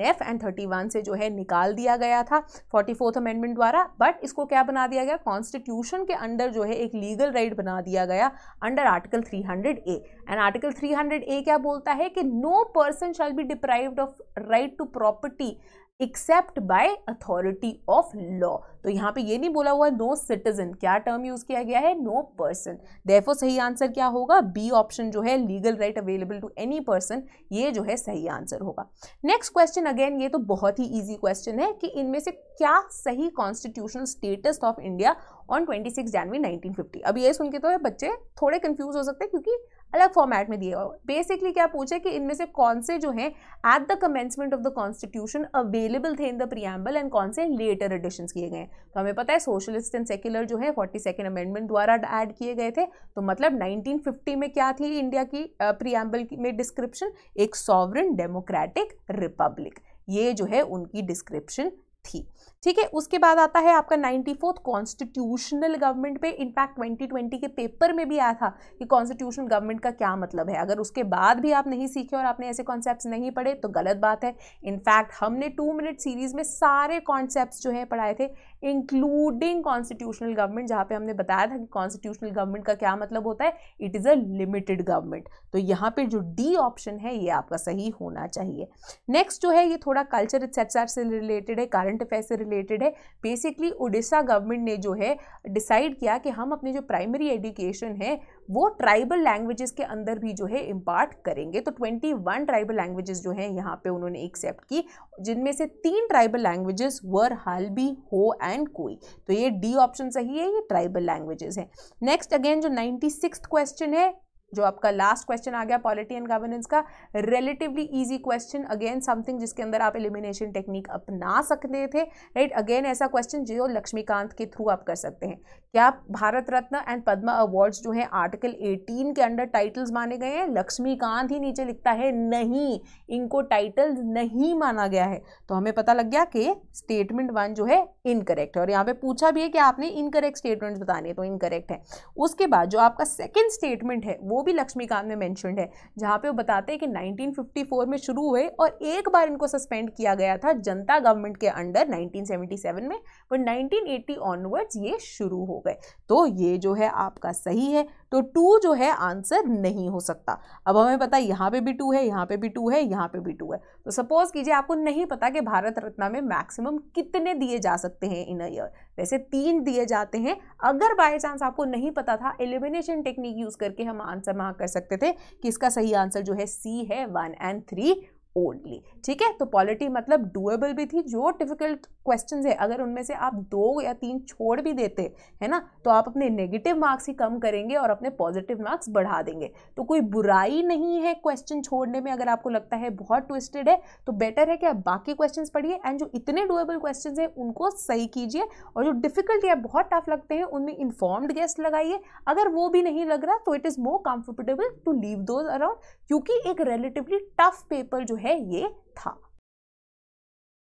एफ एंड 31 से जो है निकाल दिया गया था फोर्टी फोर्थ अमेंडमेंट द्वारा बट इसको क्या बना दिया गया कॉन्स्टिट्यूशन के अंडर जो है एक लीगल राइट बना दिया गया under article 300 A and article 300 A क्या बोलता है कि no person shall be deprived of right to property except by authority of law तो यहाँ पे ये नहीं बोला हुआ नो सिटीजन क्या टर्म यूज किया गया है नो पर्सन देफो सही आंसर क्या होगा बी ऑप्शन जो है legal right available to any person ये जो है सही आंसर होगा नेक्स्ट क्वेश्चन अगेन ये तो बहुत ही ईजी क्वेश्चन है कि इनमें से क्या सही constitutional status of India on twenty six January nineteen fifty अब ये सुन के तो बच्चे थोड़े कन्फ्यूज हो सकते हैं क्योंकि अलग फॉर्मेट में दिया हुआ बेसिकली क्या पूछे कि इनमें से कौन से जो हैं at the commencement of the constitution available थे इन द प्रियम्बल एंड कौन से लेटर एडिशन किए गए तो हमें पता है सोशलिस्ट एंड सेक्युलर जो है फोर्टी सेकेंड अमेंडमेंट द्वारा ऐड किए गए थे तो मतलब नाइनटीन फिफ्टी में क्या थी इंडिया की प्रियम्बल में डिस्क्रिप्शन एक सॉवरन डेमोक्रेटिक रिपब्लिक ये जो है उनकी डिस्क्रिप्शन थी ठीक है उसके बाद आता है आपका नाइन्टी फोर्थ कॉन्स्टिट्यूशनल गवर्नमेंट पे इनफैक्ट 2020 के पेपर में भी आया था कि कॉन्स्टिट्यूशन गवर्नमेंट का क्या मतलब है अगर उसके बाद भी आप नहीं सीखे और आपने ऐसे कॉन्सेप्ट नहीं पढ़े तो गलत बात है इनफैक्ट हमने टू मिनट सीरीज में सारे कॉन्सेप्ट जो है पढ़ाए थे इंक्लूडिंग कॉन्स्टिट्यूशनल गवर्नमेंट जहाँ पे हमने बताया था कि कॉन्स्टिट्यूशनल गवर्नमेंट का क्या मतलब होता है it is a limited government तो यहाँ पे जो डी ऑप्शन है ये आपका सही होना चाहिए नेक्स्ट जो है ये थोड़ा कल्चर एक्सेट्रा से रिलेटेड है करंट अफेयर से रिलेटेड है बेसिकली उड़ीसा गवर्नमेंट ने जो है डिसाइड किया कि हम अपने जो प्राइमरी एजुकेशन है वो ट्राइबल लैंग्वेजेस के अंदर भी जो है इम्पार्ट करेंगे तो 21 ट्राइबल लैंग्वेजेस जो हैं यहाँ पे उन्होंने एक्सेप्ट की जिनमें से तीन ट्राइबल लैंग्वेजेस वर बी हो एंड कोई तो ये डी ऑप्शन सही है ये ट्राइबल लैंग्वेजेस हैं नेक्स्ट अगेन जो नाइन्टी क्वेश्चन है जो आपका लास्ट क्वेश्चन आ गया पॉलिटी एंड गवर्नेंस का relatively easy question again something जिसके अंदर आप एलिमिनेशन टेक्निक अपना सकते थे राइट अगेन ऐसा क्वेश्चन जो लक्ष्मीकांत के थ्रू आप कर सकते हैं क्या भारत रत्न एंड पद्म अवार्ड्स जो हैं आर्टिकल 18 के अंडर टाइटल्स माने गए हैं लक्ष्मीकांत ही नीचे लिखता है नहीं इनको टाइटल नहीं माना गया है तो हमें पता लग गया कि स्टेटमेंट वन जो है इनकरेक्ट है और यहाँ पे पूछा भी है कि आपने इनकरेक्ट स्टेटमेंट्स बताने तो इनकरेक्ट है उसके बाद जो आपका सेकेंड स्टेटमेंट है वो भी लक्ष्मीकांत में मैंशनड है जहाँ पे वो बताते हैं कि 1954 में शुरू हुए और एक बार इनको सस्पेंड किया गया था जनता गवर्नमेंट के अंडर 1977 में पर 1980 ऑनवर्ड्स ये शुरू हो गए तो ये जो है आपका सही है तो टू जो है आंसर नहीं हो सकता अब हमें पता यहाँ पे भी टू है यहाँ पे भी टू है यहाँ पे भी टू है तो सपोज कीजिए आपको नहीं पता कि भारत रत्न में मैक्सिमम कितने दिए जा सकते हैं इन ईयर वैसे तीन दिए जाते हैं अगर बाय चांस आपको नहीं पता था एलिमिनेशन टेक्निक यूज़ करके हम आंसर वहाँ कर सकते थे कि इसका सही आंसर जो है सी है वन एंड थ्री ओनली ठीक है तो पॉलिटी मतलब डूएबल भी थी जो डिफिकल्ट क्वेश्चन है अगर उनमें से आप दो या तीन छोड़ भी देते है ना तो आप अपने नेगेटिव मार्क्स ही कम करेंगे और अपने पॉजिटिव मार्क्स बढ़ा देंगे तो कोई बुराई नहीं है क्वेश्चन छोड़ने में अगर आपको लगता है बहुत ट्विस्टेड है तो बेटर है कि आप बाकी क्वेश्चन पढ़िए एंड जो इतने डूएबल क्वेश्चन हैं उनको सही कीजिए और जो डिफिकल्ट या बहुत टफ लगते हैं उनमें इन्फॉर्म्ड गेस्ट लगाइए अगर वो भी नहीं लग रहा तो it is more comfortable to leave those around क्योंकि एक रिलेटिवली टफ पेपर जो है ये था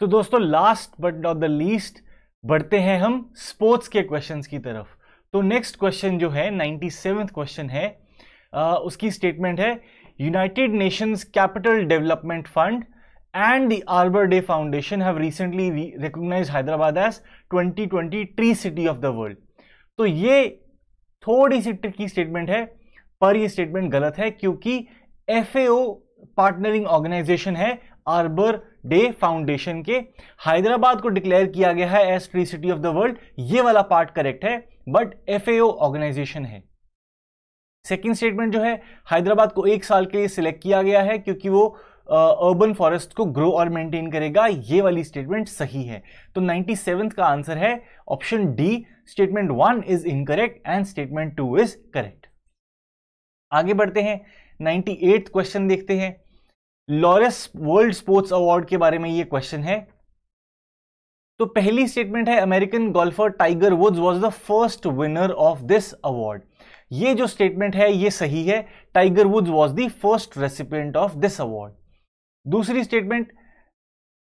तो दोस्तों last but not the least बढ़ते हैं हम स्पोर्ट्स के क्वेश्चंस की तरफ तो नेक्स्ट क्वेश्चन जो है नाइन्टी क्वेश्चन है आ, उसकी स्टेटमेंट है United Nations capital development fund and the day foundation Foundation have recently re recognized Hyderabad as 2020 tree city of the world तो ये थोड़ी सी ट्रिकी स्टेटमेंट है पर ये स्टेटमेंट गलत है क्योंकि एफ पार्टनरिंग ऑर्गेनाइजेशन है आर्बर डे फाउंडेशन के हैदराबाद को डिक्लेयर किया गया है as tree city of the world ये वाला पार्ट करेक्ट है बट एफ ऑर्गेनाइजेशन है सेकेंड स्टेटमेंट जो है हैदराबाद को एक साल के लिए सिलेक्ट किया गया है क्योंकि वो अर्बन uh, फॉरेस्ट को ग्रो और मेंटेन करेगा ये वाली स्टेटमेंट सही है तो 97 का आंसर है option D statement one is incorrect and statement two is correct आगे बढ़ते हैं 98 क्वेश्चन देखते हैं लॉरेस वर्ल्ड स्पोर्ट्स अवार्ड के बारे में ये क्वेश्चन है तो पहली स्टेटमेंट है American golfer Tiger Woods was the first winner of this award ये जो स्टेटमेंट है ये सही है Tiger Woods was the first recipient of this award दूसरी statement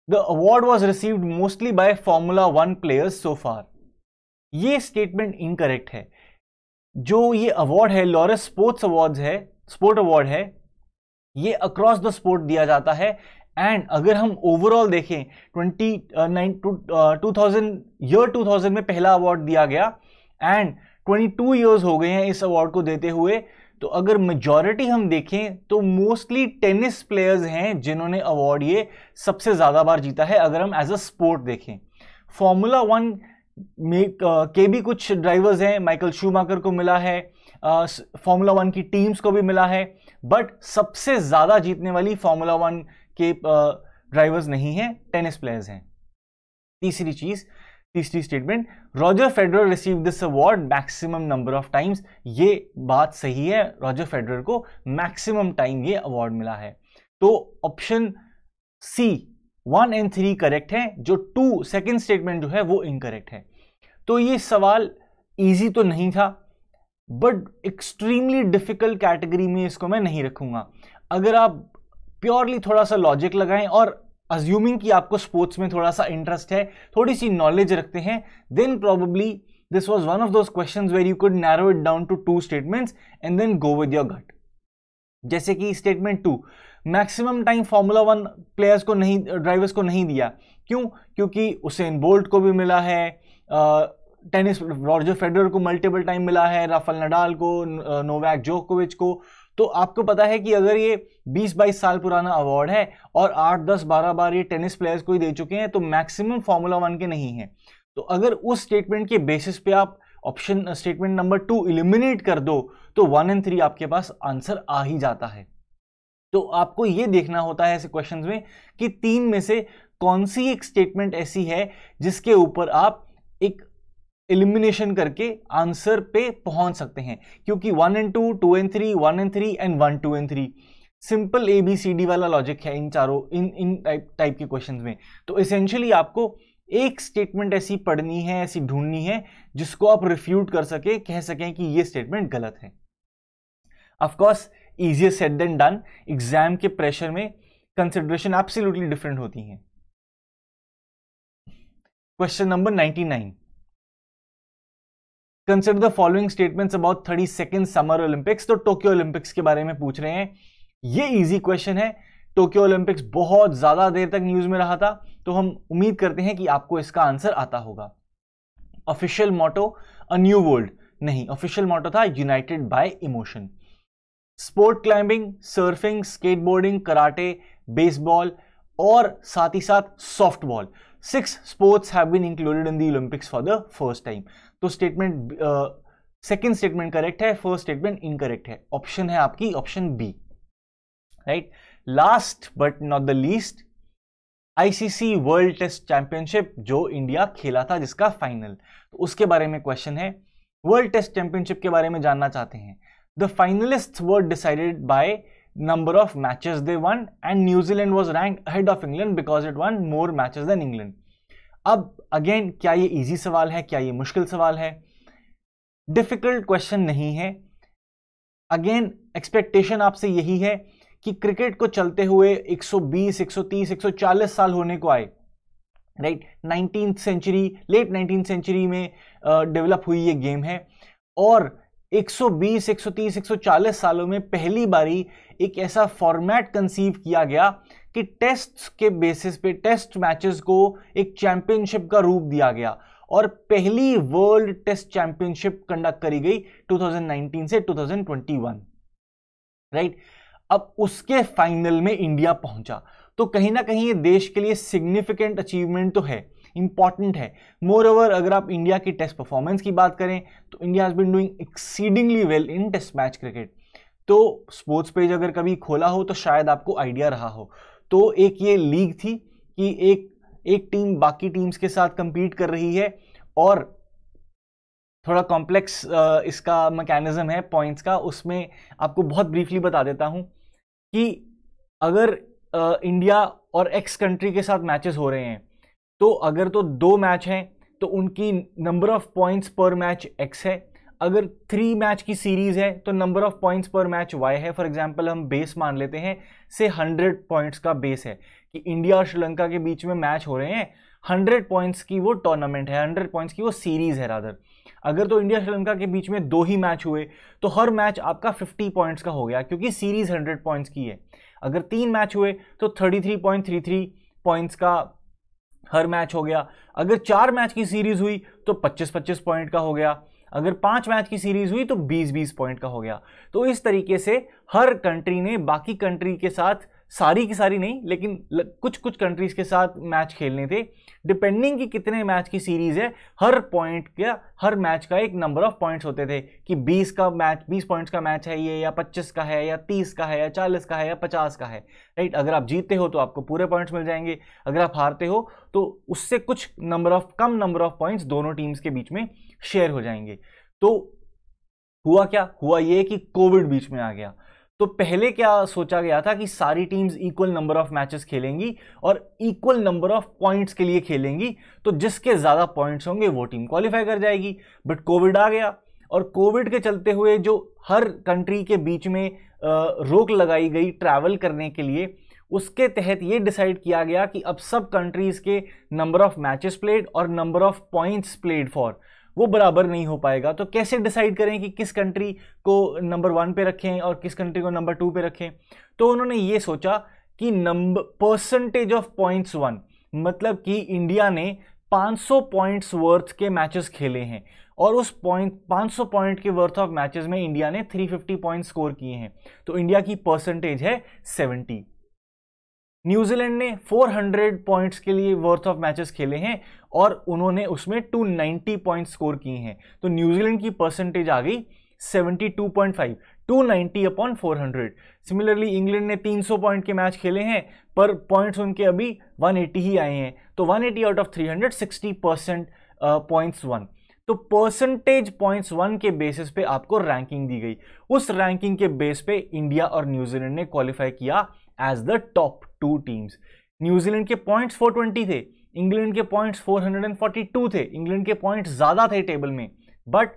the award was received mostly by formula one players so far ये स्टेटमेंट इनकरेक्ट है जो ये अवार्ड है लॉरेस स्पोर्ट्स अवार्ड है स्पोर्ट अवार्ड है ये अक्रॉस द स्पोर्ट दिया जाता है एंड अगर हम ओवरऑल देखें twenty two thousand year two thousand में पहला अवार्ड दिया गया एंड ट्वेंटी टू ईयर्स हो गए हैं इस अवार्ड को देते हुए तो अगर मेजॉरिटी हम देखें तो मोस्टली टेनिस प्लेयर्स हैं जिन्होंने अवार्ड ये सबसे ज़्यादा बार जीता है अगर हम एज अ स्पोर्ट देखें फॉर्मूला वन में uh, के भी कुछ ड्राइवर्स हैं माइकल शूमाकर को मिला है फार्मूला वन की टीम्स को भी मिला है बट सबसे ज़्यादा जीतने वाली फार्मूला वन के ड्राइवर्स नहीं हैं टेनिस प्लेयर्स हैं तीसरी चीज़ तीसरी statement Roger Federer receive this award maximum number of times ये बात सही है रॉजर फेडरर को मैक्सिमम टाइम ये अवार्ड मिला है तो option C one and three correct है जो टू सेकेंड स्टेटमेंट जो है वो इनकरेक्ट है तो ये सवाल ईजी तो नहीं था बट एक्सट्रीमली डिफिकल्ट कैटेगरी में इसको मैं नहीं रखूंगा अगर आप प्योरली थोड़ा सा लॉजिक लगाएं और अज्यूमिंग कि आपको स्पोर्ट्स में थोड़ा सा इंटरेस्ट है थोड़ी सी नॉलेज रखते हैं then probably this was one of those questions where you could narrow it down to two statements and then go with your gut जैसे कि statement two maximum time formula one players को नहीं ड्राइवर्स को नहीं दिया क्यों क्योंकि उसे बोल्ट को भी मिला है टेनिस रॉजर फेडरर को मल्टीपल टाइम मिला है राफेल नडाल को नोवैक जोकोविच को तो आपको पता है कि अगर ये 20-22 साल पुराना अवार्ड है और 8-10-12 बार ये टेनिस प्लेयर्स को ही दे चुके हैं तो मैक्सिमम फॉर्मूला वन के नहीं है तो अगर उस स्टेटमेंट के बेसिस पे आप option statement number two eliminate कर दो तो वन एंड थ्री आपके पास आंसर आ ही जाता है तो आपको ये देखना होता है ऐसे क्वेश्चन में कि तीन में से कौन सी एक स्टेटमेंट ऐसी है जिसके ऊपर आप एक एलिमिनेशन करके आंसर पे पहुंच सकते हैं क्योंकि one and two two and three one and three and one two and three simple A B C D वाला लॉजिक है इन चारों इन इन टाइप टाइप के क्वेश्चन में तो इसेंशियली आपको एक स्टेटमेंट ऐसी पढ़नी है ऐसी ढूंढनी है जिसको आप रिफ्यूट कर सके कह सकें कि ये स्टेटमेंट गलत है of course easier said than done exam के प्रेशर में कंसिडरेशन एब्सोल्युटली डिफरेंट होती हैं question number nine consider the following statements about thirty second summer Olympics तो टोक्यो ओलंपिक्स के बारे में पूछ रहे हैं ये इजी क्वेश्चन है टोक्यो ओलंपिक्स बहुत ज़्यादा देर तक न्यूज़ में रहा था तो हम उम्मीद करते हैं कि आपको इसका आंसर आता होगा official motto a new world नहीं ऑफिशियल मोटो था united by emotion sport climbing surfing skateboarding karate baseball और साथ ही साथ softball six sports have been included in the Olympics for the first time तो स्टेटमेंट सेकेंड स्टेटमेंट करेक्ट है फर्स्ट स्टेटमेंट इनकरेक्ट है ऑप्शन है आपकी option B right last but not the least ICC world test championship जो इंडिया खेला था जिसका फाइनल तो उसके बारे में क्वेश्चन है वर्ल्ड टेस्ट चैंपियनशिप के बारे में जानना चाहते हैं the finalist were decided by number of matches they won and New Zealand was rank ahead of England because it won more matches than England अब अगेन क्या ये इजी सवाल है क्या ये मुश्किल सवाल है डिफिकल्ट क्वेश्चन नहीं है अगेन एक्सपेक्टेशन आपसे यही है कि क्रिकेट को चलते हुए 120, 130, 140 साल होने को आए right nineteen century late nineteen century में डेवलप हुई ये गेम है और 120, 130, 140 सालों में पहली बारी एक ऐसा फॉर्मेट कंसीव किया गया कि टेस्ट के बेसिस पे टेस्ट मैचेस को एक चैंपियनशिप का रूप दिया गया और पहली वर्ल्ड टेस्ट चैंपियनशिप कंडक्ट करी गई 2019 से 2021 राइट right? अब उसके फाइनल में इंडिया पहुंचा तो कहीं ना कहीं ये देश के लिए सिग्निफिकेंट अचीवमेंट तो है इंपॉर्टेंट है मोर ओवर अगर आप इंडिया की टेस्ट परफॉर्मेंस की बात करें तो India has been doing exceedingly well in test match cricket तो स्पोर्ट्स पेज अगर कभी खोला हो तो शायद आपको आइडिया रहा हो तो एक ये लीग थी कि एक एक टीम बाकी टीम्स के साथ कंपीट कर रही है और थोड़ा कॉम्प्लेक्स इसका मैकेनिज़्म है पॉइंट्स का उसमें आपको बहुत ब्रीफली बता देता हूँ कि अगर इंडिया और एक्स कंट्री के साथ मैचेस हो रहे हैं तो अगर तो दो मैच हैं तो उनकी number of points per match X है अगर थ्री मैच की सीरीज है तो number of points per match Y है फॉर एग्जांपल हम बेस मान लेते हैं से हंड्रेड पॉइंट्स का बेस है कि इंडिया और श्रीलंका के बीच में मैच हो रहे हैं हंड्रेड पॉइंट्स की वो टूर्नामेंट है हंड्रेड पॉइंट्स की वो सीरीज है राधर अगर तो इंडिया श्रीलंका के बीच में दो ही मैच हुए तो हर मैच आपका फिफ्टी पॉइंट्स का हो गया क्योंकि सीरीज हंड्रेड पॉइंट्स की है अगर तीन मैच हुए तो thirty three three point three points का हर मैच हो गया अगर चार मैच की सीरीज हुई तो पच्चीस पच्चीस पॉइंट का हो गया अगर पांच मैच की सीरीज हुई तो बीस बीस पॉइंट का हो गया तो इस तरीके से हर कंट्री ने बाकी कंट्री के साथ सारी की सारी नहीं लेकिन कुछ कुछ कंट्रीज के साथ मैच खेलने थे डिपेंडिंग कि कितने मैच की सीरीज है हर पॉइंट का हर मैच का एक नंबर ऑफ पॉइंट्स होते थे कि 20 का मैच 20 पॉइंट्स का मैच है ये या 25 का है या 30 का है या 40 का है या 50 का है राइट अगर आप जीतते हो तो आपको पूरे पॉइंट्स मिल जाएंगे अगर आप हारते हो तो उससे कुछ नंबर ऑफ कम नंबर ऑफ पॉइंट्स दोनों टीम्स के बीच में शेयर हो जाएंगे तो हुआ क्या हुआ ये कि कोविड बीच में आ गया तो पहले क्या सोचा गया था कि सारी teams equal number of matches खेलेंगी और इक्वल नंबर ऑफ पॉइंट्स के लिए खेलेंगी तो जिसके ज़्यादा पॉइंट्स होंगे वो टीम क्वालिफाई कर जाएगी बट कोविड आ गया और कोविड के चलते हुए जो हर कंट्री के बीच में रोक लगाई गई ट्रैवल करने के लिए उसके तहत ये डिसाइड किया गया कि अब सब कंट्रीज़ के नंबर ऑफ मैचेस प्लेड और number of points played for वो बराबर नहीं हो पाएगा तो कैसे डिसाइड करें कि किस कंट्री को नंबर वन पे रखें और किस कंट्री को नंबर टू पे रखें तो उन्होंने ये सोचा कि number percentage of points won मतलब कि इंडिया ने 500 पॉइंट्स वर्थ के मैचेस खेले हैं और उस पॉइंट 500 पॉइंट के वर्थ ऑफ मैचेस में इंडिया ने 350 पॉइंट स्कोर किए हैं तो इंडिया की परसेंटेज है 70 न्यूजीलैंड ने 400 पॉइंट्स के लिए वर्थ ऑफ मैचेस खेले हैं और उन्होंने उसमें 290 पॉइंट स्कोर किए हैं तो न्यूजीलैंड की परसेंटेज आ गई 72.5 290 अपॉन 400 सिमिलरली इंग्लैंड ने 300 पॉइंट के मैच खेले हैं पर पॉइंट्स उनके अभी 180 ही आए हैं तो 180 out of 360 percent points won तो परसेंटेज पॉइंट्स वन के बेसिस पे आपको रैंकिंग दी गई उस रैंकिंग के बेस पे इंडिया और न्यूजीलैंड ने क्वालिफाई किया as the top two teams New Zealand के पॉइंट्स 420 थे इंग्लैंड के पॉइंट्स 442 थे इंग्लैंड के पॉइंट्स ज़्यादा थे टेबल में but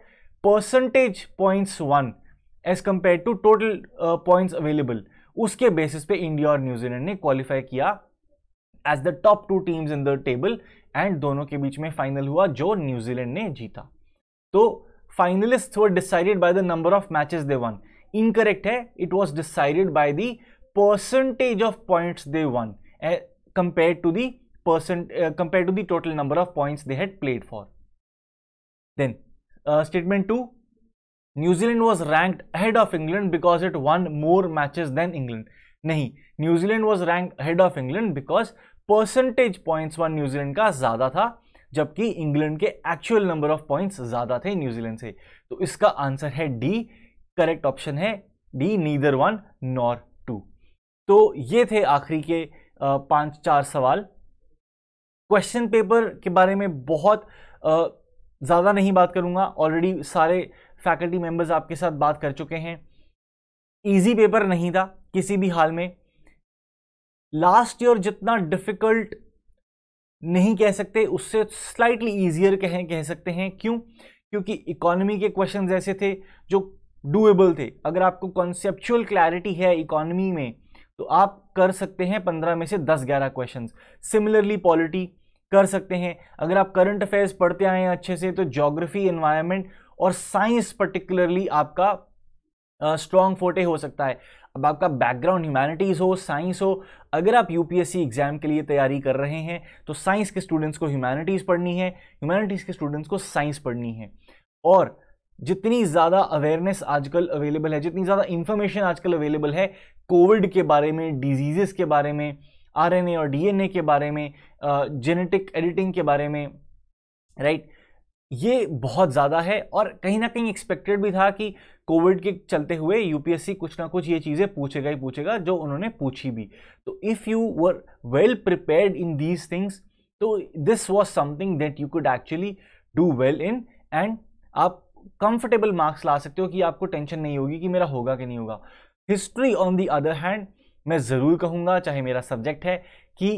percentage points won as compared to total points available उसके बेसिस पे इंडिया और न्यूजीलैंड ने क्वालिफाई किया as the top two teams in the table and दोनों के बीच में फाइनल हुआ जो न्यूजीलैंड ने जीता तो finalist were decided by the number of matches they won incorrect है it was decided by the percentage of points they won compared to the percent uh, compared to the total number of points they had played for. Then uh, statement 2 New Zealand was ranked ahead of England because it won more matches than England. नहीं New Zealand was rank ahead of England because percentage points won New Zealand का ज़्यादा था जबकि इंग्लैंड के एक्चुअल नंबर ऑफ पॉइंट्स ज़्यादा थे न्यूजीलैंड से तो इसका आंसर है डी करेक्ट ऑप्शन है D neither one nor two तो ये थे आखिरी के पांच चार सवाल क्वेश्चन पेपर के बारे में बहुत ज़्यादा नहीं बात करूँगा ऑलरेडी सारे फैकल्टी मेम्बर्स आपके साथ बात कर चुके हैं ईजी पेपर नहीं था किसी भी हाल में लास्ट ईयर जितना डिफ़िकल्ट नहीं कह सकते उससे स्लाइटली ईजियर कह कह सकते हैं क्यों क्योंकि इकोनॉमी के क्वेश्चन ऐसे थे जो डूएबल थे अगर आपको कॉन्सेप्चुअल क्लैरिटी है इकोनॉमी में तो आप कर सकते हैं पंद्रह में से दस ग्यारह क्वेश्चन सिमिलरली पॉलिटी कर सकते हैं अगर आप करंट अफेयर्स पढ़ते आए हैं अच्छे से तो जोग्राफी इन्वायरमेंट और साइंस पर्टिकुलरली आपका स्ट्रॉन्ग फोटे हो सकता है अब आपका बैकग्राउंड ह्यूमैनिटीज़ हो साइंस हो अगर आप यूपीएससी एग्ज़ाम के लिए तैयारी कर रहे हैं तो साइंस के स्टूडेंट्स को ह्यूमैनिटीज़ पढ़नी है ह्यूमैनिटीज़ के स्टूडेंट्स को साइंस पढ़नी है और जितनी ज़्यादा अवेयरनेस आजकल अवेलेबल है जितनी ज़्यादा इन्फॉर्मेशन आजकल अवेलेबल है कोविड के बारे में डिजीजेस के बारे में आरएनए और डीएनए के बारे में जेनेटिक एडिटिंग के बारे में राइट ये बहुत ज़्यादा है और कहीं ना कहीं एक्सपेक्टेड भी था कि कोविड के चलते हुए यूपीएससी कुछ ना कुछ ये चीज़ें पूछेगा ही पूछेगा जो उन्होंने पूछी भी तो if you were well prepared in these things तो this was something that you could actually do well in and आप कंफर्टेबल मार्क्स ला सकते हो कि आपको टेंशन नहीं होगी कि मेरा होगा कि नहीं होगा history on the other hand मैं ज़रूर कहूँगा चाहे मेरा सब्जेक्ट है कि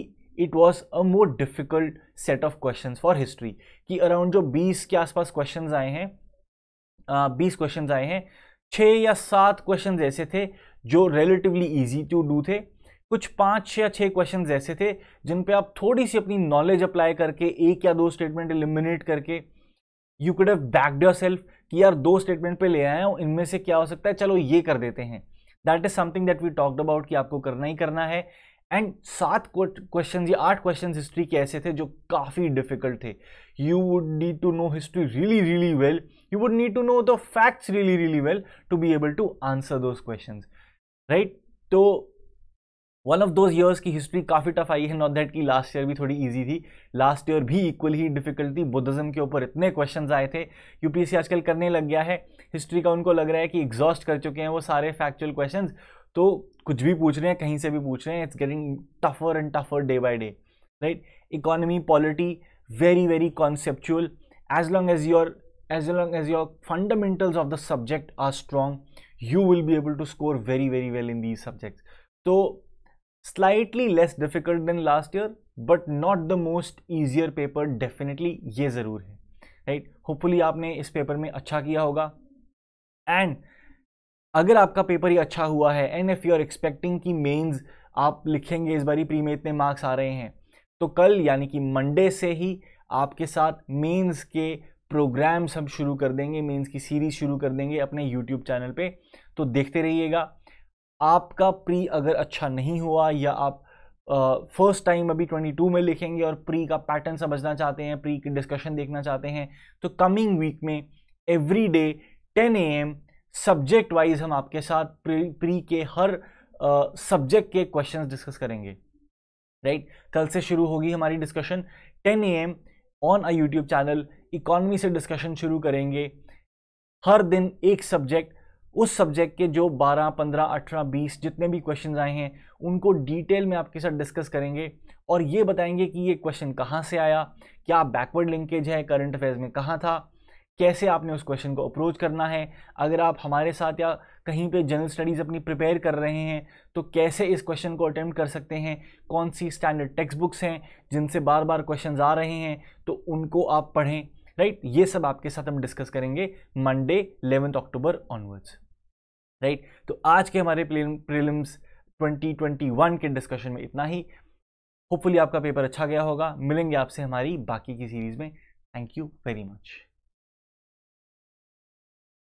it was a more difficult set of question for history कि अराउंड जो बीस के आसपास क्वेश्चन आए हैं बीस क्वेश्चन आए हैं छः या सात क्वेश्चन ऐसे थे जो रिलेटिवली ईजी टू डू थे कुछ पाँच या छः क्वेश्चन ऐसे थे जिन पर आप थोड़ी सी अपनी नॉलेज अप्लाई करके एक या दो स्टेटमेंट एलिमिनेट करके you could have backed yourself कि यार दो स्टेटमेंट पे ले आए हैं इनमें से क्या हो सकता है चलो ये कर देते हैं that is something that we talked about कि आपको करना ही करना है एंड सात क्वेश्चन या आठ क्वेश्चन हिस्ट्री के ऐसे थे जो काफ़ी डिफिकल्ट थे you would need to know history really really well you would need to know the facts really really well to be able to answer those question right तो वन ऑफ दोज ईयर्स की हिस्ट्री काफ़ी टफ आई है नॉट दैट कि लास्ट ईयर भी थोड़ी ईजी थी लास्ट ईयर भी इक्वल ही डिफिकल्ट थी बुद्धिज्म के ऊपर इतने क्वेश्चन आए थे यूपीएससी आजकल करने लग गया है हिस्ट्री का उनको लग रहा है कि एग्जॉस्ट कर चुके हैं वो सारे फैक्चुअल क्वेश्चन तो कुछ भी पूछ रहे हैं कहीं से भी पूछ रहे हैं it's getting tougher and tougher day by day right economy polity very very conceptual as long as your as long as your fundamentals of the subject are strong you will be able to score very very well in these subject तो slightly less difficult than last year but not the most easier paper definitely ये ज़रूर है राइट right? होपफुली आपने इस पेपर में अच्छा किया होगा एंड अगर आपका पेपर ही अच्छा हुआ है and if you are expecting की मेंस आप लिखेंगे इस बारी प्री में इतने मार्क्स आ रहे हैं तो कल यानी कि मंडे से ही आपके साथ मेंस के प्रोग्राम्स हम शुरू कर देंगे मेंस की सीरीज़ शुरू कर देंगे अपने यूट्यूब चैनल पे तो देखते रहिएगा आपका प्री अगर अच्छा नहीं हुआ या आप फर्स्ट uh, टाइम अभी 22 में लिखेंगे और प्री का पैटर्न समझना चाहते हैं प्री की डिस्कशन देखना चाहते हैं तो कमिंग वीक में every day ten A M subject wise हम आपके साथ प्री प्री के हर सब्जेक्ट uh, के क्वेश्चंस डिस्कस करेंगे राइट right? कल से शुरू होगी हमारी discussion ten A M on a YouTube channel economy से डिस्कशन शुरू करेंगे हर दिन एक सब्जेक्ट उस सब्जेक्ट के जो 12, 15, 18, 20 जितने भी क्वेश्चन आए हैं उनको डिटेल में आपके साथ डिस्कस करेंगे और ये बताएंगे कि ये क्वेश्चन कहाँ से आया क्या बैकवर्ड लिंकेज है करंट अफेयर्स में कहाँ था कैसे आपने उस क्वेश्चन को अप्रोच करना है अगर आप हमारे साथ या कहीं पे जनरल स्टडीज़ अपनी प्रिपेयर कर रहे हैं तो कैसे इस क्वेश्चन को अटैम्प्ट कर सकते हैं कौन सी स्टैंडर्ड टेक्स्ट बुक्स हैं जिनसे बार बार क्वेश्चन आ रहे हैं तो उनको आप पढ़ें राइट ये सब आपके साथ हम डिस्कस करेंगे Monday eleventh October onwards right right? तो आज के हमारे प्रीलिम्स 2021 के डिस्कशन में इतना ही होपफुली आपका पेपर अच्छा गया होगा मिलेंगे आपसे हमारी बाकी की सीरीज़ में थैंक यू वेरी मच